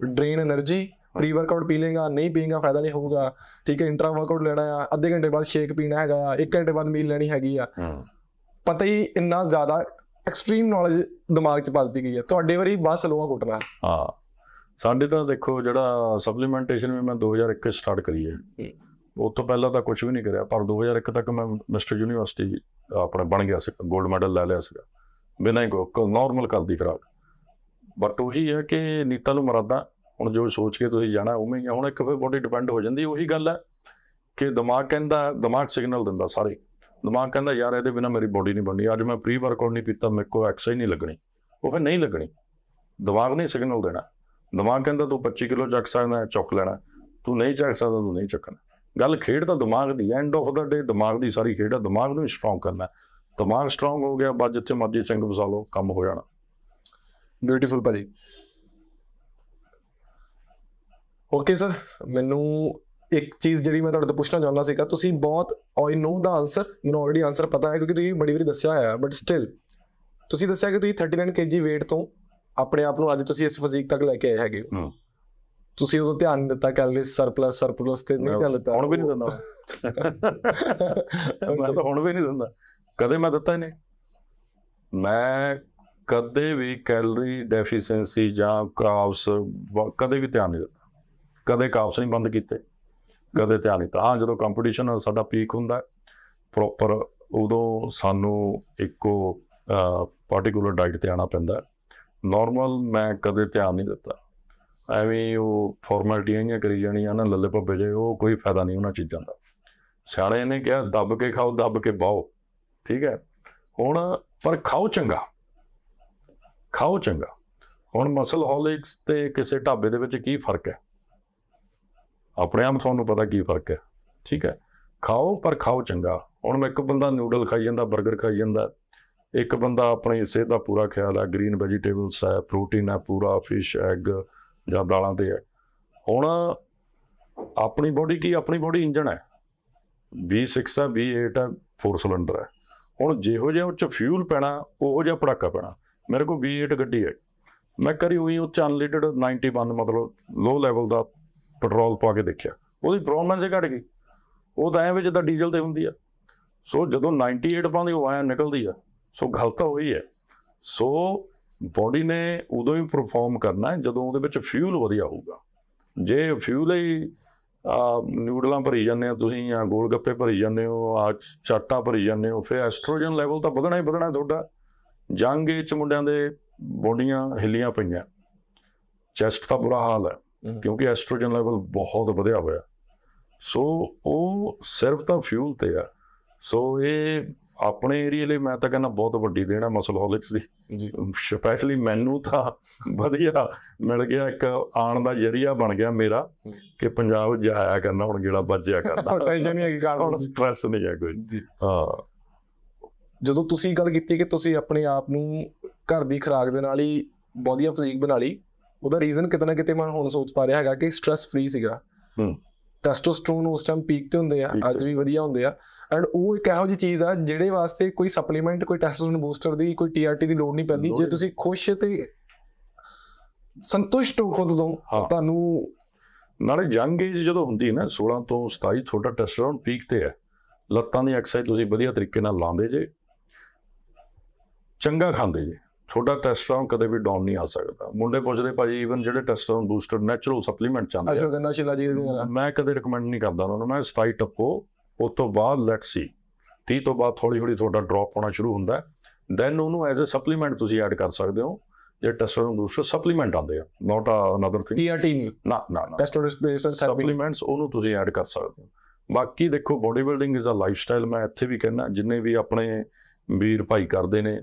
drain energy pre workout ਪੀ ਲੇਗਾ ਨਹੀਂ ਪੀਂਗਾ ਫਾਇਦਾ ਨਹੀਂ ਹੋਊਗਾ ਠੀਕ ਹੈ ਇੰਟਰਾ ਵਰਕਆਊਟ ਲੈਣਾ ਆ ਅੱਧੇ ਘੰਟੇ ਬਾਅਦ ਸ਼ੇਕ ਪੀਣਾ ਹੈਗਾ ਆ 1 ਘੰਟੇ ਬਾਅਦ ਮੀਲ ਲੈਣੀ ਹੈਗੀ ਆ ਪਤਾ ਹੀ ਇੰਨਾ ਜ਼ਿਆਦਾ ਐਕਸਟ੍ਰੀਮ ਨੌਲੇਜ ਦਿਮਾਗ 'ਚ ਪਲਦੀ ਗਈ ਹੈ ਤੁਹਾਡੇ ਵਾਰੀ ਬਸ ਲੋਹਾ ਕੁੱਟਣਾ ਹਾਂ ਸਾਡੇ ਤਾਂ ਦੇਖੋ ਜਿਹੜਾ ਸਪਲੀਮੈਂਟੇਸ਼ਨ ਵੀ ਮੈਂ 2021 ਸਟਾਰਟ ਕਰੀ ਹੈ ਉਸ ਤੋਂ ਪਹਿਲਾਂ ਤਾਂ ਕੁਝ ਵੀ ਨਹੀਂ ਕਰਿਆ ਪਰ 2001 ਤੱਕ ਮੈਂ ਮਿਸਟਰ ਯੂਨੀਵਰਸਿਟੀ ਆਪਣਾ ਬਣ ਗਿਆ ਸੀ 골ਡ ਮੈਡਲ ਲੈ ਲਿਆ ਸੀਗਾ ਬਿਨਾਂ ਹੀ ਕੋ ਨਾਰਮਲ ਕਰਦੀ ਖਰਾਬ ਬਟ ਉਹੀ ਹੈ ਕਿ ਨੀਤਾ ਨੂੰ ਮਰਾਦਾ ਹੁਣ ਜੋ ਸੋਚ ਕੇ ਤੁਸੀਂ ਜਾਣਾ ਉਵੇਂ ਹੀ ਹੁਣ ਇੱਕ ਫਿਰ ਬੋਡੀ ਡਿਪੈਂਡ ਹੋ ਜਾਂਦੀ ਉਹੀ ਗੱਲ ਹੈ ਕਿ ਦਿਮਾਗ ਕਹਿੰਦਾ ਦਿਮਾਗ ਸਿਗਨਲ ਦਿੰਦਾ ਸਾਰੇ ਦਿਮਾਗ ਕਹਿੰਦਾ ਯਾਰ ਇਹਦੇ ਬਿਨਾ ਮੇਰੀ ਬਾਡੀ ਨਹੀਂ ਬਣਨੀ ਅੱਜ ਮੈਂ ਪ੍ਰੀ ਵਰਕਆਊਟ ਨਹੀਂ ਪੀਤਾ ਮੇਰੇ ਕੋ ਐਕਸਰਸਾਈਜ਼ ਨਹੀਂ ਲੱਗਣੀ ਉਹ ਫਿਰ ਨਹੀਂ ਲੱਗਣੀ ਦਿਮਾਗ ਨੇ ਸਿਗਨਲ ਦੇਣਾ ਦਿਮਾਗ ਕਹਿੰਦਾ ਤੂੰ 25 ਕਿਲੋ ਚੱਕ ਸਕਦਾ ਚੁੱਕ ਲੈਣਾ ਤੂੰ ਨਹੀਂ ਚੱਕ ਸਕਦਾ ਤੂੰ ਨਹੀਂ ਚੱਕਣਾ ਗੱਲ ਖੇਡ ਤਾਂ ਦਿਮਾਗ ਦੀ ਐਂਡ ਆਫ ਦਾ ਡੇ ਦਿਮਾਗ ਦੀ ਸਾਰੀ ਖੇਡ ਹੈ ਦਿਮਾਗ ਨੂੰ ਸਟਰੋਂਗ ਕਰਨਾ ਦਿਮਾਗ ਸਟਰੋਂਗ ਹੋ ਗਿਆ ਬਾਅਦ ਜਿੱਥੇ ਮਰਜੀ ਸਿੰਘ ਵਸਾ ਲਓ ਕੰਮ ਹੋ ਜਾਣਾ ਬਿਊਟੀਫੁਲ ਭਾਜੀ ਓਕੇ ਸਰ ਮੈਨੂੰ ਇੱਕ ਚੀਜ਼ ਜਿਹੜੀ ਮੈਂ ਤੁਹਾਡੇ ਤੋਂ ਪੁੱਛਣਾ ਚਾਹੁੰਦਾ ਸੀਗਾ ਤੁਸੀਂ ਬਹੁਤ I know the answer you know already answer ਪਤਾ ਹੈ ਕਿਉਂਕਿ ਤੁਸੀਂ ਬੜੀ ਵਾਰੀ ਦੱਸਿਆ ਹੋਇਆ ਬਟ ਸਟਿਲ ਤੁਸੀਂ ਦੱਸਿਆ ਕਿ ਤੁਸੀਂ 39 ਕੇਜੀ weight ਤੋਂ ਆਪਣੇ ਆਪ ਨੂੰ ਅੱਜ ਤੁਸੀਂ ਇਸ ਫਿਜ਼ੀਕ ਤੱਕ ਲੈ ਕੇ ਆਏ ਹੈਗੇ ਤੁਸੀਂ ਉਦੋਂ ਧਿਆਨ ਨਹੀਂ ਦਿੱਤਾ ਕੈਲਰੀ ਸਰਪਲਸ ਸਰਪਲਸ ਤੇ ਨਹੀਂ ਧਿਆਨ ਦਿੱਤਾ ਹੁਣ ਵੀ ਨਹੀਂ ਦਿੰਦਾ ਮੈਂ ਤਾਂ ਹੁਣ ਵੀ ਨਹੀਂ ਦਿੰਦਾ ਕਦੇ ਮੈਂ ਦਿੱਤਾ ਹੀ ਨਹੀਂ ਮੈਂ ਕਦੇ ਵੀ ਕੈਲਰੀ ਡੈਫੀਸ਼ੀਐਂਸੀ ਜਾਂ ਕਾਰਬਸ ਕਦੇ ਵੀ ਧਿਆਨ ਨਹੀਂ ਦਿੱਤਾ ਕਦੇ ਕਾਰਬਸ ਨਹੀਂ ਬੰਦ ਕੀਤੇ ਕਦੇ ਧਿਆਨ ਨਹੀਂ ਤਾਂ ਜਦੋਂ ਕੰਪੀਟੀਸ਼ਨ ਸਾਡਾ ਪੀਕ ਹੁੰਦਾ ਪ੍ਰੋਪਰ ਉਦੋਂ ਸਾਨੂੰ ਇੱਕੋ ਪਾਰਟਿਕੂਲਰ ਡਾਈਟ ਤੇ ਆਣਾ ਪੈਂਦਾ ਨਾਰਮਲ ਮੈਂ ਕਦੇ ਧਿਆਨ ਨਹੀਂ ਦਿੱਤਾ ਐਵੇਂ ਉਹ ਫਾਰਮੈਲਟੀਆਂ ਹੀ ਕਰੀ ਜਾਣੀਆਂ ਨਾ ਲੱਲੇ ਭੱਬੇ ਜੇ ਉਹ ਕੋਈ ਫਾਇਦਾ ਨਹੀਂ ਉਹਨਾਂ ਚੀਜ਼ਾਂ ਦਾ ਸਿਆਣੇ ਨੇ ਕਿਹਾ ਦੱਬ ਕੇ ਖਾਓ ਦੱਬ ਕੇ ਬਾਓ ਠੀਕ ਹੈ ਹੁਣ ਪਰ ਖਾਓ ਚੰਗਾ ਖਾਓ ਚੰਗਾ ਹੁਣ ਮਸਲ ਹੌਲਿਕਸ ਤੇ ਕਿਸੇ ਢਾਬੇ ਦੇ ਵਿੱਚ ਕੀ ਫਰਕ ਹੈ ਆਪਣੇ ਆਪ ਤੁਹਾਨੂੰ ਪਤਾ ਕੀ ਫਰਕ ਹੈ ਠੀਕ ਹੈ ਖਾਓ ਪਰ ਖਾਓ ਚੰਗਾ ਹੁਣ ਇੱਕ ਬੰਦਾ ਨੂਡਲ ਖਾਈ ਜਾਂਦਾ 버ਗਰ ਖਾਈ ਜਾਂਦਾ ਇੱਕ ਬੰਦਾ ਆਪਣੀ ਸਿਹਤ ਦਾ ਪੂਰਾ ਖਿਆਲ ਹੈ ਗ੍ਰੀਨ ਵੈਜੀਟੇਬਲਸ ਹੈ ਪ੍ਰੋਟੀਨ ਹੈ ਪੂਰਾ ਫਿਸ਼ ਐਗ ਜਾਂ ਦਾਲਾਂ ਤੇ ਹੈ ਹੁਣ ਆਪਣੀ ਬੋਡੀ ਕੀ ਆਪਣੀ ਬੋਡੀ ਇੰਜਨ ਹੈ B6 ਦਾ B8 ਦਾ 4 ਸਿਲੰਡਰ ਹੈ ਹੁਣ ਜਿਹੋ ਜਿਹਾ ਉੱਚ ਫਿਊਲ ਪੈਣਾ ਉਹ ਜਿਹਾ ਪੜਾਕਾ ਪੈਣਾ ਮੇਰੇ ਕੋਲ B8 ਗੱਡੀ ਹੈ ਮੈਂ ਕਰੀ ਹੋਈ ਉਹ ਚ 91 ਮਤਲਬ ਲੋ ਲੈਵਲ ਦਾ ਪੈਟਰੋਲ ਪਾ ਕੇ ਦੇਖਿਆ ਉਹਦੀ ਪਰਫਾਰਮੈਂਸ ਘਟ ਗਈ ਉਹ ਤਾਂ ਐਵੇਂ ਜਿੱਦਾਂ ਡੀਜ਼ਲ ਤੇ ਹੁੰਦੀ ਆ ਸੋ ਜਦੋਂ 98 ਪਾਉਂਦੀ ਉਹ ਆਇਆ ਨਿਕਲਦੀ ਆ ਸੋ ਗਲਤ ਹੋਈ ਹੈ ਸੋ ਬੋਡੀ ਨੇ ਉਦੋਂ ਹੀ ਪਰਫਾਰਮ ਕਰਨਾ ਜਦੋਂ ਉਹਦੇ ਵਿੱਚ ਫਿਊਲ ਵਧੀਆ ਹੋਊਗਾ ਜੇ ਫਿਊਲ ਹੀ ਨਿਊਡਲਾਂ ਭਰੀ ਜਾਂਦੇ ਆ ਤੁਸੀਂ ਜਾਂ ਗੋਲ ਗੱਪੇ ਭਰੀ ਜਾਂਦੇ ਹੋ ਆ ਚਾਟਾ ਭਰੀ ਜਾਂਦੇ ਹੋ ਫਿਰ ਐਸਟ੍ਰੋਜਨ ਲੈਵਲ ਤਾਂ ਵਧਣਾ ਹੀ ਵਧਣਾ ਤੁਹਾਡਾ ਜੰਗ ਵਿੱਚ ਮੁੰਡਿਆਂ ਦੇ ਬੋਡੀਆਂ ਹਿੱਲੀਆਂ ਪਈਆਂ ਚੈਸਟ ਦਾ ਬੁਰਾ ਹਾਲ ਹੈ ਕਿਉਂਕਿ ਐਸਟ੍ਰੋਜਨ ਲੈਵਲ ਬਹੁਤ ਵਧਿਆ ਹੋਇਆ ਸੋ ਉਹ ਸਿਰਫ ਤਾਂ ਫਿਊਲ ਤੇ ਆ ਸੋ ਇਹ ਆਪਣੇ ਏਰੀਆ ਲਈ ਮੈਂ ਤਾਂ ਕਹਿੰਦਾ ਬਹੁਤ ਵੱਡੀ ਮਸਲ ਹੌਲਿਕਸ ਦੀ ਜੀ ਸਪੈਸ਼ਲੀ ਮੈਨੂੰ ਤਾਂ ਵਧੀਆ ਮਿਲ ਗਿਆ ਇੱਕ ਆਣ ਦਾ ਜਰੀਆ ਬਣ ਗਿਆ ਮੇਰਾ ਕਿ ਪੰਜਾਬ ਜਾਇਆ ਕਰਨਾ ਹੁਣ ਜਿਹੜਾ ਵੱਜਿਆ ਕਰਦਾ ਟੈਨਸ਼ਨ ਨਹੀਂ ਹੈਗੀ ਕਾਰਨ ਹੁਣ ਸਟ੍ਰੈਸ ਨਹੀਂ ਹੈ ਕੋਈ ਹਾਂ ਜਦੋਂ ਤੁਸੀਂ ਗੱਲ ਕੀਤੀ ਕਿ ਤੁਸੀਂ ਆਪਣੇ ਆਪ ਨੂੰ ਘਰ ਦੀ ਖਰਾਕ ਦੇ ਨਾਲ ਹੀ ਵਧੀਆ ਫਿਜ਼ੀਕ ਬਣਾ ਲਈ ਉਹਦਾ ਰੀਜ਼ਨ ਕਿਤੇ ਨਾ ਕਿਤੇ ਮੈਂ ਹੁਣ ਸੋਚ ਪਾ ਰਿਹਾ ਹੈਗਾ ਕਿ ਸਟ्रेस ਫ੍ਰੀ ਸੀਗਾ ਹੂੰ ਟੈਸਟੋਸਟਰੋਨ ਉਸ ਟਾਈਮ ਪੀਕ ਤੇ ਹੁੰਦੇ ਆ ਅੱਜ ਵੀ ਵਧੀਆ ਹੁੰਦੇ ਆ ਐਂਡ ਉਹ ਇੱਕ ਇਹੋ ਜੀ ਚੀਜ਼ ਆ ਜਿਹੜੇ ਵਾਸਤੇ ਕੋਈ ਸਪਲੀਮੈਂਟ ਕੋਈ ਟੈਸਟੋਸਟਰੋਨ ਬੂਸਟਰ ਦੀ ਕੋਈ ਟੀਆਰਟੀ ਦੀ ਲੋੜ ਨਹੀਂ ਪੈਂਦੀ ਜੇ ਤੁਸੀਂ ਖੁਸ਼ ਤੇ ਸੰਤੁਸ਼ਟ ਹੋ ਖੁਦ ਤੋਂ ਤੁਹਾਨੂੰ ਨਾਲੇ ਯੰਗ ਏਜ ਜਦੋਂ ਹੁੰਦੀ ਹੈ ਨਾ 16 ਤੋਂ 27 ਤੁਹਾਡਾ ਟੈਸਟੋਸਟਰੋਨ ਪੀਕ ਤੇ ਹੈ ਲੱਤਾਂ ਦੀ ਐਕਸਰਸਾਈਜ਼ ਤੁਸੀਂ ਵਧੀਆ ਤਰੀਕੇ ਨਾਲ ਲਾਉਂਦੇ ਜੇ ਚੰਗਾ ਖਾਂਦੇ ਜੇ ਤੁਹਾਡਾ ਟੈਸਟੋਸਟਰੋਨ ਕਦੇ ਵੀ ਡਾਊਨ ਨਹੀਂ ਆ ਸਕਦਾ ਮੁੰਡੇ ਪੁੱਛਦੇ ਭਾਜੀ ਈਵਨ ਜਿਹੜੇ ਟੈਸਟੋਸਟਰੋਨ ਬੂਸਟਰ ਨੈਚੁਰਲ ਸਪਲੀਮੈਂਟ ਚਾਹੁੰਦੇ ਅਸ਼ੋ ਕਹਿੰਦਾ ਸ਼ਿਲਾ ਜੀ ਮੈਂ ਕਦੇ ਰეკਮੈਂਡ ਨਹੀਂ ਕਰਦਾ ਉਹਨਾਂ ਨੂੰ ਮੈਂ 27 ਟੱਪੋ ਉਸ ਤੋਂ ਬਾਅਦ ਲੈਟਸ ਸੀ 30 ਤੋਂ ਬਾਅਦ ਥੋੜੀ ਥੋੜੀ ਤੁਹਾਡਾ ਡ੍ਰੌਪ ਹੋਣਾ ਸ਼ੁਰੂ ਹੁੰਦਾ ਦੈਨ ਉਹਨੂੰ ਐਜ਼ ਅ ਸਪਲੀਮੈਂਟ ਤੁਸੀਂ ਐਡ ਕਰ ਸਕਦੇ ਹੋ ਜੇ ਟੈਸਟੋਸਟਰੋਨ ਬੂਸਟਰ ਸਪਲੀਮੈਂਟ ਆਉਂਦੇ ਆ ਨਾਟ ਅ ਅਨਦਰ ਥਿੰਗ ਟੀਆਰਟੀ ਨਹੀਂ ਨਾ ਨਾ ਟੈਸਟੋਸਟਰੋਨ ਸਪਲੀਮੈਂਟਸ ਉਹਨੂੰ ਤੁਸੀਂ ਐਡ ਕਰ ਸਕਦੇ ਹੋ ਬਾਕੀ ਦੇਖੋ body building is a lifestyle ਮੈਂ ਇੱਥੇ ਵੀ ਕਹਿੰਦਾ ਜਿੰਨੇ ਵੀ ਆਪਣੇ ਵੀਰ ਭਾਈ ਕਰਦੇ ਨੇ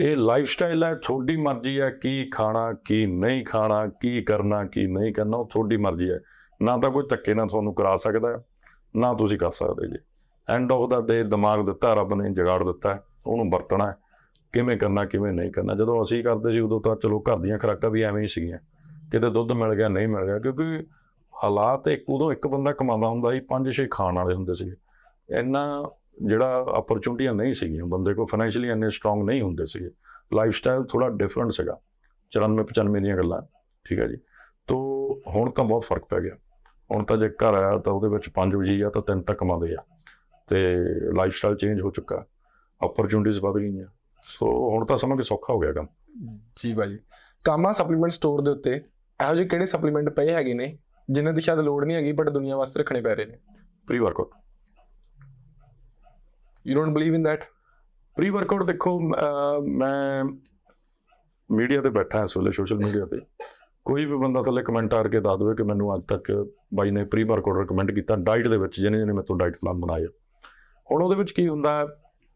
ਇਹ ਲਾਈਫ ਸਟਾਈਲ ਹੈ ਤੁਹਾਡੀ ਮਰਜ਼ੀ ਹੈ ਕੀ ਖਾਣਾ ਕੀ ਨਹੀਂ ਖਾਣਾ ਕੀ ਕਰਨਾ ਕੀ ਨਹੀਂ ਕਰਨਾ ਉਹ ਤੁਹਾਡੀ ਮਰਜ਼ੀ ਹੈ ਨਾ ਤਾਂ ਕੋਈ ਧੱਕੇ ਨਾਲ ਤੁਹਾਨੂੰ ਕਰਾ ਸਕਦਾ ਨਾ ਤੁਸੀਂ ਕਰ ਸਕਦੇ ਜੀ ਐਂਡ ਆਫ ਦਾ ਡੇ ਦਿਮਾਗ ਦਿੱਤਾ ਰੱਬ ਨੇ ਜਗਾੜ ਦਿੱਤਾ ਉਹਨੂੰ ਵਰਤਣਾ ਕਿਵੇਂ ਕਰਨਾ ਕਿਵੇਂ ਨਹੀਂ ਕਰਨਾ ਜਦੋਂ ਅਸੀਂ ਕਰਦੇ ਸੀ ਉਦੋਂ ਤਾਂ ਚਲੋ ਘਰ ਦੀਆਂ ਖਰਾਕਾਂ ਵੀ ਐਵੇਂ ਹੀ ਸੀਗੀਆਂ ਕਿਤੇ ਦੁੱਧ ਮਿਲ ਗਿਆ ਨਹੀਂ ਮਿਲ ਗਿਆ ਕਿਉਂਕਿ ਹਾਲਾਤ ਇੱਕ ਉਦੋਂ ਇੱਕ ਬੰਦਾ ਕਮਾਉਂਦਾ ਹੁੰਦਾ ਸੀ ਪੰਜ ਛੇ ਖਾਣ ਵਾਲੇ ਹੁੰਦੇ ਸੀ ਇੰਨਾ ਜਿਹੜਾ ਅਪਰਚੂਨਿਟੀਆਂ ਨਹੀਂ ਸੀਗੀਆਂ ਬੰਦੇ ਕੋ ਫਾਈਨੈਂਸ਼ੀਅਲੀ ਇੰਨੇ ਸਟਰੋਂਗ ਨਹੀਂ ਹੁੰਦੇ ਸੀਗੇ ਲਾਈਫ ਸਟਾਈਲ ਥੋੜਾ ਡਿਫਰੈਂਟ ਸੀਗਾ 94 95 ਦੀਆਂ ਗੱਲਾਂ ਠੀਕ ਹੈ ਜੀ ਤੋਂ ਹੁਣ ਤਾਂ ਬਹੁਤ ਫਰਕ ਪੈ ਗਿਆ ਹੁਣ ਤਾਂ ਜੇ ਘਰ ਆਇਆ ਤਾਂ ਉਹਦੇ ਵਿੱਚ 5 ਵਜੇ ਆ ਤਾਂ 3 ਤੱਕ ਕਮਾਉਂਦੇ ਆ ਤੇ ਲਾਈਫ ਸਟਾਈਲ ਚੇਂਜ ਹੋ ਚੁੱਕਾ ਅਪਰਚੂਨਿਟੀਆਂ ਵਧ ਗਈਆਂ ਸੋ ਹੁਣ ਤਾਂ ਸਮਾਂ ਕਿ ਸੌਖਾ ਹੋ ਗਿਆ ਕੰਮ ਜੀ ਬਾਈ ਕਾਮਾ ਸਪਲੀਮੈਂਟ ਸਟੋਰ ਦੇ ਉੱਤੇ ਇਹੋ ਜਿਹੇ ਕਿਹੜੇ ਸਪਲੀਮੈਂਟ ਪਏ ਹੈਗੇ ਨੇ ਜਿਨ੍ਹਾਂ ਦੀ ਸ਼ਾਇਦ ਲੋੜ ਨਹੀਂ ਹੈਗੀ ਬਟ ਦੁਨੀਆ ਵਾਸਤੇ ਰੱਖਣੇ ਪੈ ਰਹੇ ਨੇ pre workout you don't believe in that pre workout ਦੇਖੋ ਮੈਂ ਮੀਡੀਆ ਤੇ ਬੈਠਾ ਇਸ ਵੇਲੇ ਸੋਸ਼ਲ ਮੀਡੀਆ ਤੇ ਕੋਈ ਵੀ ਬੰਦਾ ਥੱਲੇ ਕਮੈਂਟ ਆ ਕੇ ਦੱਸ ਦੇਵੇ ਕਿ ਮੈਨੂੰ ਅੱਜ ਤੱਕ ਬਾਈ ਨੇ ਪ੍ਰੀ ਵਰਕਆਊਟ ਰეკਮੈਂਡ ਕੀਤਾ ਡਾਈਟ ਦੇ ਵਿੱਚ ਜਿਹਨੇ ਜਿਹਨੇ ਮੈਨੂੰ ਡਾਈਟ ਪਲਾਨ ਬਣਾਇਆ ਹੁਣ ਉਹਦੇ ਵਿੱਚ ਕੀ ਹੁੰਦਾ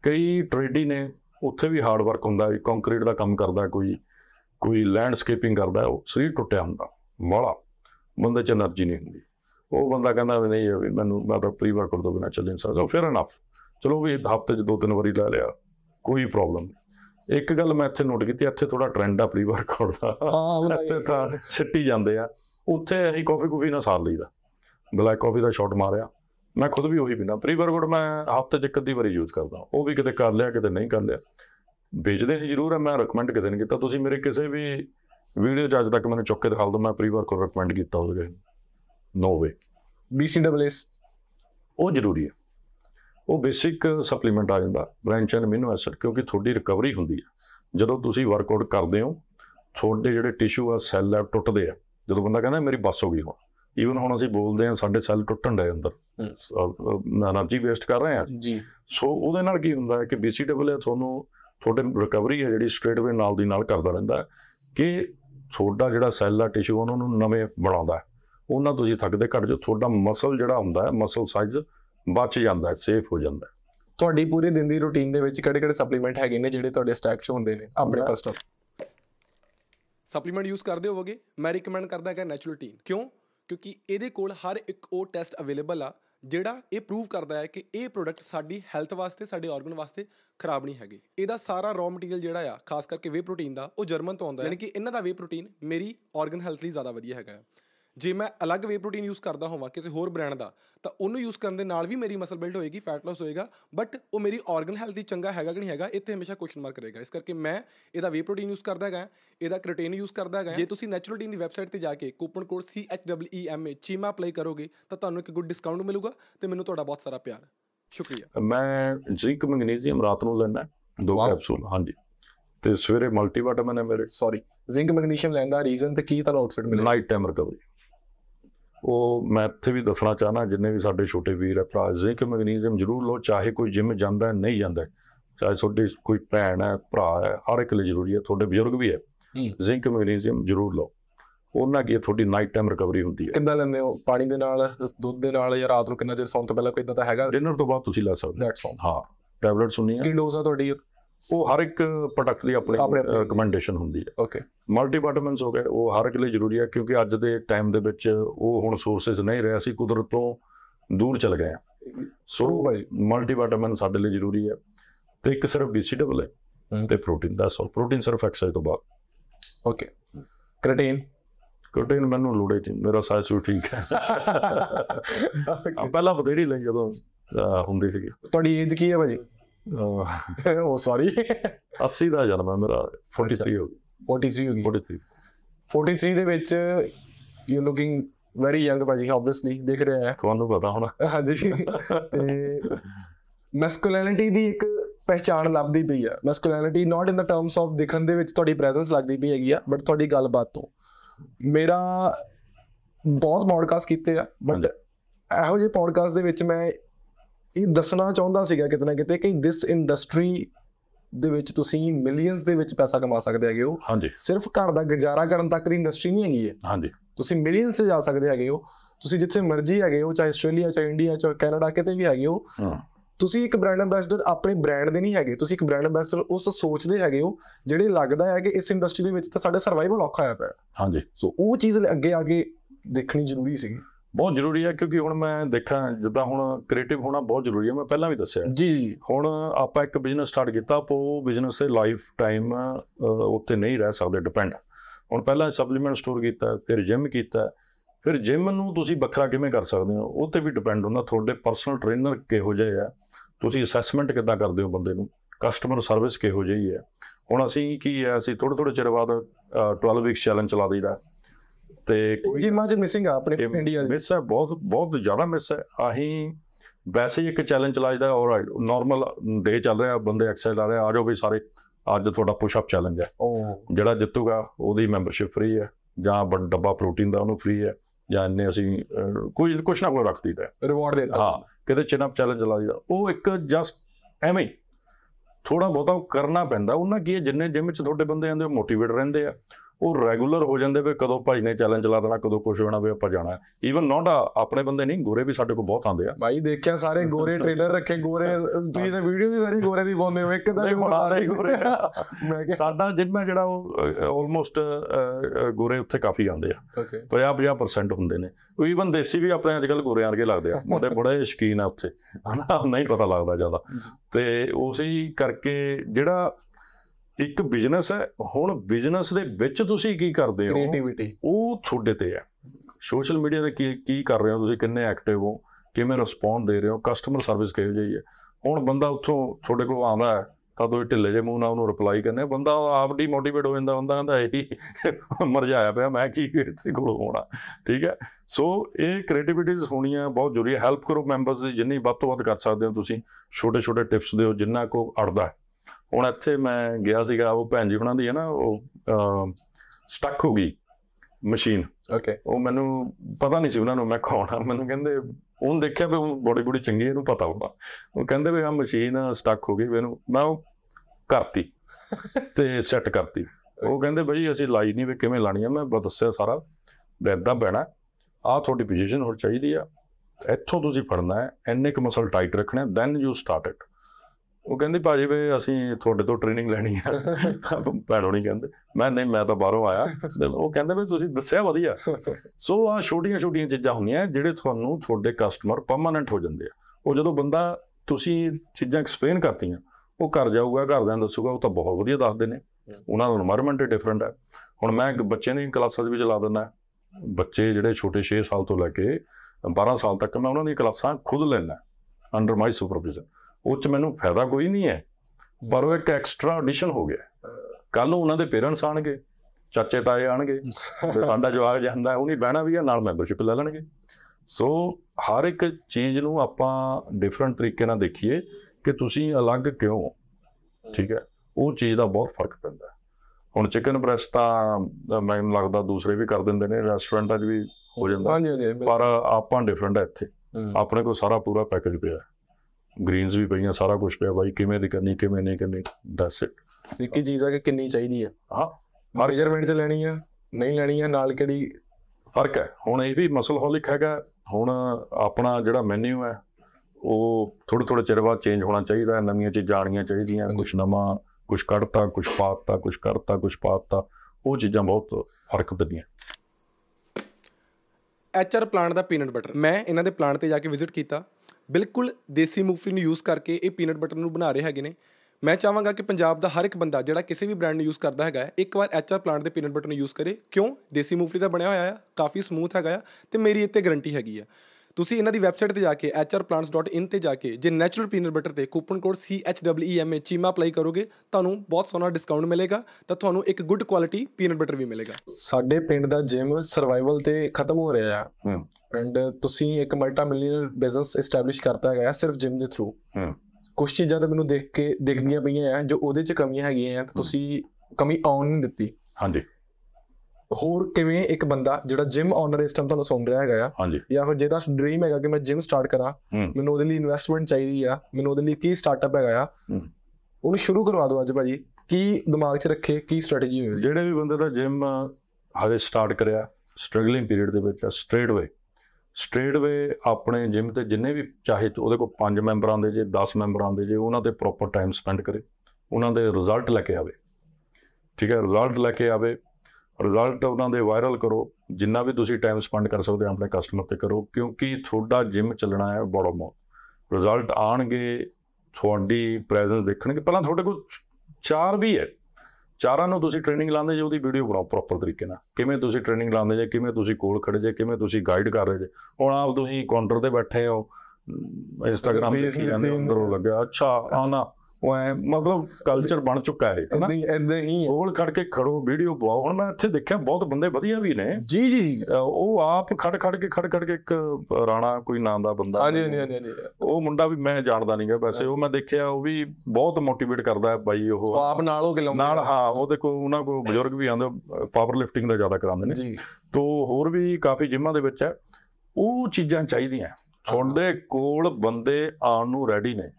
ਕਈ ਟ੍ਰੇਡੀ ਨੇ ਉੱਥੇ ਵੀ ਹਾਰਡ ਵਰਕ ਹੁੰਦਾ ਹੈ ਕੰਕਰੀਟ ਦਾ ਕੰਮ ਕਰਦਾ ਕੋਈ ਕੋਈ ਲੈਂਡਸਕੇਪਿੰਗ ਕਰਦਾ ਉਹ ਸਰੀਰ ਟੁੱਟਿਆ ਹੁੰਦਾ ਮਾਲਾ ਬੰਦੇ 'ਚ એનર્ਜੀ ਨਹੀਂ ਹੁੰਦੀ ਉਹ ਬੰਦਾ ਕਹਿੰਦਾ ਨਹੀਂ ਮੈਨੂੰ ਮੈਂ ਤਾਂ ਪ੍ਰੀ ਵਰਕਆਊਟ ਤੋਂ ਬਿਨਾ ਚੱਲ ਨਹੀਂ ਸਕਦਾ ਫਿਰ ਇਨਫ ਚਲੋ ਵੀ ਹਫਤੇ 'ਚ ਦੋ ਤਿੰਨ ਵਾਰੀ ਲੈ ਲਿਆ ਕੋਈ ਪ੍ਰੋਬਲਮ ਨਹੀਂ ਇੱਕ ਗੱਲ ਮੈਂ ਇੱਥੇ ਨੋਟ ਕੀਤੀ ਇੱਥੇ ਥੋੜਾ ਟ੍ਰੈਂਡ ਆ ਪ੍ਰੀ ਵਰਕਆਊਟ ਦਾ ਹਾਂ ਇੱਥੇ ਤਾਂ ਸਿੱਟੀ ਜਾਂਦੇ ਆ ਉੱਥੇ ਅਸੀਂ ਕਾਫੀ ਕੁਫੀ ਨਾਲ ਸਾਰ ਲਈਦਾ ਬਲੈਕ ਕਾਫੀ ਦਾ ਸ਼ਾਟ ਮਾਰਿਆ ਮੈਂ ਖੁਦ ਵੀ ਉਹੀ ਬਿਨਾ ਪ੍ਰੀ ਵਰਕਆਊਟ ਮੈਂ ਹਫਤੇ 'ਚ ਇੱਕ ਅੱਧੀ ਵਾਰੀ ਯੂਜ਼ ਕਰਦਾ ਉਹ ਵੀ ਕਿਤੇ ਕਰ ਲਿਆ ਕਿਤੇ ਨਹੀਂ ਕਰ ਲਿਆ ਵੇਚਦੇ ਸੀ ਜ਼ਰੂਰ ਆ ਮੈਂ ਰეკਮੈਂਡ ਕਿਤੇ ਨਹੀਂ ਕੀਤਾ ਤੁਸੀਂ ਮੇਰੇ ਕਿਸੇ ਵੀ ਵੀਡੀਓ 'ਚ ਅੱਜ ਤੱਕ ਮੈਨੂੰ ਚੁੱਕ ਕੇ ਦਿਖਾ ਦੋ ਮੈਂ ਪ੍ਰੀ ਵਰਕਆਊਟ ਰეკਮੈਂਡ ਕੀਤਾ ਉਹਦੇ ਨੋ ਵੇ BCAAs ਉਹ ਜ਼ਰੂਰੀ ਹੈ ਉਹ ਬੇਸਿਕ ਸਪਲੀਮੈਂਟ ਆ ਜਾਂਦਾ ਬ੍ਰਾਂਚ ਐਂਡ ਅਮੀਨੋ ਐਸਿਡ ਕਿਉਂਕਿ ਤੁਹਾਡੀ ਰਿਕਵਰੀ ਹੁੰਦੀ ਹੈ ਜਦੋਂ ਤੁਸੀਂ ਵਰਕਆਊਟ ਕਰਦੇ ਹੋ ਤੁਹਾਡੇ ਜਿਹੜੇ ਟਿਸ਼ੂ ਆ ਸੈੱਲ ਆ ਟੁੱਟਦੇ ਆ ਜਦੋਂ ਬੰਦਾ ਕਹਿੰਦਾ ਮੇਰੀ ਬੱਸ ਹੋ ਗਈ ਹੁਣ ਈਵਨ ਹੁਣ ਅਸੀਂ ਬੋਲਦੇ ਆ ਸਾਡੇ ਸੈੱਲ ਟੁੱਟਣ ਦੇ ਅੰਦਰ એનર્ਜੀ ਵੇਸਟ ਕਰ ਰਹੇ ਆ ਜੀ ਸੋ ਉਹਦੇ ਨਾਲ ਕੀ ਹੁੰਦਾ ਹੈ ਕਿ ਬੀਸੀਡਬਲ ਆ ਤੁਹਾਨੂੰ ਤੁਹਾਡੇ ਰਿਕਵਰੀ ਹੈ ਜਿਹੜੀ ਸਟ੍ਰੇਟ ਵੇ ਨਾਲ ਦੀ ਨਾਲ ਕਰਦਾ ਰਹਿੰਦਾ ਕਿ ਤੁਹਾਡਾ ਜਿਹੜਾ ਸੈੱਲ ਆ ਟਿਸ਼ੂ ਉਹਨਾਂ ਨੂੰ ਨਵੇਂ ਬਣਾਉਂਦਾ ਉਹਨਾਂ ਤੋਂ ਜੀ ਥੱਕਦੇ ਘਟ ਜੋ ਤੁਹਾਡਾ ਮਸਲ ਜਿਹੜਾ ਹੁੰਦਾ ਹੈ ਮਸਲ ਸਾਈਜ਼ ਬਚ ਜਾਂਦਾ ਹੈ ਸੇਫ ਹੋ ਜਾਂਦਾ ਹੈ ਤੁਹਾਡੀ ਪੂਰੇ ਦਿਨ ਦੀ ਰੁਟੀਨ ਦੇ ਵਿੱਚ ਕਿਹੜੇ-ਕਿਹੜੇ ਸਪਲੀਮੈਂਟ ਹੈਗੇ ਨੇ ਜਿਹੜੇ ਤੁਹਾਡੇ ਸਟੈਕ 'ਚ ਹੁੰਦੇ ਨੇ ਆਪਣੇ ਕਸਟਮ ਸਪਲੀਮੈਂਟ ਯੂਜ਼ ਕਰਦੇ ਹੋਵੋਗੇ ਮੈਂ ਰეკਮੈਂਡ ਕਰਦਾ ਹੈਗਾ ਨੈਚੁਰਲ ਟੀਨ ਕਿਉਂ ਕਿਉਂਕਿ ਇਹਦੇ ਕੋਲ ਹਰ ਇੱਕ ਉਹ ਟੈਸਟ ਅਵੇਲੇਬਲ ਆ ਜਿਹੜਾ ਇਹ ਪ੍ਰੂਵ ਕਰਦਾ ਹੈ ਕਿ ਇਹ ਪ੍ਰੋਡਕਟ ਸਾਡੀ ਹੈਲਥ ਵਾਸਤੇ ਸਾਡੇ ਆਰਗਨ ਵਾਸਤੇ ਖਰਾਬ ਨਹੀਂ ਹੈਗੇ ਇਹਦਾ ਸਾਰਾ ਰॉ ਮਟੀਰੀਅਲ ਜਿਹੜਾ ਆ ਖਾਸ ਕਰਕੇ ਵੇ ਪ੍ਰੋਟੀਨ ਦਾ ਉਹ ਜਰਮਨ ਤੋਂ ਆਉਂਦਾ ਹੈ ਯਾਨੀ ਕਿ ਇਹਨਾਂ ਦਾ ਵੇ ਪ੍ਰੋਟੀਨ ਮੇਰੀ ਆਰਗਨ ਹੈਲਥ ਲਈ ਜ਼ਿਆਦਾ ਵਧੀਆ ਹੈਗਾ ਹੈ ਜੇ ਮੈਂ ਅਲੱਗ ਵੇ ਪ੍ਰੋਟੀਨ ਯੂਜ਼ ਕਰਦਾ ਹੋਵਾਂ ਕਿਸੇ ਹੋਰ ਬ੍ਰਾਂਡ ਦਾ ਤਾਂ ਉਹਨੂੰ ਯੂਜ਼ ਕਰਨ ਦੇ ਨਾਲ ਵੀ ਮੇਰੀ ਮਸਲ ਬਿਲਡ ਹੋਏਗੀ ਫੈਟ ਲਾਸ ਹੋਏਗਾ ਬਟ ਉਹ ਮੇਰੀ ਆਰਗਨ ਹੈਲਥ ਦੀ ਚੰਗਾ ਹੈਗਾ ਕਿ ਨਹੀਂ ਹੈਗਾ ਇੱਥੇ ਹਮੇਸ਼ਾ ਕੁਐਸਚਨ ਮਾਰਕ ਰਹੇਗਾ ਇਸ ਕਰਕੇ ਮੈਂ ਇਹਦਾ ਵੇ ਪ੍ਰੋਟੀਨ ਯੂਜ਼ ਕਰਦਾ ਹੈਗਾ ਇਹਦਾ ਕ੍ਰੀਟੇਨ ਯੂਜ਼ ਕਰਦਾ ਹੈਗਾ ਜੇ ਤੁਸੀਂ ਨੈਚੁਰਲ ਟੀਨ ਦੀ ਵੈਬਸਾਈਟ ਤੇ ਜਾ ਕੇ coupon code e e A Cheema apply ਕਰੋਗੇ ਤਾਂ ਤੁਹਾਨੂੰ ਇੱਕ ਗੁੱਡ ਡਿਸਕਾਊਂਟ ਮਿਲੂਗਾ ਤੇ ਮੈਨੂੰ ਤੁਹਾਡਾ ਬਹੁਤ ਸਾਰਾ ਪਿਆਰ ਸ਼ੁਕਰੀਆ ਮੈਂ ਜ਼ਿੰਕ ਮੈਗਨੀਸ਼ੀਅਮ ਰਾਤ ਨੂੰ ਲੈਣਾ ਦੋ ਕੈਪਸੂਲ ਹਾਂਜੀ ਤੇ ਸਵੇਰੇ ਮਲਟੀਵਿਟਾਮਿਨ ਹੈ ਮੇਰੇ ਸੌਰੀ ਜ਼ਿੰਕ ਮੈਗਨੀਸ਼ੀਅਮ ਲੈਣ ਦਾ ਰੀਜ਼ਨ ਤੇ ਕੀ ਤੁਹਾਨੂੰ ਆਊਟਫਿਟ ਮਿਲੇ ਨਾਈਟ ਟਾਈਮ ਰਿਕਵਰੀ ਉਹ ਮੈਂ ਇੱਥੇ ਵੀ ਦੱਸਣਾ ਚਾਹਨਾ ਜਿੰਨੇ ਵੀ ਸਾਡੇ ਛੋਟੇ ਵੀਰ ਹੈ ਭਰਾ ਜ਼ਿੰਕ ਮੈਗਨੀਜ਼ੀਅਮ ਜ਼ਰੂਰ ਲੋ ਚਾਹੇ ਕੋਈ ਜਿਮ ਜਾਂਦਾ ਨਹੀਂ ਜਾਂਦਾ ਚਾਹੇ ਤੁਹਾਡੇ ਕੋਈ ਭੈਣ ਹੈ ਭਰਾ ਹੈ ਹਰ ਇੱਕ ਲਈ ਜ਼ਰੂਰੀ ਹੈ ਤੁਹਾਡੇ ਬਜ਼ੁਰਗ ਵੀ ਹੈ ਜ਼ਿੰਕ ਮੈਗਨੀਜ਼ੀਅਮ ਜ਼ਰੂਰ ਲੋ ਉਹਨਾਂ ਕੀ ਤੁਹਾਡੀ ਨਾਈਟ ਟਾਈਮ ਰਿਕਵਰੀ ਹੁੰਦੀ ਹੈ ਕਿੰਨਾ ਲੈਂਦੇ ਹੋ ਪਾਣੀ ਦੇ ਨਾਲ ਦੁੱਧ ਦੇ ਨਾਲ ਜਾਂ ਰਾਤ ਨੂੰ ਕਿੰਨਾ ਚਿਰ ਸੌਣ ਤੋਂ ਪਹਿਲਾਂ ਕੋਈ ਇਦਾਂ ਤਾਂ ਹੈਗਾ ਡਿਨਰ ਤੋਂ ਬਾਅਦ ਤੁਸੀਂ ਲੈ ਸਕਦੇ ਦੈਟਸ ਆਲ ਹਾਂ ਟੈਬਲੇਟਸ ਹੁੰਦੀਆਂ ਕੀ ਡੋਜ਼ ਆ ਤੁਹਾਡੀ ਉਹ ਹਰ ਇੱਕ ਪ੍ਰੋਡਕਟ ਦੀ ਆਪਣੀ ਰეკਮੈਂਡੇਸ਼ਨ ਹੁੰਦੀ ਹੈ ਓਕੇ ਮਲਟੀ ਡਿਪਾਰਟਮੈਂਟਸ ਹੋ ਗਏ ਉਹ ਹਰ ਇੱਕ ਲਈ ਜ਼ਰੂਰੀ ਹੈ ਕਿਉਂਕਿ ਅੱਜ ਦੇ ਟਾਈਮ ਦੇ ਵਿੱਚ ਉਹ ਹੁਣ ਸੋਰਸਸ ਨਹੀਂ ਰਹੇ ਸੀ ਕੁਦਰਤ ਤੋਂ ਦੂਰ ਚਲ ਗਏ ਸ਼ੁਰੂ ਸੋ ਮਲਟੀ ਡਿਪਾਰਟਮੈਂਟ ਸਾਡੇ ਲਈ ਜ਼ਰੂਰੀ ਹੈ ਤੇ ਇੱਕ ਸਿਰਫ ਬੀਸੀ ਡਬਲ ਹੈ ਤੇ ਪ੍ਰੋਟੀਨ ਦਾ ਸੋ ਪ੍ਰੋਟੀਨ ਸਿਰਫ ਐਕਸਰਸਾਈਜ਼ ਤੋਂ ਬਾਅਦ ਓਕੇ ਕ੍ਰੇਟਿਨ ਕ੍ਰੇਟਿਨ ਮੈਨੂੰ ਲੋੜੇ ਚ ਮੇਰਾ ਸਾਇਸੂ ਠੀਕ ਹੈ ਪਹਿਲਾਂ ਬਥੇਰੀ ਲਈ ਜਦੋਂ ਹੁੰਦੀ ਸੀ ਤੁਹਾਡੀ ਏਜ ਕੀ ਹੈ ਭਾਜੀ ਉਹ ਸੌਰੀ 80 ਦਾ ਜਨਮ ਹੈ ਮੇਰਾ 43 ਹੋ ਗਈ 43 ਹੋ ਗਈ 43 43 ਦੇ ਵਿੱਚ ਯੂ ਲੁਕਿੰਗ ਵੈਰੀ ਯੰਗ ਭਾਜੀ ਆਬਵੀਅਸਲੀ ਦੇਖ ਰਿਹਾ ਹੈ ਤੁਹਾਨੂੰ ਪਤਾ ਹੋਣਾ ਹਾਂਜੀ ਤੇ ਮੈਸਕੂਲਿਨਿਟੀ ਦੀ ਇੱਕ ਪਹਿਚਾਣ ਲੱਭਦੀ ਪਈ ਆ ਮੈਸਕੂਲਿਨਿਟੀ ਨਾਟ ਇਨ ਦਾ ਟਰਮਸ ਆਫ ਦਿਖਣ ਦੇ ਵਿੱਚ ਤੁਹਾਡੀ ਪ੍ਰੈਜ਼ੈਂਸ ਲੱਗਦੀ ਪਈ ਹੈਗੀ ਆ ਬਟ ਤੁਹਾਡੀ ਗੱਲਬਾਤ ਤੋਂ ਮੇਰਾ ਬਹੁਤ ਪੌਡਕਾਸਟ ਕੀਤੇ ਆ ਬਟ ਇਹੋ ਜਿਹੇ ਪੌਡਕਾਸਟ ਦੇ ਵਿੱਚ ਮੈਂ ਇਹ ਦੱਸਣਾ ਚਾਹੁੰਦਾ ਸੀਗਾ ਕਿਤੇ ਨਾ ਕਿਤੇ ਕਿ ਦਿਸ ਇੰਡਸਟਰੀ ਦੇ ਵਿੱਚ ਤੁਸੀਂ ਮਿਲੀਅਨਸ ਦੇ ਵਿੱਚ ਪੈਸਾ ਕਮਾ ਸਕਦੇ ਹੈਗੇ ਹੋ ਸਿਰਫ ਘਰ ਦਾ ਗੁਜ਼ਾਰਾ ਕਰਨ ਤੱਕ ਦੀ ਇੰਡਸਟਰੀ ਨਹੀਂ ਹੈਗੀ ਇਹ ਹਾਂਜੀ ਤੁਸੀਂ ਮਿਲੀਅਨਸ ਤੇ ਜਾ ਸਕਦੇ ਹੈਗੇ ਹੋ ਤੁਸੀਂ ਜਿੱਥੇ ਮਰਜ਼ੀ ਹੈਗੇ ਹੋ ਚਾਹੇ ਆਸਟ੍ਰੇਲੀਆ ਚਾਹੇ ਇੰਡੀਆ ਚਾਹੇ ਕੈਨੇਡਾ ਕਿਤੇ ਵੀ ਹੈਗੇ ਹੋ ਤੁਸੀਂ ਇੱਕ ਬ੍ਰਾਂਡ ਐਂਬੈਸਡਰ ਆਪਣੇ ਬ੍ਰਾਂਡ ਦੇ ਨਹੀਂ ਹੈਗੇ ਤੁਸੀਂ ਇੱਕ ਬ੍ਰਾਂਡ ਐਂਬੈਸਡਰ ਉਸ ਸੋਚਦੇ ਹੈਗੇ ਹੋ ਜਿਹੜੇ ਲੱਗਦਾ ਹੈ ਕਿ ਇਸ ਇੰਡਸਟਰੀ ਦੇ ਵਿੱਚ ਤਾਂ ਸਾਡੇ ਸਰਵਾਈਵਲ ਔਖਾ ਹੋਇਆ ਪਿਆ ਹਾਂਜੀ ਸੋ ਉਹ ਚੀਜ਼ ਅੱਗੇ ਆ ਕੇ ਦੇਖਣੀ ਜ਼ਰੂਰੀ ਸੀ ਬਹੁਤ ਜ਼ਰੂਰੀ ਹੈ ਕਿਉਂਕਿ ਹੁਣ ਮੈਂ ਦੇਖਾਂ ਜਿੱਦਾਂ ਹੁਣ ਕ੍ਰੀਏਟਿਵ ਹੋਣਾ ਬਹੁਤ ਜ਼ਰੂਰੀ ਹੈ ਮੈਂ ਪਹਿਲਾਂ ਵੀ ਦੱਸਿਆ ਜੀ ਜੀ ਹੁਣ ਆਪਾਂ ਇੱਕ ਬਿਜ਼ਨਸ ਸਟਾਰਟ ਕੀਤਾ ਉਹ ਬਿਜ਼ਨਸ ਤੇ ਲਾਈਫ ਟਾਈਮ ਉੱਤੇ ਨਹੀਂ ਰਹਿ ਸਕਦੇ ਡਿਪੈਂਡ ਹੁਣ ਪਹਿਲਾਂ ਸਪਲੀਮੈਂਟ ਸਟੋਰ ਕੀਤਾ ਫਿਰ ਜਿਮ ਕੀਤਾ ਫਿਰ ਜਿਮ ਨੂੰ ਤੁਸੀਂ ਵੱਖਰਾ ਕਿਵੇਂ ਕਰ ਸਕਦੇ ਹੋ ਉਹ ਤੇ ਵੀ ਡਿਪੈਂਡ ਹੁੰਦਾ ਤੁਹਾਡੇ ਪਰਸਨਲ ਟ੍ਰੇਨਰ ਕਿਹੋ ਜਿਹੇ ਆ ਤੁਸੀਂ ਅਸੈਸਮੈਂਟ ਕਿੱਦਾਂ ਕਰਦੇ ਹੋ ਬੰਦੇ ਨੂੰ ਕਸਟਮਰ ਸਰਵਿਸ ਕਿਹੋ ਜਿਹੀ ਹੈ ਹੁਣ ਅਸੀਂ ਕੀ ਹੈ ਅਸੀਂ ਥੋੜੇ ਥੋੜੇ ਚਿਰ ਬਾਅਦ 12 ਵੀਕਸ ਚੈਲੰਜ ਚਲਾ ਦਈਦਾ ਤੇ ਜੀ ਮਾਜ ਮਿਸਿੰਗ ਆ ਆਪਣੇ ਇੰਡੀਆ ਦੀ ਮਿਸ ਹੈ ਬਹੁਤ ਬਹੁਤ ਜ਼ਿਆਦਾ ਮਿਸ ਹੈ ਆਹੀਂ ਵੈਸੇ ਇੱਕ ਚੈਲੰਜ ਚਲਾਈ ਦਾ ਔਰ ਨਾਰਮਲ ਡੇ ਚੱਲ ਰਿਹਾ ਬੰਦੇ ਐਕਸਰਸਾਈਜ਼ ਆ ਰਹੇ ਆ ਜਾਓ ਵੀ ਸਾਰੇ ਅੱਜ ਤੁਹਾਡਾ ਪੁਸ਼ ਅਪ ਚੈਲੰਜ ਹੈ ਜਿਹੜਾ ਜਿੱਤੂਗਾ ਉਹਦੀ ਮੈਂਬਰਸ਼ਿਪ ਫ੍ਰੀ ਹੈ ਜਾਂ ਬੜਾ ਡੱਬਾ ਪ੍ਰੋਟੀਨ ਦਾ ਉਹਨੂੰ ਫ੍ਰੀ ਹੈ ਜਾਂ ਇੰਨੇ ਅਸੀਂ ਕੋਈ ਕੁਛ ਨਾ ਕੋਈ ਰੱਖ ਦਿੱਤਾ ਰਿਵਾਰਡ ਦਿੱਤਾ ਹਾਂ ਕਿਤੇ ਚਿਨ ਅਪ ਚੈਲੰਜ ਚਲਾ ਉਹ ਇੱਕ ਜਸਟ ਐਵੇਂ ਥੋੜਾ ਬਹੁਤਾ ਕਰਨਾ ਪੈਂਦਾ ਉਹਨਾਂ ਕੀ ਜਿੰਨੇ ਜਿਮ ਚ ਤੁਹਾਡੇ ਬੰਦੇ ਆਉਂਦੇ ਉਹ ਮੋਟੀਵੇਟ ਰਹਿੰਦੇ ਆ ਉਹ ਰੈਗੂਲਰ ਹੋ ਜਾਂਦੇ ਵੀ ਕਦੋਂ ਭਾਈ ਨੇ ਚੈਲੰਜ ਲਾ ਦੇਣਾ ਕਦੋਂ ਕੁਝ ਹੋਣਾ ਵੀ ਆਪਾਂ ਜਾਣਾ ਈਵਨ ਨਾਟ ਆਪਣੇ ਬੰਦੇ ਨਹੀਂ ਗੋਰੇ ਵੀ ਸਾਡੇ ਕੋਲ ਬਹੁਤ ਆਉਂਦੇ ਆ ਭਾਈ ਦੇਖਿਆ ਸਾਰੇ ਗੋਰੇ ਟ੍ਰੇਲਰ ਰੱਖੇ ਗੋਰੇ ਤੁਸੀਂ ਤਾਂ ਵੀਡੀਓ ਵੀ ਸਾਰੀ ਗੋਰੇ ਦੀ ਪਾਉਂਦੇ ਹੋ ਇੱਕ ਤਾਂ ਮਾਰ ਸਾਰੇ ਗੋਰੇ ਮੈਂ ਕਿ ਸਾਡਾ ਜਿੰਮਾ ਜਿਹੜਾ ਉਹ ਆਲਮੋਸਟ ਗੋਰੇ ਉੱਥੇ ਕਾਫੀ ਆਉਂਦੇ ਆ 50 50% ਹੁੰਦੇ ਨੇ ਈਵਨ ਦੇਸੀ ਵੀ ਆਪਣੇ ਅੱਜਕੱਲ ਗੋਰੇ ਆਣ ਕੇ ਲੱਗਦੇ ਆ ਮੁੰਡੇ ਬੜੇ ਸ਼ਕੀਨ ਆ ਉੱਥੇ ਹਨਾ ਨਹੀਂ ਪਤਾ ਲੱਗਦਾ ਜ਼ਿਆਦਾ ਤੇ ਉਸੇ ਕਰਕੇ ਜਿਹੜਾ ਇੱਕ ਬਿਜ਼ਨਸ ਹੈ ਹੁਣ ਬਿਜ਼ਨਸ ਦੇ ਵਿੱਚ ਤੁਸੀਂ ਕੀ ਕਰਦੇ ਹੋ ਕ੍ਰੀਏਟੀਵਿਟੀ ਉਹ ਤੁਹਾਡੇ ਤੇ ਹੈ ਸੋਸ਼ਲ ਮੀਡੀਆ ਤੇ ਕੀ ਕੀ ਕਰ ਰਹੇ ਹੋ ਤੁਸੀਂ ਕਿੰਨੇ ਐਕਟਿਵ ਹੋ ਕਿਵੇਂ ਰਿਸਪੌਂਡ ਦੇ ਰਹੇ ਹੋ ਕਸਟਮਰ ਸਰਵਿਸ ਕਿਹੋ ਜਿਹੀ ਹੈ ਹੁਣ ਬੰਦਾ ਉੱਥੋਂ ਤੁਹਾਡੇ ਕੋਲ ਆਉਂਦਾ ਹੈ ਤਾਂ ਦੋ ਢਿੱਲੇ ਜੇ ਮੂੰਹ ਨਾਲ ਉਹਨੂੰ ਰਿਪਲਾਈ ਕਰਨੇ ਬੰਦਾ ਆਪ ਡੀ ਮੋਟੀਵੇਟ ਹੋ ਜਾਂਦਾ ਹੁੰਦਾ ਕਹਿੰਦਾ ਮਰ ਮਰਜਾਇਆ ਪਿਆ ਮੈਂ ਕੀ ਇੱਥੇ ਕੋਲ ਹੋਣਾ ਠੀਕ ਹੈ ਸੋ ਇਹ ਕ੍ਰੀਏਟੀਵਿਟੀਜ਼ ਹੋਣੀਆਂ ਬਹੁਤ ਜ਼ਰੂਰੀ ਹੈ ਹੈਲਪ ਕਰੋ ਮੈਂਬਰਸ ਜਿੰਨੀ ਵੱਧ ਤੋਂ ਵੱਧ ਕਰ ਸਕਦੇ ਹੋ ਤੁਸੀਂ ਛੋਟੇ ਛੋਟੇ ਟਿਪਸ ਦਿਓ ਜਿੰਨਾ ਕੋ ਅੜਦਾ ਹੈ ਹੁਣ ਇੱਥੇ ਮੈਂ ਗਿਆ ਸੀਗਾ ਉਹ ਭੈਣ ਜੀ ਉਹਨਾਂ ਦੀ ਹੈ ਨਾ ਉਹ ਸਟਕ ਹੋ ਗਈ ਮਸ਼ੀਨ ਓਕੇ ਉਹ ਮੈਨੂੰ ਪਤਾ ਨਹੀਂ ਸੀ ਉਹਨਾਂ ਨੂੰ ਮੈਂ ਕੌਣ ਆ ਮੈਨੂੰ ਕਹਿੰਦੇ ਉਹਨ ਦੇਖਿਆ ਵੀ ਉਹ ਬੋੜੀ ਬੋੜੀ ਚੰਗੀ ਇਹਨੂੰ ਪਤਾ ਹੁੰਦਾ ਉਹ ਕਹਿੰਦੇ ਵੀ ਆ ਮਸ਼ੀਨ ਸਟਕ ਹੋ ਗਈ ਮੈਨੂੰ ਮੈਂ ਉਹ ਕਰਤੀ ਤੇ ਸੈੱਟ ਕਰਤੀ ਉਹ ਕਹਿੰਦੇ ਬਈ ਅਸੀਂ ਲਾਈ ਨਹੀਂ ਵੀ ਕਿਵੇਂ ਲਾਣੀ ਆ ਮੈਂ ਦੱਸਿਆ ਸਾਰਾ ਇਦਾਂ ਬੈਣਾ ਆ ਤੁਹਾਡੀ ਪੋਜੀਸ਼ਨ ਹੋਰ ਚਾਹੀਦੀ ਆ ਇੱਥੋਂ ਤੁਸੀਂ ਫੜਨਾ ਹੈ ਐਨੇ ਕ ਮਸਲ ਟਾਈਟ ਰੱਖਣਾ ਦੈਨ ਯੂ ਸਟਾਰਟ ਇਟ ਉਹ ਕਹਿੰਦੇ ਭਾਜੀ ਵੀ ਅਸੀਂ ਤੁਹਾਡੇ ਤੋਂ ਟ੍ਰੇਨਿੰਗ ਲੈਣੀ ਆ ਭੈਣੋ ਨਹੀਂ ਕਹਿੰਦੇ ਮੈਂ ਨਹੀਂ ਮੈਂ ਤਾਂ ਬਾਹਰੋਂ ਆਇਆ ਉਹ ਕਹਿੰਦੇ ਵੀ ਤੁਸੀਂ ਦੱਸਿਆ ਵਧੀਆ ਸੋ ਆ ਛੋਟੀਆਂ ਛੋਟੀਆਂ ਚੀਜ਼ਾਂ ਹੁੰਦੀਆਂ ਜਿਹੜੇ ਤੁਹਾਨੂੰ ਤੁਹਾਡੇ ਕਸਟਮਰ ਪਰਮਾਨੈਂਟ ਹੋ ਜਾਂਦੇ ਆ ਉਹ ਜਦੋਂ ਬੰਦਾ ਤੁਸੀਂ ਚੀਜ਼ਾਂ ਐਕਸਪਲੇਨ ਕਰਤੀਆਂ ਉਹ ਕਰ ਜਾਊਗਾ ਘਰਦਿਆਂ ਦੱਸੂਗਾ ਉਹ ਤਾਂ ਬਹੁਤ ਵਧੀਆ ਦੱਸਦੇ ਨੇ ਉਹਨਾਂ ਦਾ এনवायरमेंट ਡਿਫਰੈਂਟ ਹੈ ਹੁਣ ਮੈਂ ਬੱਚਿਆਂ ਦੀਆਂ ਕਲਾਸਾਂ ਦੇ ਵਿੱਚ ਲਾ ਦਿੰਦਾ ਬੱਚੇ ਜਿਹੜੇ ਛੋਟੇ 6 ਸਾਲ ਤੋਂ ਲੈ ਕੇ 12 ਸਾਲ ਤੱਕ ਮੈਂ ਉਹਨਾਂ ਦੀਆਂ ਕਲਾਸਾਂ ਖੁਦ ਲੈਣਾ ਅੰਡਰ ਮਾਈ ਸੁਪਰਵਾਈਜ਼ਰ ਉਹ ਚ ਮੈਨੂੰ ਫਾਇਦਾ ਕੋਈ ਨਹੀਂ ਹੈ ਪਰ ਉਹ ਇੱਕ ਐਕਸਟਰਾ ਆਡੀਸ਼ਨ ਹੋ ਗਿਆ ਕੱਲ ਨੂੰ ਉਹਨਾਂ ਦੇ ਪੇਰੈਂਟਸ ਆਣਗੇ ਚਾਚੇ ਤਾਏ ਆਣਗੇ ਸਾਡਾ ਜਵਾਬ ਜਾਂਦਾ ਉਹ ਨਹੀਂ ਬਹਿਣਾ ਵੀ ਹੈ ਨਾਲ ਮੈਂਬਰਸ਼ਿਪ ਲੈ ਲੈਣਗੇ ਸੋ ਹਰ ਇੱਕ ਚੇਂਜ ਨੂੰ ਆਪਾਂ ਡਿਫਰੈਂਟ ਤਰੀਕੇ ਨਾਲ ਦੇਖੀਏ ਕਿ ਤੁਸੀਂ ਅਲੱਗ ਕਿਉਂ ਠੀਕ ਹੈ ਉਹ ਚੀਜ਼ ਦਾ ਬਹੁਤ ਫਰਕ ਪੈਂਦਾ ਹੁਣ ਚਿਕਨ ਬ੍ਰੈਸਟ ਤਾਂ ਮੈਨੂੰ ਲੱਗਦਾ ਦੂਸਰੇ ਵੀ ਕਰ ਦਿੰਦੇ ਨੇ ਰੈਸਟੋਰੈਂਟਾਂ 'ਚ ਵੀ ਹੋ ਜਾਂਦਾ ਪਰ ਆਪਾਂ ਡਿਫਰੈਂਟ ਹੈ ਇੱਥੇ ਆਪਣੇ ਕੋਲ ਸਾਰਾ ਪੂਰਾ ਪੈਕੇਜ ਪਿਆ ਹੈ ਗ੍ਰੀਨਸ ਵੀ ਪਈਆਂ ਸਾਰਾ ਕੁਝ ਪਿਆ ਬਾਈ ਕਿਵੇਂ ਦੀ ਕਰਨੀ ਕਿਵੇਂ ਨਹੀਂ ਕਰਨੀ ਦੱਸ ਇਟ ਸਿੱਕੀ ਚੀਜ਼ ਆ ਕਿ ਕਿੰਨੀ ਚਾਹੀਦੀ ਆ ਹਾਂ ਮੈਜਰਮੈਂਟ ਚ ਲੈਣੀ ਆ ਨਹੀਂ ਲੈਣੀ ਆ ਨਾਲ ਕਿਹੜੀ ਫਰਕ ਹੈ ਹੁਣ ਇਹ ਵੀ ਮਸਲ ਹੌਲਿਕ ਹੈਗਾ ਹੁਣ ਆਪਣਾ ਜਿਹੜਾ ਮੈਨੂ ਹੈ ਉਹ ਥੋੜੇ ਥੋੜੇ ਚਿਰ ਬਾਅਦ ਚੇਂਜ ਹੋਣਾ ਚਾਹੀਦਾ ਨਵੀਆਂ ਚੀਜ਼ਾਂ ਆਣੀਆਂ ਚਾਹੀਦੀਆਂ ਕੁਝ ਨਵਾਂ ਕੁਝ ਕੱਢਤਾ ਕੁਝ ਪਾਤਾ ਕੁਝ ਕਰਤਾ ਕੁਝ ਪਾਤਾ ਉਹ ਚੀਜ਼ਾਂ ਬਹੁਤ ਫਰਕ ਦਿੰਦੀਆਂ ਐਚਆਰ ਪਲਾਂਟ ਦਾ ਪੀਨਟ ਬਟਰ ਮੈਂ ਇਹਨਾਂ ਦੇ ਪਲਾਂਟ ਤੇ ਜਾ ਕੇ ਵਿਜ਼ਿਟ ਕੀਤਾ ਬਿਲਕੁਲ ਦੇਸੀ ਮੂੰਗਫਲੀ ਨੂੰ ਯੂਜ਼ ਕਰਕੇ ਇਹ ਪੀਨਟ ਬਟਰ ਨੂੰ ਬਣਾ ਰਹੇ ਹੈਗੇ ਨੇ ਮੈਂ ਚਾਹਾਂਗਾ ਕਿ ਪੰਜਾਬ ਦਾ ਹਰ ਇੱਕ ਬੰਦਾ ਜਿਹੜਾ ਕਿਸੇ ਵੀ ਬ੍ਰਾਂਡ ਨੂੰ ਯੂਜ਼ ਕਰਦਾ ਹੈਗਾ ਇੱਕ ਵਾਰ ਐਚਆਰ ਪਲਾਂਟ ਦੇ ਪੀਨਟ ਬਟਰ ਨੂੰ ਯੂਜ਼ ਕਰੇ ਕਿਉਂ ਦੇਸੀ ਮੂੰਗਫਲੀ ਦਾ ਬਣਿਆ ਹੋਇਆ ਹੈ ਕਾਫੀ ਸਮੂਥ ਹੈਗਾ ਆ ਤੇ ਮੇਰੀ ਇੱਥੇ ਗਾਰੰਟੀ ਹੈਗੀ ਆ ਤੁਸੀਂ ਇਹਨਾਂ ਦੀ ਵੈਬਸਾਈਟ ਤੇ ਜਾ ਕੇ hrplants.in ਤੇ ਜਾ ਕੇ ਜੇ ਨੈਚੁਰਲ ਪੀਨਟ ਬਟਰ ਤੇ coupon code CHWEMA Cheema apply ਕਰੋਗੇ ਤੁਹਾਨੂੰ ਬਹੁਤ ਸੋਹਣਾ ਡਿਸਕਾਊਂਟ ਮਿਲੇਗਾ ਤਾਂ ਤੁਹਾਨੂੰ ਇੱਕ ਗੁੱਡ ਕੁਆਲਿਟੀ ਪੀਨਟ ਬਟਰ ਵੀ ਮਿਲੇਗਾ ਸਾਡੇ ਪਿੰਡ ਦਾ ਜਿਮ ਸਰਵਾਈਵਲ ਤੇ ਖਤਮ ਹੋ ਰਿਹਾ ਆ ਐਂਡ uh, ਤੁਸੀਂ ਇੱਕ ਮਲਟੀ ਮਿਲੀਅਨਰ ਬਿਜ਼ਨਸ ਐਸਟੈਬਲਿਸ਼ ਕਰਤਾ ਹੈਗਾ ਸਿਰਫ ਜਿਮ ਦੇ ਥਰੂ ਹੂੰ ਕੁਝ ਚੀਜ਼ਾਂ ਤਾਂ ਮੈਨੂੰ ਦੇਖ ਕੇ ਦੇਖਦੀਆਂ ਪਈਆਂ ਆ ਜੋ ਉਹਦੇ ਚ ਕਮੀਆਂ ਹੈਗੀਆਂ ਆ ਤੁਸੀਂ ਕਮੀ ਆਉਣ ਨਹੀਂ ਦਿੱਤੀ ਹਾਂਜੀ ਹੋਰ ਕਿਵੇਂ ਇੱਕ ਬੰਦਾ ਜਿਹੜਾ ਜਿਮ ਓਨਰ ਇਸ ਟਾਈਮ ਤੁਹਾਨੂੰ ਸੁਣ ਰਿਹਾ ਹੈਗਾ ਆ ਜਾਂ ਫਿਰ ਜਿਹਦਾ ਡ੍ਰੀਮ ਹੈਗਾ ਕਿ ਮੈਂ ਜਿਮ ਸਟਾਰਟ ਕਰਾਂ ਮੈਨੂੰ ਉਹਦੇ ਲਈ ਇਨਵੈਸਟਮੈਂਟ ਚਾਹੀਦੀ ਆ ਮੈਨੂੰ ਉਹਦੇ ਲਈ ਕੀ ਸਟਾਰਟਅਪ ਹੈਗਾ ਆ ਉਹਨੂੰ ਸ਼ੁਰੂ ਕਰਵਾ ਦਿਓ ਅੱਜ ਭਾਜੀ ਕੀ ਦਿਮਾਗ 'ਚ ਰੱਖੇ ਕੀ ਸਟ੍ਰੈਟਜੀ ਹੋਵੇ ਜਿਹੜੇ ਵੀ ਬੰਦੇ ਦਾ ਜਿਮ ਹਰੇ ਸਟਾਰਟ ਕਰਿਆ ਸਟਰਗਲਿੰਗ ਪੀਰੀਅਡ ਦੇ ਵਿੱਚ ਸਟ੍ਰੇਟ ਵੇ ਸਟ੍ਰੇਟਵੇ ਆਪਣੇ ਜਿਮ ਤੇ ਜਿੰਨੇ ਵੀ ਚਾਹੇ ਉਹਦੇ ਕੋਲ 5 ਮੈਂਬਰਾਂ ਦੇ ਜੇ 10 ਮੈਂਬਰਾਂ ਦੇ ਜੇ ਉਹਨਾਂ ਤੇ ਪ੍ਰੋਪਰ ਟਾਈਮ ਸਪੈਂਡ ਕਰੇ ਉਹਨਾਂ ਦੇ ਰਿਜ਼ਲਟ ਲੈ ਕੇ ਆਵੇ ਠੀਕ ਹੈ ਰਿਜ਼ਲਟ ਲੈ ਕੇ ਆਵੇ ਰਿਜ਼ਲਟ ਉਹਨਾਂ ਦੇ ਵਾਇਰਲ ਕਰੋ ਜਿੰਨਾ ਵੀ ਤੁਸੀਂ ਟਾਈਮ ਸਪੈਂਡ ਕਰ ਸਕਦੇ ਹੋ ਆਪਣੇ ਕਸਟਮਰ ਤੇ ਕਰੋ ਕਿਉਂਕਿ ਤੁਹਾਡਾ ਜਿਮ ਚੱਲਣਾ ਹੈ ਬੜਾ ਮੌਤ ਰਿਜ਼ਲਟ ਆਣਗੇ ਤੁਹਾਡੀ ਪ੍ਰੈਜ਼ੈਂਸ ਦੇਖਣਗੇ ਪਹਿਲਾਂ ਤੁਹਾਡੇ ਕੋਲ ਚਾਰ ਵੀ ਹੈ ਚਾਰਾਂ ਨੂੰ ਤੁਸੀਂ ਟ੍ਰੇਨਿੰਗ ਲਾਉਂਦੇ ਜੇ ਉਹਦੀ ਵੀਡੀਓ ਬਣਾਓ ਪ੍ਰੋਪਰ ਤਰੀਕੇ ਨਾਲ ਕਿਵੇਂ ਤੁਸੀਂ ਟ੍ਰੇਨਿੰਗ ਲਾਉਂਦੇ ਜੇ ਕਿਵੇਂ ਤੁਸੀਂ ਕੋਲ ਖੜੇ ਜੇ ਕਿਵੇਂ ਤੁਸੀਂ ਗਾਈਡ ਕਰ ਰਹੇ ਜੇ ਹੁਣ ਆਪ ਤੁਸੀਂ ਕਾਊਂਟਰ ਤੇ ਬੈਠੇ ਹੋ ਇੰਸਟਾਗ੍ਰam ਦੇਖੀ ਕੀ ਜਾਂਦੇ ਅੰਦਰੋਂ ਲੱਗਿਆ ਅੱਛਾ ਆਨਾ ਉਹ ਐ ਮਤਲਬ ਕਲਚਰ ਬਣ ਚੁੱਕਾ ਹੈ ਨਾ ਨਹੀਂ ਐਦਾਂ ਹੀ ਕੋਲ ਖੜ ਕੇ ਖੜੋ ਵੀਡੀਓ ਪਾਓ ਹੁਣ ਮੈਂ ਇੱਥੇ ਦੇਖਿਆ ਬਹੁਤ ਬੰਦੇ ਵਧੀਆ ਵੀ ਨੇ ਜੀ ਜੀ ਉਹ ਆਪ ਖੜ ਖੜ ਕੇ ਖੜ ਖੜ ਕੇ ਇੱਕ ਰਾਣਾ ਕੋਈ ਨਾਮ ਦਾ ਬੰਦਾ ਹਾਂਜੀ ਹਾਂਜੀ ਹਾਂਜੀ ਉਹ ਮੁੰਡਾ ਵੀ ਮੈਂ ਜਾਣਦਾ ਨਹੀਂਗਾ ਵੈਸੇ ਉਹ ਮੈਂ ਦੇਖਿਆ ਉਹ ਵੀ ਬਹੁਤ ਮੋਟੀਵੇਟ ਕਰਦਾ ਹੈ ਬਾਈ ਉਹ ਆਪ ਨਾਲ ਉਹ ਕਿਲੋ ਨਾਲ ਹਾਂ ਉਹ ਦੇਖੋ ਉਹਨਾਂ ਕੋ ਬਜ਼ੁਰਗ ਵੀ ਆਉਂਦੇ ਪਾਵਰ ਲਿਫਟਿੰਗ ਦਾ ਜ਼ਿਆਦਾ ਕਰਾਉਂਦੇ ਨੇ ਜੀ ਤੋਂ ਹੋਰ ਵੀ ਕਾਫੀ ਜਿਮਾਂ ਦੇ ਵਿੱਚ ਹੈ ਉਹ ਚੀਜ਼ਾਂ ਚਾਹੀਦੀਆਂ ਦੇ ਕੋਲ ਬੰਦੇ ਆਉਣ ਨੂੰ ਰੈਡੀ ਨੇ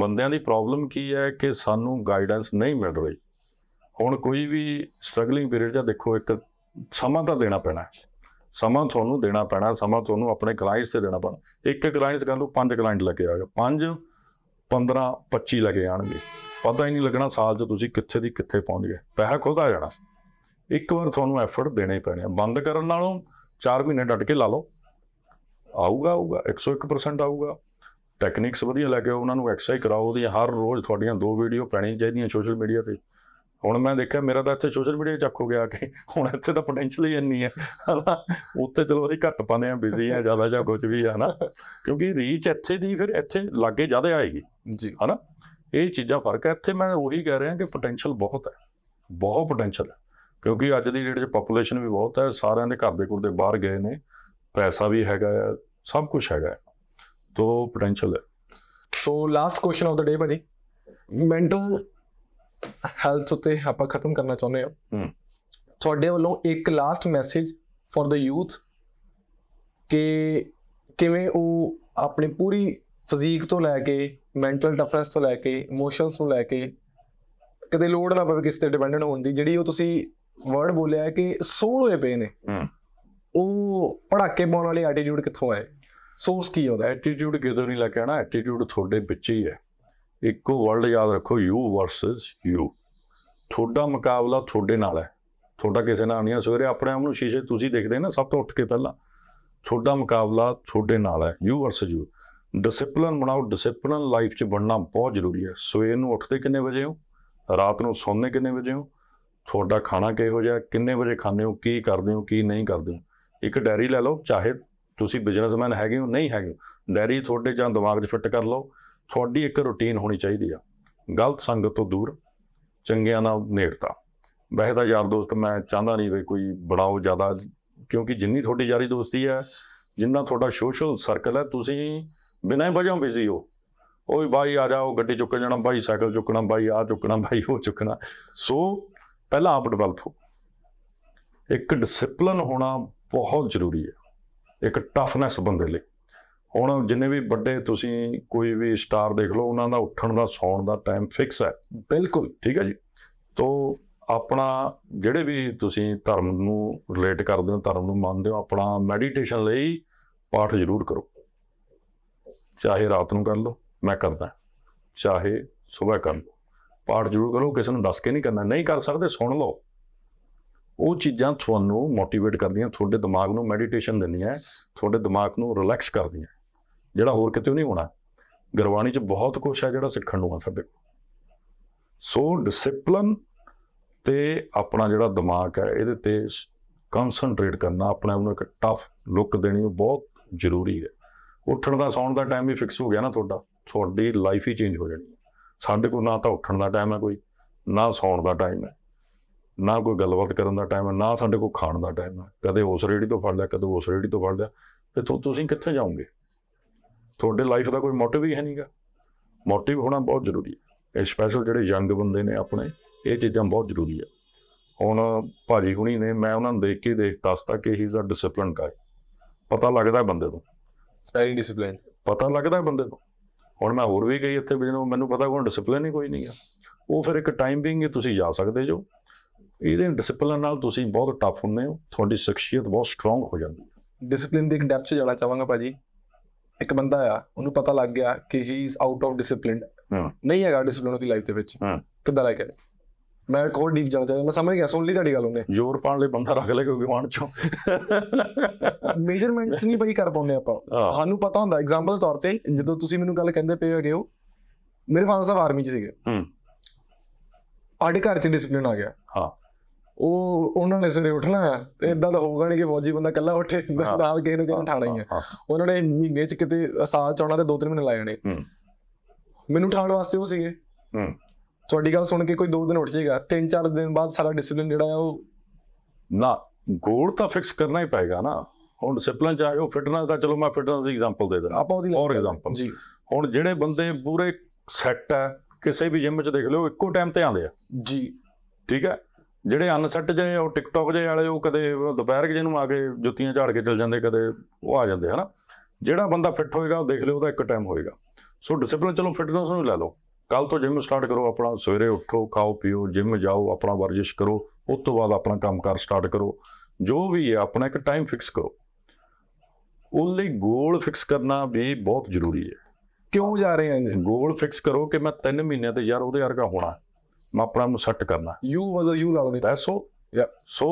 ਬੰਦਿਆਂ ਦੀ ਪ੍ਰੋਬਲਮ ਕੀ ਹੈ ਕਿ ਸਾਨੂੰ ਗਾਈਡੈਂਸ ਨਹੀਂ ਮਿਲ ਰਹੀ ਹੁਣ ਕੋਈ ਵੀ ਸਟਰਗਲਿੰਗ ਪੀਰੀਅਡ ਜਾਂ ਦੇਖੋ ਇੱਕ ਸਮਾਂ ਤਾਂ ਦੇਣਾ ਪੈਣਾ ਸਮਾਂ ਤੁਹਾਨੂੰ ਦੇਣਾ ਪੈਣਾ ਸਮਾਂ ਤੁਹਾਨੂੰ ਆਪਣੇ ਕਲਾਇੰਟਸ ਤੇ ਦੇਣਾ ਪੈਣਾ ਇੱਕ ਕਲਾਇੰਟ ਕਰ ਲਓ ਪੰਜ ਕਲਾਇੰਟ ਲੱਗੇ ਆਗੇ ਪੰਜ 15 25 ਲੱਗੇ ਆਣਗੇ ਪਤਾ ਹੀ ਨਹੀਂ ਲੱਗਣਾ ਸਾਲ 'ਚ ਤੁਸੀਂ ਕਿੱਥੇ ਦੀ ਕਿੱਥੇ ਪਹੁੰਚ ਗਏ ਪੈਸਾ ਖੁਦ ਆ ਜਾਣਾ ਇੱਕ ਵਾਰ ਤੁਹਾਨੂੰ ਐਫਰਟ ਦੇਣੇ ਪੈਣੇ ਬੰਦ ਕਰਨ ਨਾਲੋਂ 4 ਮਹੀਨੇ ਡਟ ਕੇ ਲਾ ਲਓ ਆਊਗਾ ਆਊਗਾ 101% ਆਊਗਾ ਟੈਕਨੀਕਸ ਵਧੀਆ ਲੈ ਕੇ ਉਹਨਾਂ ਨੂੰ ਐਕਸਰਸਾਈਜ਼ ਕਰਾਓ ਉਹਦੀ ਹਰ ਰੋਜ਼ ਤੁਹਾਡੀਆਂ ਦੋ ਵੀਡੀਓ ਪੈਣੀ ਚਾਹੀਦੀਆਂ ਸੋਸ਼ਲ ਮੀਡੀਆ ਤੇ ਹੁਣ ਮੈਂ ਦੇਖਿਆ ਮੇਰਾ ਤਾਂ ਇੱਥੇ ਸੋਸ਼ਲ ਮੀਡੀਆ ਚੱਕ ਹੋ ਗਿਆ ਕਿ ਹੁਣ ਇੱਥੇ ਤਾਂ ਪੋਟੈਂਸ਼ੀਅਲ ਹੀ ਇੰਨੀ ਹੈ ਹਨਾ ਉੱਤੇ ਚਲੋ ਉਹਦੀ ਘੱਟ ਪਾਉਂਦੇ ਆ ਬਿਜ਼ੀ ਆ ਜ਼ਿਆਦਾ ਜਾਂ ਕੁਝ ਵੀ ਆ ਨਾ ਕਿਉਂਕਿ ਰੀਚ ਇੱਥੇ ਦੀ ਫਿਰ ਇੱਥੇ ਲਾਗੇ ਜ਼ਿਆਦਾ ਆਏਗੀ ਜੀ ਹਨਾ ਇਹ ਚੀਜ਼ਾਂ ਫਰਕ ਹੈ ਇੱਥੇ ਮੈਂ ਉਹੀ ਕਹਿ ਰਿਹਾ ਕਿ ਪੋਟੈਂਸ਼ੀਅਲ ਬਹੁਤ ਹੈ ਬਹੁਤ ਪੋਟੈਂਸ਼ੀਅਲ ਹੈ ਕਿਉਂਕਿ ਅੱਜ ਦੀ ਡੇਟ 'ਚ ਪੋਪੂਲੇਸ਼ਨ ਵੀ ਬਹੁਤ ਹੈ ਸਾਰਿਆਂ ਦੇ ਘਰ ਦੇ ਕੋਲ ਦੇ ਬਾਹਰ ਗਏ ਨੇ ਪੈਸਾ ਵੀ ਹੈਗਾ ਸਭ ਕੁਝ ਹੈਗਾ तो ਪੋਟੈਂਸ਼ੀਅਲ ਹੈ so last question of the day ਭਾਜੀ ਮੈਂਟਲ ਹੈਲਥ ਉਤੇ ਆਪਾਂ ਖਤਮ ਕਰਨਾ ਚਾਹੁੰਦੇ ਹਾਂ ਤੁਹਾਡੇ ਵੱਲੋਂ ਇੱਕ last message for the youth ਕਿ ਕਿਵੇਂ ਉਹ ਆਪਣੀ ਪੂਰੀ ਫਿਜ਼ੀਕ ਤੋਂ ਲੈ ਕੇ ਮੈਂਟਲ ਡਿਫਰੈਂਸ ਤੋਂ ਲੈ ਕੇ ਇਮੋਸ਼ਨਸ ਤੋਂ ਲੈ ਕੇ ਕਦੇ ਲੋੜ ਨਾ ਪਵੇ ਕਿਸੇ ਤੇ ਡਿਪੈਂਡੈਂਟ ਹੋਣ ਦੀ ਜਿਹੜੀ ਉਹ ਤੁਸੀਂ ਵਰਡ ਬੋਲਿਆ ਕਿ ਸੋਲ ਹੋਏ ਪਏ ਨੇ ਉਹ ਪੜਾਕੇ ਪਾਉਣ ਵਾਲੇ ਐਟੀਟਿਊਡ ਕਿੱਥੋਂ ਆਏ ਸੋਰਸ ਕੀ ਉਹਦਾ ਐਟੀਟਿਊਡ ਕਿਦੋਂ ਨਹੀਂ ਲੱਗਣਾ ਐਟੀਟਿਊਡ ਤੁਹਾਡੇ ਵਿੱਚ ਹੀ ਹੈ ਇੱਕੋ ਵਰਲਡ ਯਾਦ ਰੱਖੋ ਯੂ ਵਰਸਸ ਯੂ ਤੁਹਾਡਾ ਮੁਕਾਬਲਾ ਤੁਹਾਡੇ ਨਾਲ ਹੈ ਤੁਹਾਡਾ ਕਿਸੇ ਨਾਲ ਨਹੀਂ ਸਵੇਰੇ ਆਪਣੇ ਆਪ ਨੂੰ ਸ਼ੀਸ਼ੇ ਤੁਸੀਂ ਦੇਖਦੇ ਨਾ ਸਭ ਤੋਂ ਉੱਠ ਕੇ ਪਹਿਲਾਂ ਤੁਹਾਡਾ ਮੁਕਾਬਲਾ ਤੁਹਾਡੇ ਨਾਲ ਹੈ ਯੂ ਵਰਸਸ ਯੂ ਡਿਸਪਲਿਨ ਬਣਾਓ ਡਿਸਪਲਿਨ ਲਾਈਫ 'ਚ ਬਣਨਾ ਬਹੁਤ ਜ਼ਰੂਰੀ ਹੈ ਸਵੇਰ ਨੂੰ ਉੱਠਦੇ ਕਿੰਨੇ ਵਜੇ ਹੋ ਰਾਤ ਨੂੰ ਸੌਂਦੇ ਕਿੰਨੇ ਵਜੇ ਹੋ ਤੁਹਾਡਾ ਖਾਣਾ ਕਿਹੋ ਜਿਹਾ ਕਿੰਨੇ ਵਜੇ ਖਾਂਦੇ ਹੋ ਕੀ ਕਰਦੇ ਹੋ ਕੀ ਨਹੀਂ ਕਰਦੇ ਇੱਕ ਡਾਇਰੀ ਲੈ ਲਓ ਚਾਹੇ ਤੁਸੀਂ ਬਿਜ਼ਨਸਮੈਨ ਹੈਗੇ ਹੋ ਨਹੀਂ ਹੈਗੇ ਡੈਰੀ ਤੁਹਾਡੇ ਜਾਂ ਦਿਮਾਗ 'ਚ ਫਿੱਟ ਕਰ ਲਓ ਤੁਹਾਡੀ ਇੱਕ ਰੁਟੀਨ ਹੋਣੀ ਚਾਹੀਦੀ ਆ ਗਲਤ ਸੰਗਤ ਤੋਂ ਦੂਰ ਚੰਗਿਆਂ ਨਾਲ ਨੇੜਤਾ ਵੈਸੇ ਤਾਂ ਯਾਰ ਦੋਸਤ ਮੈਂ ਚਾਹੁੰਦਾ ਨਹੀਂ ਵੀ ਕੋਈ ਬਣਾਓ ਜ਼ਿਆਦਾ ਕਿਉਂਕਿ ਜਿੰਨੀ ਤੁਹਾਡੀ ਯਾਰੀ ਦੋਸਤੀ ਹੈ ਜਿੰਨਾ ਤੁਹਾਡਾ ਸੋਸ਼ਲ ਸਰਕਲ ਹੈ ਤੁਸੀਂ ਬਿਨਾਂ ਵਜੋਂ ਬਿਜ਼ੀ ਹੋ ਓਏ ਬਾਈ ਆ ਜਾਓ ਗੱਡੀ ਚੁੱਕ ਜਾਣਾ ਬਾਈ ਸਾਈਕਲ ਚੁੱਕਣਾ ਬਾਈ ਆ ਚੁੱਕਣਾ ਬਾਈ ਉਹ ਚੁੱਕਣਾ ਸੋ ਪਹਿਲਾਂ ਆਪ ਡਿਵੈਲਪ ਹੋ ਇੱਕ ਡਿਸਪਲਿਨ ਹੋਣਾ ਬਹੁਤ ਜ਼ਰੂਰੀ ਹੈ ਇੱਕ ਟਫਨੈਸ ਬੰਦੇ ਲਈ ਹੁਣ ਜਿੰਨੇ ਵੀ ਵੱਡੇ ਤੁਸੀਂ ਕੋਈ ਵੀ ਸਟਾਰ ਦੇਖ ਲਓ ਉਹਨਾਂ ਦਾ ਉੱਠਣ ਦਾ ਸੌਣ ਦਾ ਟਾਈਮ ਫਿਕਸ ਹੈ ਬਿਲਕੁਲ ਠੀਕ ਹੈ ਜੀ ਤੋਂ ਆਪਣਾ ਜਿਹੜੇ ਵੀ ਤੁਸੀਂ ਧਰਮ ਨੂੰ ਰਿਲੇਟ ਕਰਦੇ ਹੋ ਧਰਮ ਨੂੰ ਮੰਨਦੇ ਹੋ ਆਪਣਾ ਮੈਡੀਟੇਸ਼ਨ ਲਈ ਪਾਠ ਜ਼ਰੂਰ ਕਰੋ ਚਾਹੇ ਰਾਤ ਨੂੰ ਕਰ ਲਓ ਮੈਂ ਕਰਦਾ ਚਾਹੇ ਸਵੇਰ ਕਰ ਲਓ ਪਾਠ ਜ਼ਰੂਰ ਕਰੋ ਕਿਸੇ ਨੂੰ ਦੱਸ ਕੇ ਨਹੀਂ ਕਰਨਾ ਨਹੀਂ ਕਰ ਸਕਦੇ ਸੁਣ ਲਓ ਉਹ ਚੀਜ਼ਾਂ ਤੁਹਾਨੂੰ ਮੋਟੀਵੇਟ ਕਰਦੀਆਂ ਤੁਹਾਡੇ ਦਿਮਾਗ ਨੂੰ ਮੈਡੀਟੇਸ਼ਨ ਦਿੰਦੀਆਂ ਤੁਹਾਡੇ ਦਿਮਾਗ ਨੂੰ ਰਿਲੈਕਸ ਕਰਦੀਆਂ ਜਿਹੜਾ ਹੋਰ ਕਿਤੇ ਨਹੀਂ ਹੋਣਾ ਗੁਰਬਾਣੀ 'ਚ ਬਹੁਤ ਕੁਝ ਆ ਜਿਹੜਾ ਸਿੱਖਣ ਨੂੰ ਆ ਸਾਡੇ ਸੋ ਡਿਸਪਲਨ ਤੇ ਆਪਣਾ ਜਿਹੜਾ ਦਿਮਾਗ ਹੈ ਇਹਦੇ ਤੇ ਕਨਸੈਂਟਰੇਟ ਕਰਨਾ ਆਪਣੇ ਆਪ ਨੂੰ ਇੱਕ ਟਫ ਲੁੱਕ ਦੇਣੀ ਬਹੁਤ ਜ਼ਰੂਰੀ ਹੈ ਉੱਠਣ ਦਾ ਸੌਣ ਦਾ ਟਾਈਮ ਵੀ ਫਿਕਸ ਹੋ ਗਿਆ ਨਾ ਤੁਹਾਡਾ ਤੁਹਾਡੀ ਲਾਈਫ ਹੀ ਚੇਂਜ ਹੋ ਜਾਣੀ ਸਾਡੇ ਕੋਲ ਨਾ ਤਾਂ ਉੱਠਣ ਦਾ ਟਾਈਮ ਹੈ ਕੋਈ ਨਾ ਸੌਣ ਦਾ ਟਾਈਮ ਹੈ ਨਾ ਕੋਈ ਗੱਲਬਾਤ ਕਰਨ ਦਾ ਟਾਈਮ ਹੈ ਨਾ ਸਾਡੇ ਕੋਲ ਖਾਣ ਦਾ ਟਾਈਮ ਹੈ ਕਦੇ ਉਸ ਰੇੜੀ ਤੋਂ ਫੜ ਲਿਆ ਕਦੇ ਉਸ ਰੇੜੀ ਤੋਂ ਫੜ ਲਿਆ ਤੇ ਤੁਸੀਂ ਕਿੱਥੇ ਜਾਓਗੇ ਤੁਹਾਡੇ ਲਾਈਫ ਦਾ ਕੋਈ ਮੋਟਿਵ ਹੀ ਹੈ ਨਹੀਂਗਾ ਮੋਟਿਵ ਹੋਣਾ ਬਹੁਤ ਜ਼ਰੂਰੀ ਹੈ ਇਹ ਸਪੈਸ਼ਲ ਜਿਹੜੇ ਯੰਗ ਬੰਦੇ ਨੇ ਆਪਣੇ ਇਹ ਚੀਜ਼ਾਂ ਬਹੁਤ ਜ਼ਰੂਰੀ ਹੈ ਹੁਣ ਭਾਜੀ ਹੁਣੀ ਨੇ ਮੈਂ ਉਹਨਾਂ ਨੂੰ ਦੇਖ ਕੇ ਦੇਖ ਦੱਸਤਾ ਕਿ ਹੀ ਇਜ਼ ਅ ਡਿਸਪਲਿਨ ਗਾਇ ਪਤਾ ਲੱਗਦਾ ਬੰਦੇ ਤੋਂ ਸਟਾਈਲ ਡਿਸਪਲਿਨ ਪਤਾ ਲੱਗਦਾ ਬੰਦੇ ਤੋਂ ਹੁਣ ਮੈਂ ਹੋਰ ਵੀ ਗਈ ਇੱਥੇ ਵੀ ਮੈਨੂੰ ਪਤਾ ਕੋਈ ਡਿਸਪਲਿਨ ਹੀ ਕੋਈ ਨਹੀਂ ਆ ਉਹ ਫਿਰ ਇੱਕ ਟਾਈਮ ਬੀਂਗ ਤੁਸੀਂ ਜਾ ਸਕਦੇ ਜੋ ਇਹਦੇ ਡਿਸਪਲਿਨ ਨਾਲ ਤੁਸੀਂ ਬਹੁਤ ਟਫ ਹੁੰਦੇ ਹੋ ਤੁਹਾਡੀ ਸ਼ਖਸੀਅਤ ਬਹੁਤ ਸਟਰੋਂਗ ਹੋ ਜਾਂਦੀ ਹੈ ਡਿਸਪਲਿਨ ਦੀ ਇੱਕ ਡੈਪਥ 'ਚ ਜਾਣਾ ਚਾਹਾਂਗਾ ਭਾਜੀ ਇੱਕ ਬੰਦਾ ਆ ਉਹਨੂੰ ਪਤਾ ਲੱਗ ਗਿਆ ਕਿ he is out of discipline ਨਹੀਂ ਹੈਗਾ ਡਿਸਪਲਿਨ ਉਹਦੀ ਲਾਈਫ ਦੇ ਵਿੱਚ ਕਿੱਦਾਂ ਲੱਗਿਆ ਮੈਂ ਕੋਰ ਡੀਪ ਜਾਣਾ ਚਾਹੁੰਦਾ ਮੈਂ ਸਮਝ ਗਿਆ ਸੁਣ ਲਈ ਤੁਹਾਡੀ ਗੱਲ ਉਹਨੇ ਜ਼ੋਰ ਪਾਣ ਲਈ ਬੰਦਾ ਰੱਖ ਲੈ ਕਿਉਂਕਿ ਮਾਨ ਚੋਂ ਮੇਜਰਮੈਂਟਸ ਨਹੀਂ ਭਾਈ ਕਰ ਪਾਉਂਦੇ ਆਪਾਂ ਸਾਨੂੰ ਪਤਾ ਹੁੰਦਾ ਐਗਜ਼ਾਮਪਲ ਤੌਰ ਤੇ ਜਦੋਂ ਤੁਸੀਂ ਮੈਨੂੰ ਗੱਲ ਕਹਿੰਦੇ ਪਏ ਹੋਗੇ ਹੋ ਮੇਰੇ ਫਾਦਰ ਸਾਹਿਬ ਆਰਮੀ 'ਚ ਸੀਗੇ ਹੂੰ ਆੜੇ ਘਰ 'ਚ ਡਿਸਪਲਿਨ ਆ ਗਿਆ ਹਾਂ ਉਹ ਉਹਨਾਂ ਨੇ ਸਵੇਰੇ ਉੱਠਣਾ ਤੇ ਇਦਾਂ ਦਾ ਹੋਊਗਾ ਨਹੀਂ ਕਿ ਫੌਜੀ ਬੰਦਾ ਇਕੱਲਾ ਉੱਠੇ ਨਾਲ ਕਿਸੇ ਨੂੰ ਕਿਸੇ ਉਠਾਣਾ ਹੀ ਹੈ ਉਹਨਾਂ ਨੇ ਮਹੀਨੇ ਚ ਕਿਤੇ ਸਾਲ ਚ ਉਹਨਾਂ ਦੇ 2-3 ਮਹੀਨੇ ਲਾਏ ਹੋਣੇ ਮੈਨੂੰ ਉਠਾਉਣ ਵਾਸਤੇ ਉਹ ਸੀਗੇ ਤੁਹਾਡੀ ਗੱਲ ਸੁਣ ਕੇ ਕੋਈ 2 ਦਿਨ ਉੱਠ ਜਾਏਗਾ 3-4 ਦਿਨ ਬਾਅਦ ਸਾਰਾ ਡਿਸਪਲਿਨ ਜਿਹੜਾ ਆ ਉਹ ਨਾ ਗੋਲ ਤਾਂ ਫਿਕਸ ਕਰਨਾ ਹੀ ਪਏਗਾ ਨਾ ਹੁਣ ਡਿਸਪਲਿਨ ਚ ਆਇਓ ਫਿਟਨੈਸ ਦਾ ਚਲੋ ਮੈਂ ਫਿਟਨੈਸ ਦੀ ਐਗਜ਼ਾਮਪਲ ਦੇ ਦਿੰਦਾ ਆਪਾਂ ਉਹਦੀ ਔਰ ਐਗਜ਼ਾਮਪਲ ਜੀ ਹੁਣ ਜਿਹੜੇ ਬੰਦੇ ਪੂਰੇ ਸੈੱਟ ਆ ਕਿਸੇ ਵੀ ਜਿਮ ਚ ਦੇਖ ਲਿਓ ਇੱਕੋ ਟਾਈਮ ਤੇ ਆਉਂਦੇ ਆ ਜੀ ਠੀਕ ਹੈ ਜਿਹੜੇ ਅਨਸੈਟ ਜੇ ਉਹ ਟਿਕਟੌਕ ਜੇ ਵਾਲੇ ਉਹ ਕਦੇ ਦੁਪਹਿਰ ਜੇ ਨੂੰ ਆ ਕੇ ਜੁੱਤੀਆਂ ਝਾੜ ਕੇ ਚਲ ਜਾਂਦੇ ਕਦੇ ਉਹ ਆ ਜਾਂਦੇ ਹਨਾ ਜਿਹੜਾ ਬੰਦਾ ਫਿੱਟ ਹੋਏਗਾ ਉਹ ਦੇਖ ਲਿਓ ਉਹਦਾ ਇੱਕ ਟਾਈਮ ਹੋਏਗਾ ਸੋ ਡਿਸਪਲਿਨ ਚਲੋ ਫਿਟਨੈਸ ਨੂੰ ਲੈ ਲਓ ਕੱਲ ਤੋਂ ਜਿਮ ਸਟਾਰਟ ਕਰੋ ਆਪਣਾ ਸਵੇਰੇ ਉੱਠੋ ਖਾਓ ਪੀਓ ਜਿਮ ਜਾਓ ਆਪਣਾ ਵਰਜਿਸ਼ ਕਰੋ ਉਸ ਤੋਂ ਬਾਅਦ ਆਪਣਾ ਕੰਮਕਾਰ ਸਟਾਰਟ ਕਰੋ ਜੋ ਵੀ ਹੈ ਆਪਣਾ ਇੱਕ ਟਾਈਮ ਫਿਕਸ ਕਰੋ ਉਹ ਲਈ ਗੋਲ ਫਿਕਸ ਕਰਨਾ ਵੀ ਬਹੁਤ ਜ਼ਰੂਰੀ ਹੈ ਕਿਉਂ ਜਾ ਰਹੇ ਆ ਗੋਲ ਫਿਕਸ ਕਰੋ ਕਿ ਮੈਂ 3 ਮਹੀਨਿਆਂ ਤੇ ਯਾਰ ਉਹਦੇ ਵਰਗਾ ਹੋਣਾ ਆਪਣਾ ਨੂੰ ਸੈੱਟ ਕਰਨਾ ਯੂ ਵਾਸ ਅ ਯੂ ਲਾ ਲੋ ਦੈਟਸ ਸੋ ਯਾ ਸੋ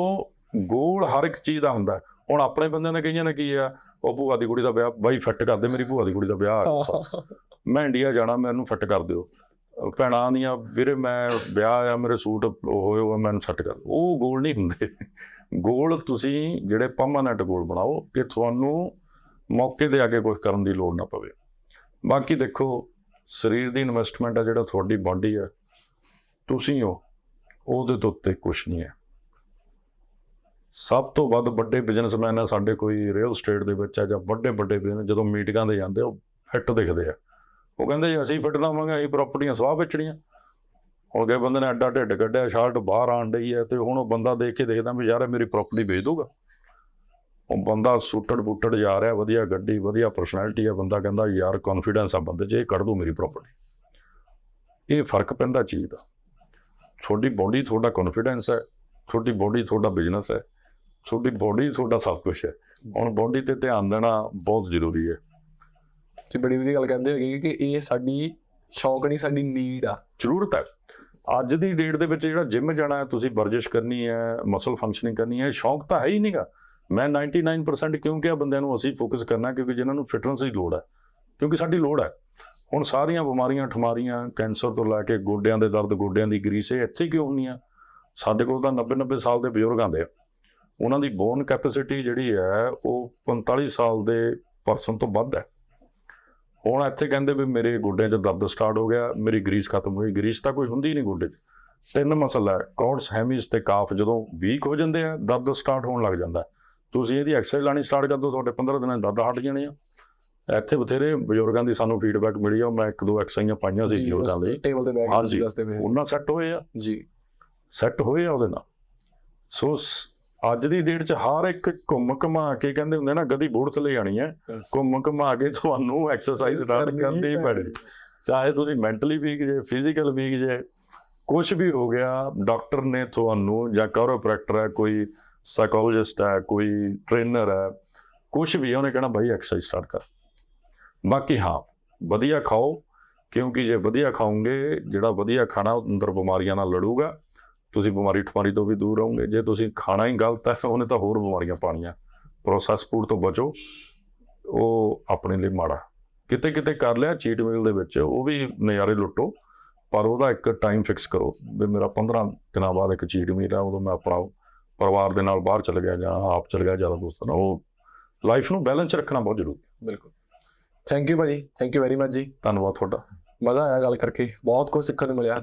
ਗੋਲ ਹਰ ਇੱਕ ਚੀਜ਼ ਦਾ ਹੁੰਦਾ ਹੁਣ ਆਪਣੇ ਬੰਦਿਆਂ ਨੇ ਕਹੀਆਂ ਨੇ ਕੀ ਆ ਉਹ ਭੂਆ ਦੀ ਕੁੜੀ ਦਾ ਵਿਆਹ ਬਾਈ ਫਿੱਟ ਕਰ ਦੇ ਮੇਰੀ ਭੂਆ ਦੀ ਕੁੜੀ ਦਾ ਵਿਆਹ ਮੈਂ ਇੰਡੀਆ ਜਾਣਾ ਮੈਨੂੰ ਫਿੱਟ ਕਰ ਦਿਓ ਭੈਣਾਂ ਦੀਆਂ ਵੀਰੇ ਮੈਂ ਵਿਆਹ ਆ ਮੇਰੇ ਸੂਟ ਹੋਏ ਹੋਏ ਮੈਨੂੰ ਸੈੱਟ ਕਰ ਉਹ ਗੋਲ ਨਹੀਂ ਹੁੰਦੇ ਗੋਲ ਤੁਸੀਂ ਜਿਹੜੇ ਪਰਮਾਨੈਂਟ ਗੋਲ ਬਣਾਓ ਕਿ ਤੁਹਾਨੂੰ ਮੌਕੇ ਦੇ ਅੱਗੇ ਕੁਝ ਕਰਨ ਦੀ ਲੋੜ ਨਾ ਪਵੇ ਬਾਕੀ ਦੇਖੋ ਸਰੀਰ ਦੀ ਇਨਵੈਸਟਮੈਂਟ ਆ ਜਿਹੜਾ ਤੁਹਾਡੀ ਬਾਡੀ ਆ ਤੁਸੀਂ ਹੋ ਉਹਦੇ ਤੋਂ ਉੱਤੇ ਕੁਝ ਨਹੀਂ ਹੈ ਸਭ ਤੋਂ ਵੱਧ ਵੱਡੇ ਬਿਜ਼ਨਸਮੈਨ ਆ ਸਾਡੇ ਕੋਈ ਰੀਅਲ ਸਟੇਟ ਦੇ ਵਿੱਚ ਆ ਜਾਂ ਵੱਡੇ ਵੱਡੇ ਬਿਜ਼ਨਸ ਜਦੋਂ ਮੀਟਿੰਗਾਂ ਦੇ ਜਾਂਦੇ ਉਹ ਫਿੱਟ ਦਿਖਦੇ ਆ ਉਹ ਕਹਿੰਦੇ ਜੀ ਅਸੀਂ ਫਿੱਟ ਲਾਵਾਂਗੇ ਇਹ ਪ੍ਰਾਪਰਟੀਆਂ ਸਵਾਹ ਵੇਚਣੀਆਂ ਹੁਣ ਗਏ ਬੰਦੇ ਨੇ ਐਡਾ ਢਿੱਡ ਕੱਢਿਆ ਸ਼ਾਰਟ ਬਾਹਰ ਆਣ ਡਈ ਹੈ ਤੇ ਹੁਣ ਉਹ ਬੰਦਾ ਦੇਖ ਕੇ ਦੇਖਦਾ ਵੀ ਯਾਰ ਮੇਰੀ ਪ੍ਰਾਪਰਟੀ ਵੇਚ ਦੂਗਾ ਉਹ ਬੰਦਾ ਸੂਟੜ ਬੂਟੜ ਜਾ ਰਿਹਾ ਵਧੀਆ ਗੱਡੀ ਵਧੀਆ ਪਰਸਨੈਲਿਟੀ ਹੈ ਬੰਦਾ ਕਹਿੰਦਾ ਯਾਰ ਕੌਨਫੀਡੈਂਸ ਆ ਬੰਦੇ 'ਚ ਇਹ ਕੱਢ ਦੂ ਮੇਰੀ ਪ੍ਰਾਪਰਟੀ ਇਹ ਫਰਕ ਪੈਂਦਾ ਚੀਜ਼ ਦਾ ਤੁਹਾਡੀ ਬਾਡੀ ਤੁਹਾਡਾ ਕੌਨਫੀਡੈਂਸ ਹੈ ਤੁਹਾਡੀ ਬਾਡੀ ਤੁਹਾਡਾ ਬਿਜ਼ਨਸ ਹੈ ਤੁਹਾਡੀ ਬਾਡੀ ਤੁਹਾਡਾ ਸਭ ਕੁਝ ਹੈ ਹੁਣ ਬਾਡੀ ਤੇ ਧਿਆਨ ਦੇਣਾ ਬਹੁਤ ਜ਼ਰੂਰੀ ਹੈ ਤੁਸੀਂ ਬੜੀ ਵਧੀਆ ਗੱਲ ਕਹਿੰਦੇ ਹੋਗੇ ਕਿ ਇਹ ਸਾਡੀ ਸ਼ੌਕ ਨਹੀਂ ਸਾਡੀ ਨੀਡ ਆ ਜ਼ਰੂਰਤ ਹੈ ਅੱਜ ਦੀ ਡੇਟ ਦੇ ਵਿੱਚ ਜਿਹੜਾ ਜਿਮ ਜਾਣਾ ਹੈ ਤੁਸੀਂ ਵਰਜਿਸ਼ ਕਰਨੀ ਹੈ ਮਸਲ ਫੰਕਸ਼ਨਿੰਗ ਕਰਨੀ ਹੈ ਸ਼ੌਕ ਤਾਂ ਹੈ ਹੀ ਨਹੀਂਗਾ ਮੈਂ 99% ਕਿਉਂਕਿ ਆ ਬੰਦਿਆਂ ਨੂੰ ਅਸੀਂ ਫੋਕਸ ਕਰਨਾ ਕਿਉਂਕਿ ਜਿਨ੍ਹਾਂ ਨੂੰ ਫਿਟਨੈਸ ਦੀ ਲੋੜ ਹੈ ਕਿਉਂਕਿ ਸਾਡੀ ਲੋੜ ਹੈ ਹੁਣ ਸਾਰੀਆਂ ਬਿਮਾਰੀਆਂ ਠਮਾਰੀਆਂ ਕੈਂਸਰ ਤੋਂ ਲੈ ਕੇ ਗੋਡਿਆਂ ਦੇ ਦਰਦ ਗੋਡਿਆਂ ਦੀ ਗਰੀਸ ਇਹ ਇੱਥੇ ਕਿਉਂ ਹੁੰਦੀਆਂ ਸਾਡੇ ਕੋਲ ਤਾਂ 90 90 ਸਾਲ ਦੇ ਬਜ਼ੁਰਗ ਆਂਦੇ ਆ ਉਹਨਾਂ ਦੀ ਬੋਨ ਕੈਪੈਸਿਟੀ ਜਿਹੜੀ ਹੈ ਉਹ 45 ਸਾਲ ਦੇ ਪਰਸਨ ਤੋਂ ਵੱਧ ਹੈ ਹੁਣ ਇੱਥੇ ਕਹਿੰਦੇ ਵੀ ਮੇਰੇ ਗੋਡਿਆਂ 'ਚ ਦਰਦ ਸਟਾਰਟ ਹੋ ਗਿਆ ਮੇਰੀ ਗਰੀਸ ਖਤਮ ਹੋਈ ਗਰੀਸ ਤਾਂ ਕੋਈ ਹੁੰਦੀ ਨਹੀਂ ਗੋਡੇ 'ਚ ਤਿੰਨ ਮਸਲਾ ਹੈ ਕੌਡਸ ਹੈਮਿਸ ਤੇ ਕਾਫ ਜਦੋਂ ਵੀਕ ਹੋ ਜਾਂਦੇ ਆ ਦਰਦ ਸਟਾਰਟ ਹੋਣ ਲੱਗ ਜਾਂਦਾ ਤੁਸੀਂ ਇਹਦੀ ਐਕਸਰਸਾਈਜ਼ ਲਾਣੀ ਸਟਾਰਟ ਕਰ ਦਿਓ ਤੁਹਾਡੇ 15 ਦਿਨਾਂ 'ਚ ਦਰਦ ਹਟ ਜਾਣੇ ਆ ਇੱਥੇ ਬਥੇਰੇ ਬਜ਼ੁਰਗਾਂ ਦੀ ਸਾਨੂੰ ਫੀਡਬੈਕ ਮਿਲੀ ਆ ਮੈਂ ਇੱਕ ਦੋ ਐਕਸਾਈਆਂ ਪਾਈਆਂ ਸੀ ਬਜ਼ੁਰਗਾਂ ਦੇ ਟੇਬਲ ਦੇ ਬੈਗ ਜੀ ਦਸਤੇ ਵਿੱਚ ਉਹਨਾਂ ਸੈੱਟ ਹੋਏ ਆ ਜੀ ਸੈੱਟ ਹੋਏ ਆ ਉਹਦੇ ਨਾਲ ਸੋ ਅੱਜ ਦੀ ਡੇਟ 'ਚ ਹਰ ਇੱਕ ਘੁੰਮ ਘਮਾ ਕੇ ਕਹਿੰਦੇ ਹੁੰਦੇ ਨਾ ਗਦੀ ਤੇ ਲੈ ਆਣੀ ਹੈ ਘੁੰਮ ਘਮਾ ਕੇ ਤੁਹਾਨੂੰ ਐਕਸਰਸਾਈਜ਼ ਸਟਾਰਟ ਕਰਨੀ ਪੈਣੀ ਚਾਹੇ ਤੁਸੀਂ ਮੈਂਟਲੀ ਵੀਕ ਜੇ ਫਿਜ਼ੀਕਲ ਵੀਕ ਜੇ ਕੁਝ ਵੀ ਹੋ ਗਿਆ ਡਾਕਟਰ ਨੇ ਤੁਹਾਨੂੰ ਜਾਂ ਕੈਰੋਪ੍ਰੈਕਟਰ ਹੈ ਕੋਈ ਸਾਈਕੋਲੋਜਿਸਟ ਹੈ ਕੋਈ ਟ੍ਰੇਨਰ ਹੈ ਕੁਝ ਵੀ ਉਹਨੇ ਕਹਿਣਾ ਭਾਈ ਐਕਸਰਸਾਈਜ਼ ਸਟਾਰਟ ਕਰ ਬਾਕੀ ਹਾਂ ਵਧੀਆ ਖਾਓ ਕਿਉਂਕਿ ਜੇ ਵਧੀਆ ਖਾਓਗੇ ਜਿਹੜਾ ਵਧੀਆ ਖਾਣਾ ਅੰਦਰ ਬਿਮਾਰੀਆਂ ਨਾਲ ਲੜੂਗਾ ਤੁਸੀਂ ਬਿਮਾਰੀ ਠਮਾਰੀ ਤੋਂ ਵੀ ਦੂਰ ਰਹੋਗੇ ਜੇ ਤੁਸੀਂ ਖਾਣਾ ਹੀ ਗਲਤ ਹੈ ਉਹਨੇ ਤਾਂ ਹੋਰ ਬਿਮਾਰੀਆਂ ਪਾਣੀਆਂ ਪ੍ਰੋਸੈਸ ਫੂਡ ਤੋਂ ਬਚੋ ਉਹ ਆਪਣੇ ਲਈ ਮਾੜਾ ਕਿਤੇ ਕਿਤੇ ਕਰ ਲਿਆ ਚੀਟ ਮੀਲ ਦੇ ਵਿੱਚ ਉਹ ਵੀ ਨਜ਼ਾਰੇ ਲੁੱਟੋ ਪਰ ਉਹਦਾ ਇੱਕ ਟਾਈਮ ਫਿਕਸ ਕਰੋ ਵੀ ਮੇਰਾ 15 ਦਿਨਾਂ ਬਾਅਦ ਇੱਕ ਚੀਟ ਮੀਲ ਆ ਉਦੋਂ ਮੈਂ ਆਪਣਾ ਪਰਿਵਾਰ ਦੇ ਨਾਲ ਬਾਹਰ ਚਲ ਗਿਆ ਜਾਂ ਆਪ ਚਲ ਗਿਆ ਜਿਆਦਾ ਦੋਸਤਾਂ ਨਾਲ ਉਹ ਲਾਈਫ ਨੂੰ ਬੈਲੈਂਸ ਰੱਖਣਾ ਬਹੁਤ ਜ਼ਰੂਰੀ ਹੈ ਬਿਲਕੁਲ ਥੈਂਕ ਯੂ ਭਾਜੀ ਥੈਂਕ ਯੂ ਵੈਰੀ ਮਚ ਜੀ ਧੰਨਵਾਦ ਤੁਹਾਡਾ ਮਜ਼ਾ ਆਇਆ ਗੱਲ ਕਰਕੇ ਬਹੁਤ ਕੁਝ ਸਿੱਖਣ ਨੂੰ ਮਿਲਿਆ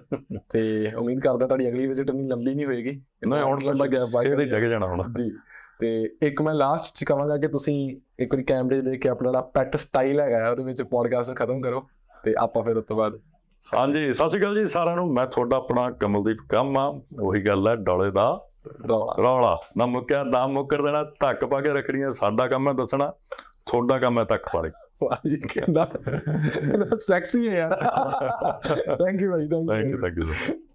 ਤੇ ਉਮੀਦ ਕਰਦਾ ਤੁਹਾਡੀ ਅਗਲੀ ਵਿਜ਼ਿਟ ਨਹੀਂ ਲੰਬੀ ਨਹੀਂ ਹੋਏਗੀ ਨਾ ਆਉਣ ਦਾ ਗੈਪ ਬਾਈ ਇਹਦੇ ਜਗ ਜਾਣਾ ਹੁਣ ਜੀ ਤੇ ਇੱਕ ਮੈਂ ਲਾਸਟ ਚ ਕਹਾਂਗਾ ਕਿ ਤੁਸੀਂ ਇੱਕ ਵਾਰੀ ਕੈਮਰੇ ਦੇ ਕੇ ਆਪਣਾ ਪੈਟ ਸਟਾਈਲ ਹੈਗਾ ਉਹਦੇ ਵਿੱਚ ਪੋਡਕਾਸਟ ਨੂੰ ਖਤਮ ਕਰੋ ਤੇ ਆਪਾਂ ਫਿਰ ਉਸ ਤੋਂ ਬਾਅਦ ਹਾਂਜੀ ਸਤਿ ਸ਼੍ਰੀ ਅਕਾਲ ਜੀ ਸਾਰਿਆਂ ਨੂੰ ਮੈਂ ਤੁਹਾਡਾ ਆਪਣਾ ਕਮਲਦੀਪ ਕੰਮ ਆ ਉਹੀ ਗੱਲ ਹੈ ਡੋਲੇ ਦਾ ਰੌਲਾ ਨਾ ਮੁੱਕਿਆ ਨਾ ਮੁੱਕਰ ਦੇਣਾ ਧੱਕ ਪਾ ਕੇ ਰੱਖਣੀਆਂ ਸਾਡਾ ਕੰਮ ਹੈ ਦੱਸਣਾ ਤੁਹਾਡਾ ਕੰਮ ਹੈ ਧੱਕ ਵਾਲੀ ਭਾਜੀ ਕਿੰਨਾ ਸੈਕਸੀ ਹੈ ਯਾਰ ਥੈਂਕ ਯੂ ਭਾਈ ਥੈਂਕ ਯੂ ਥੈਂਕ ਯੂ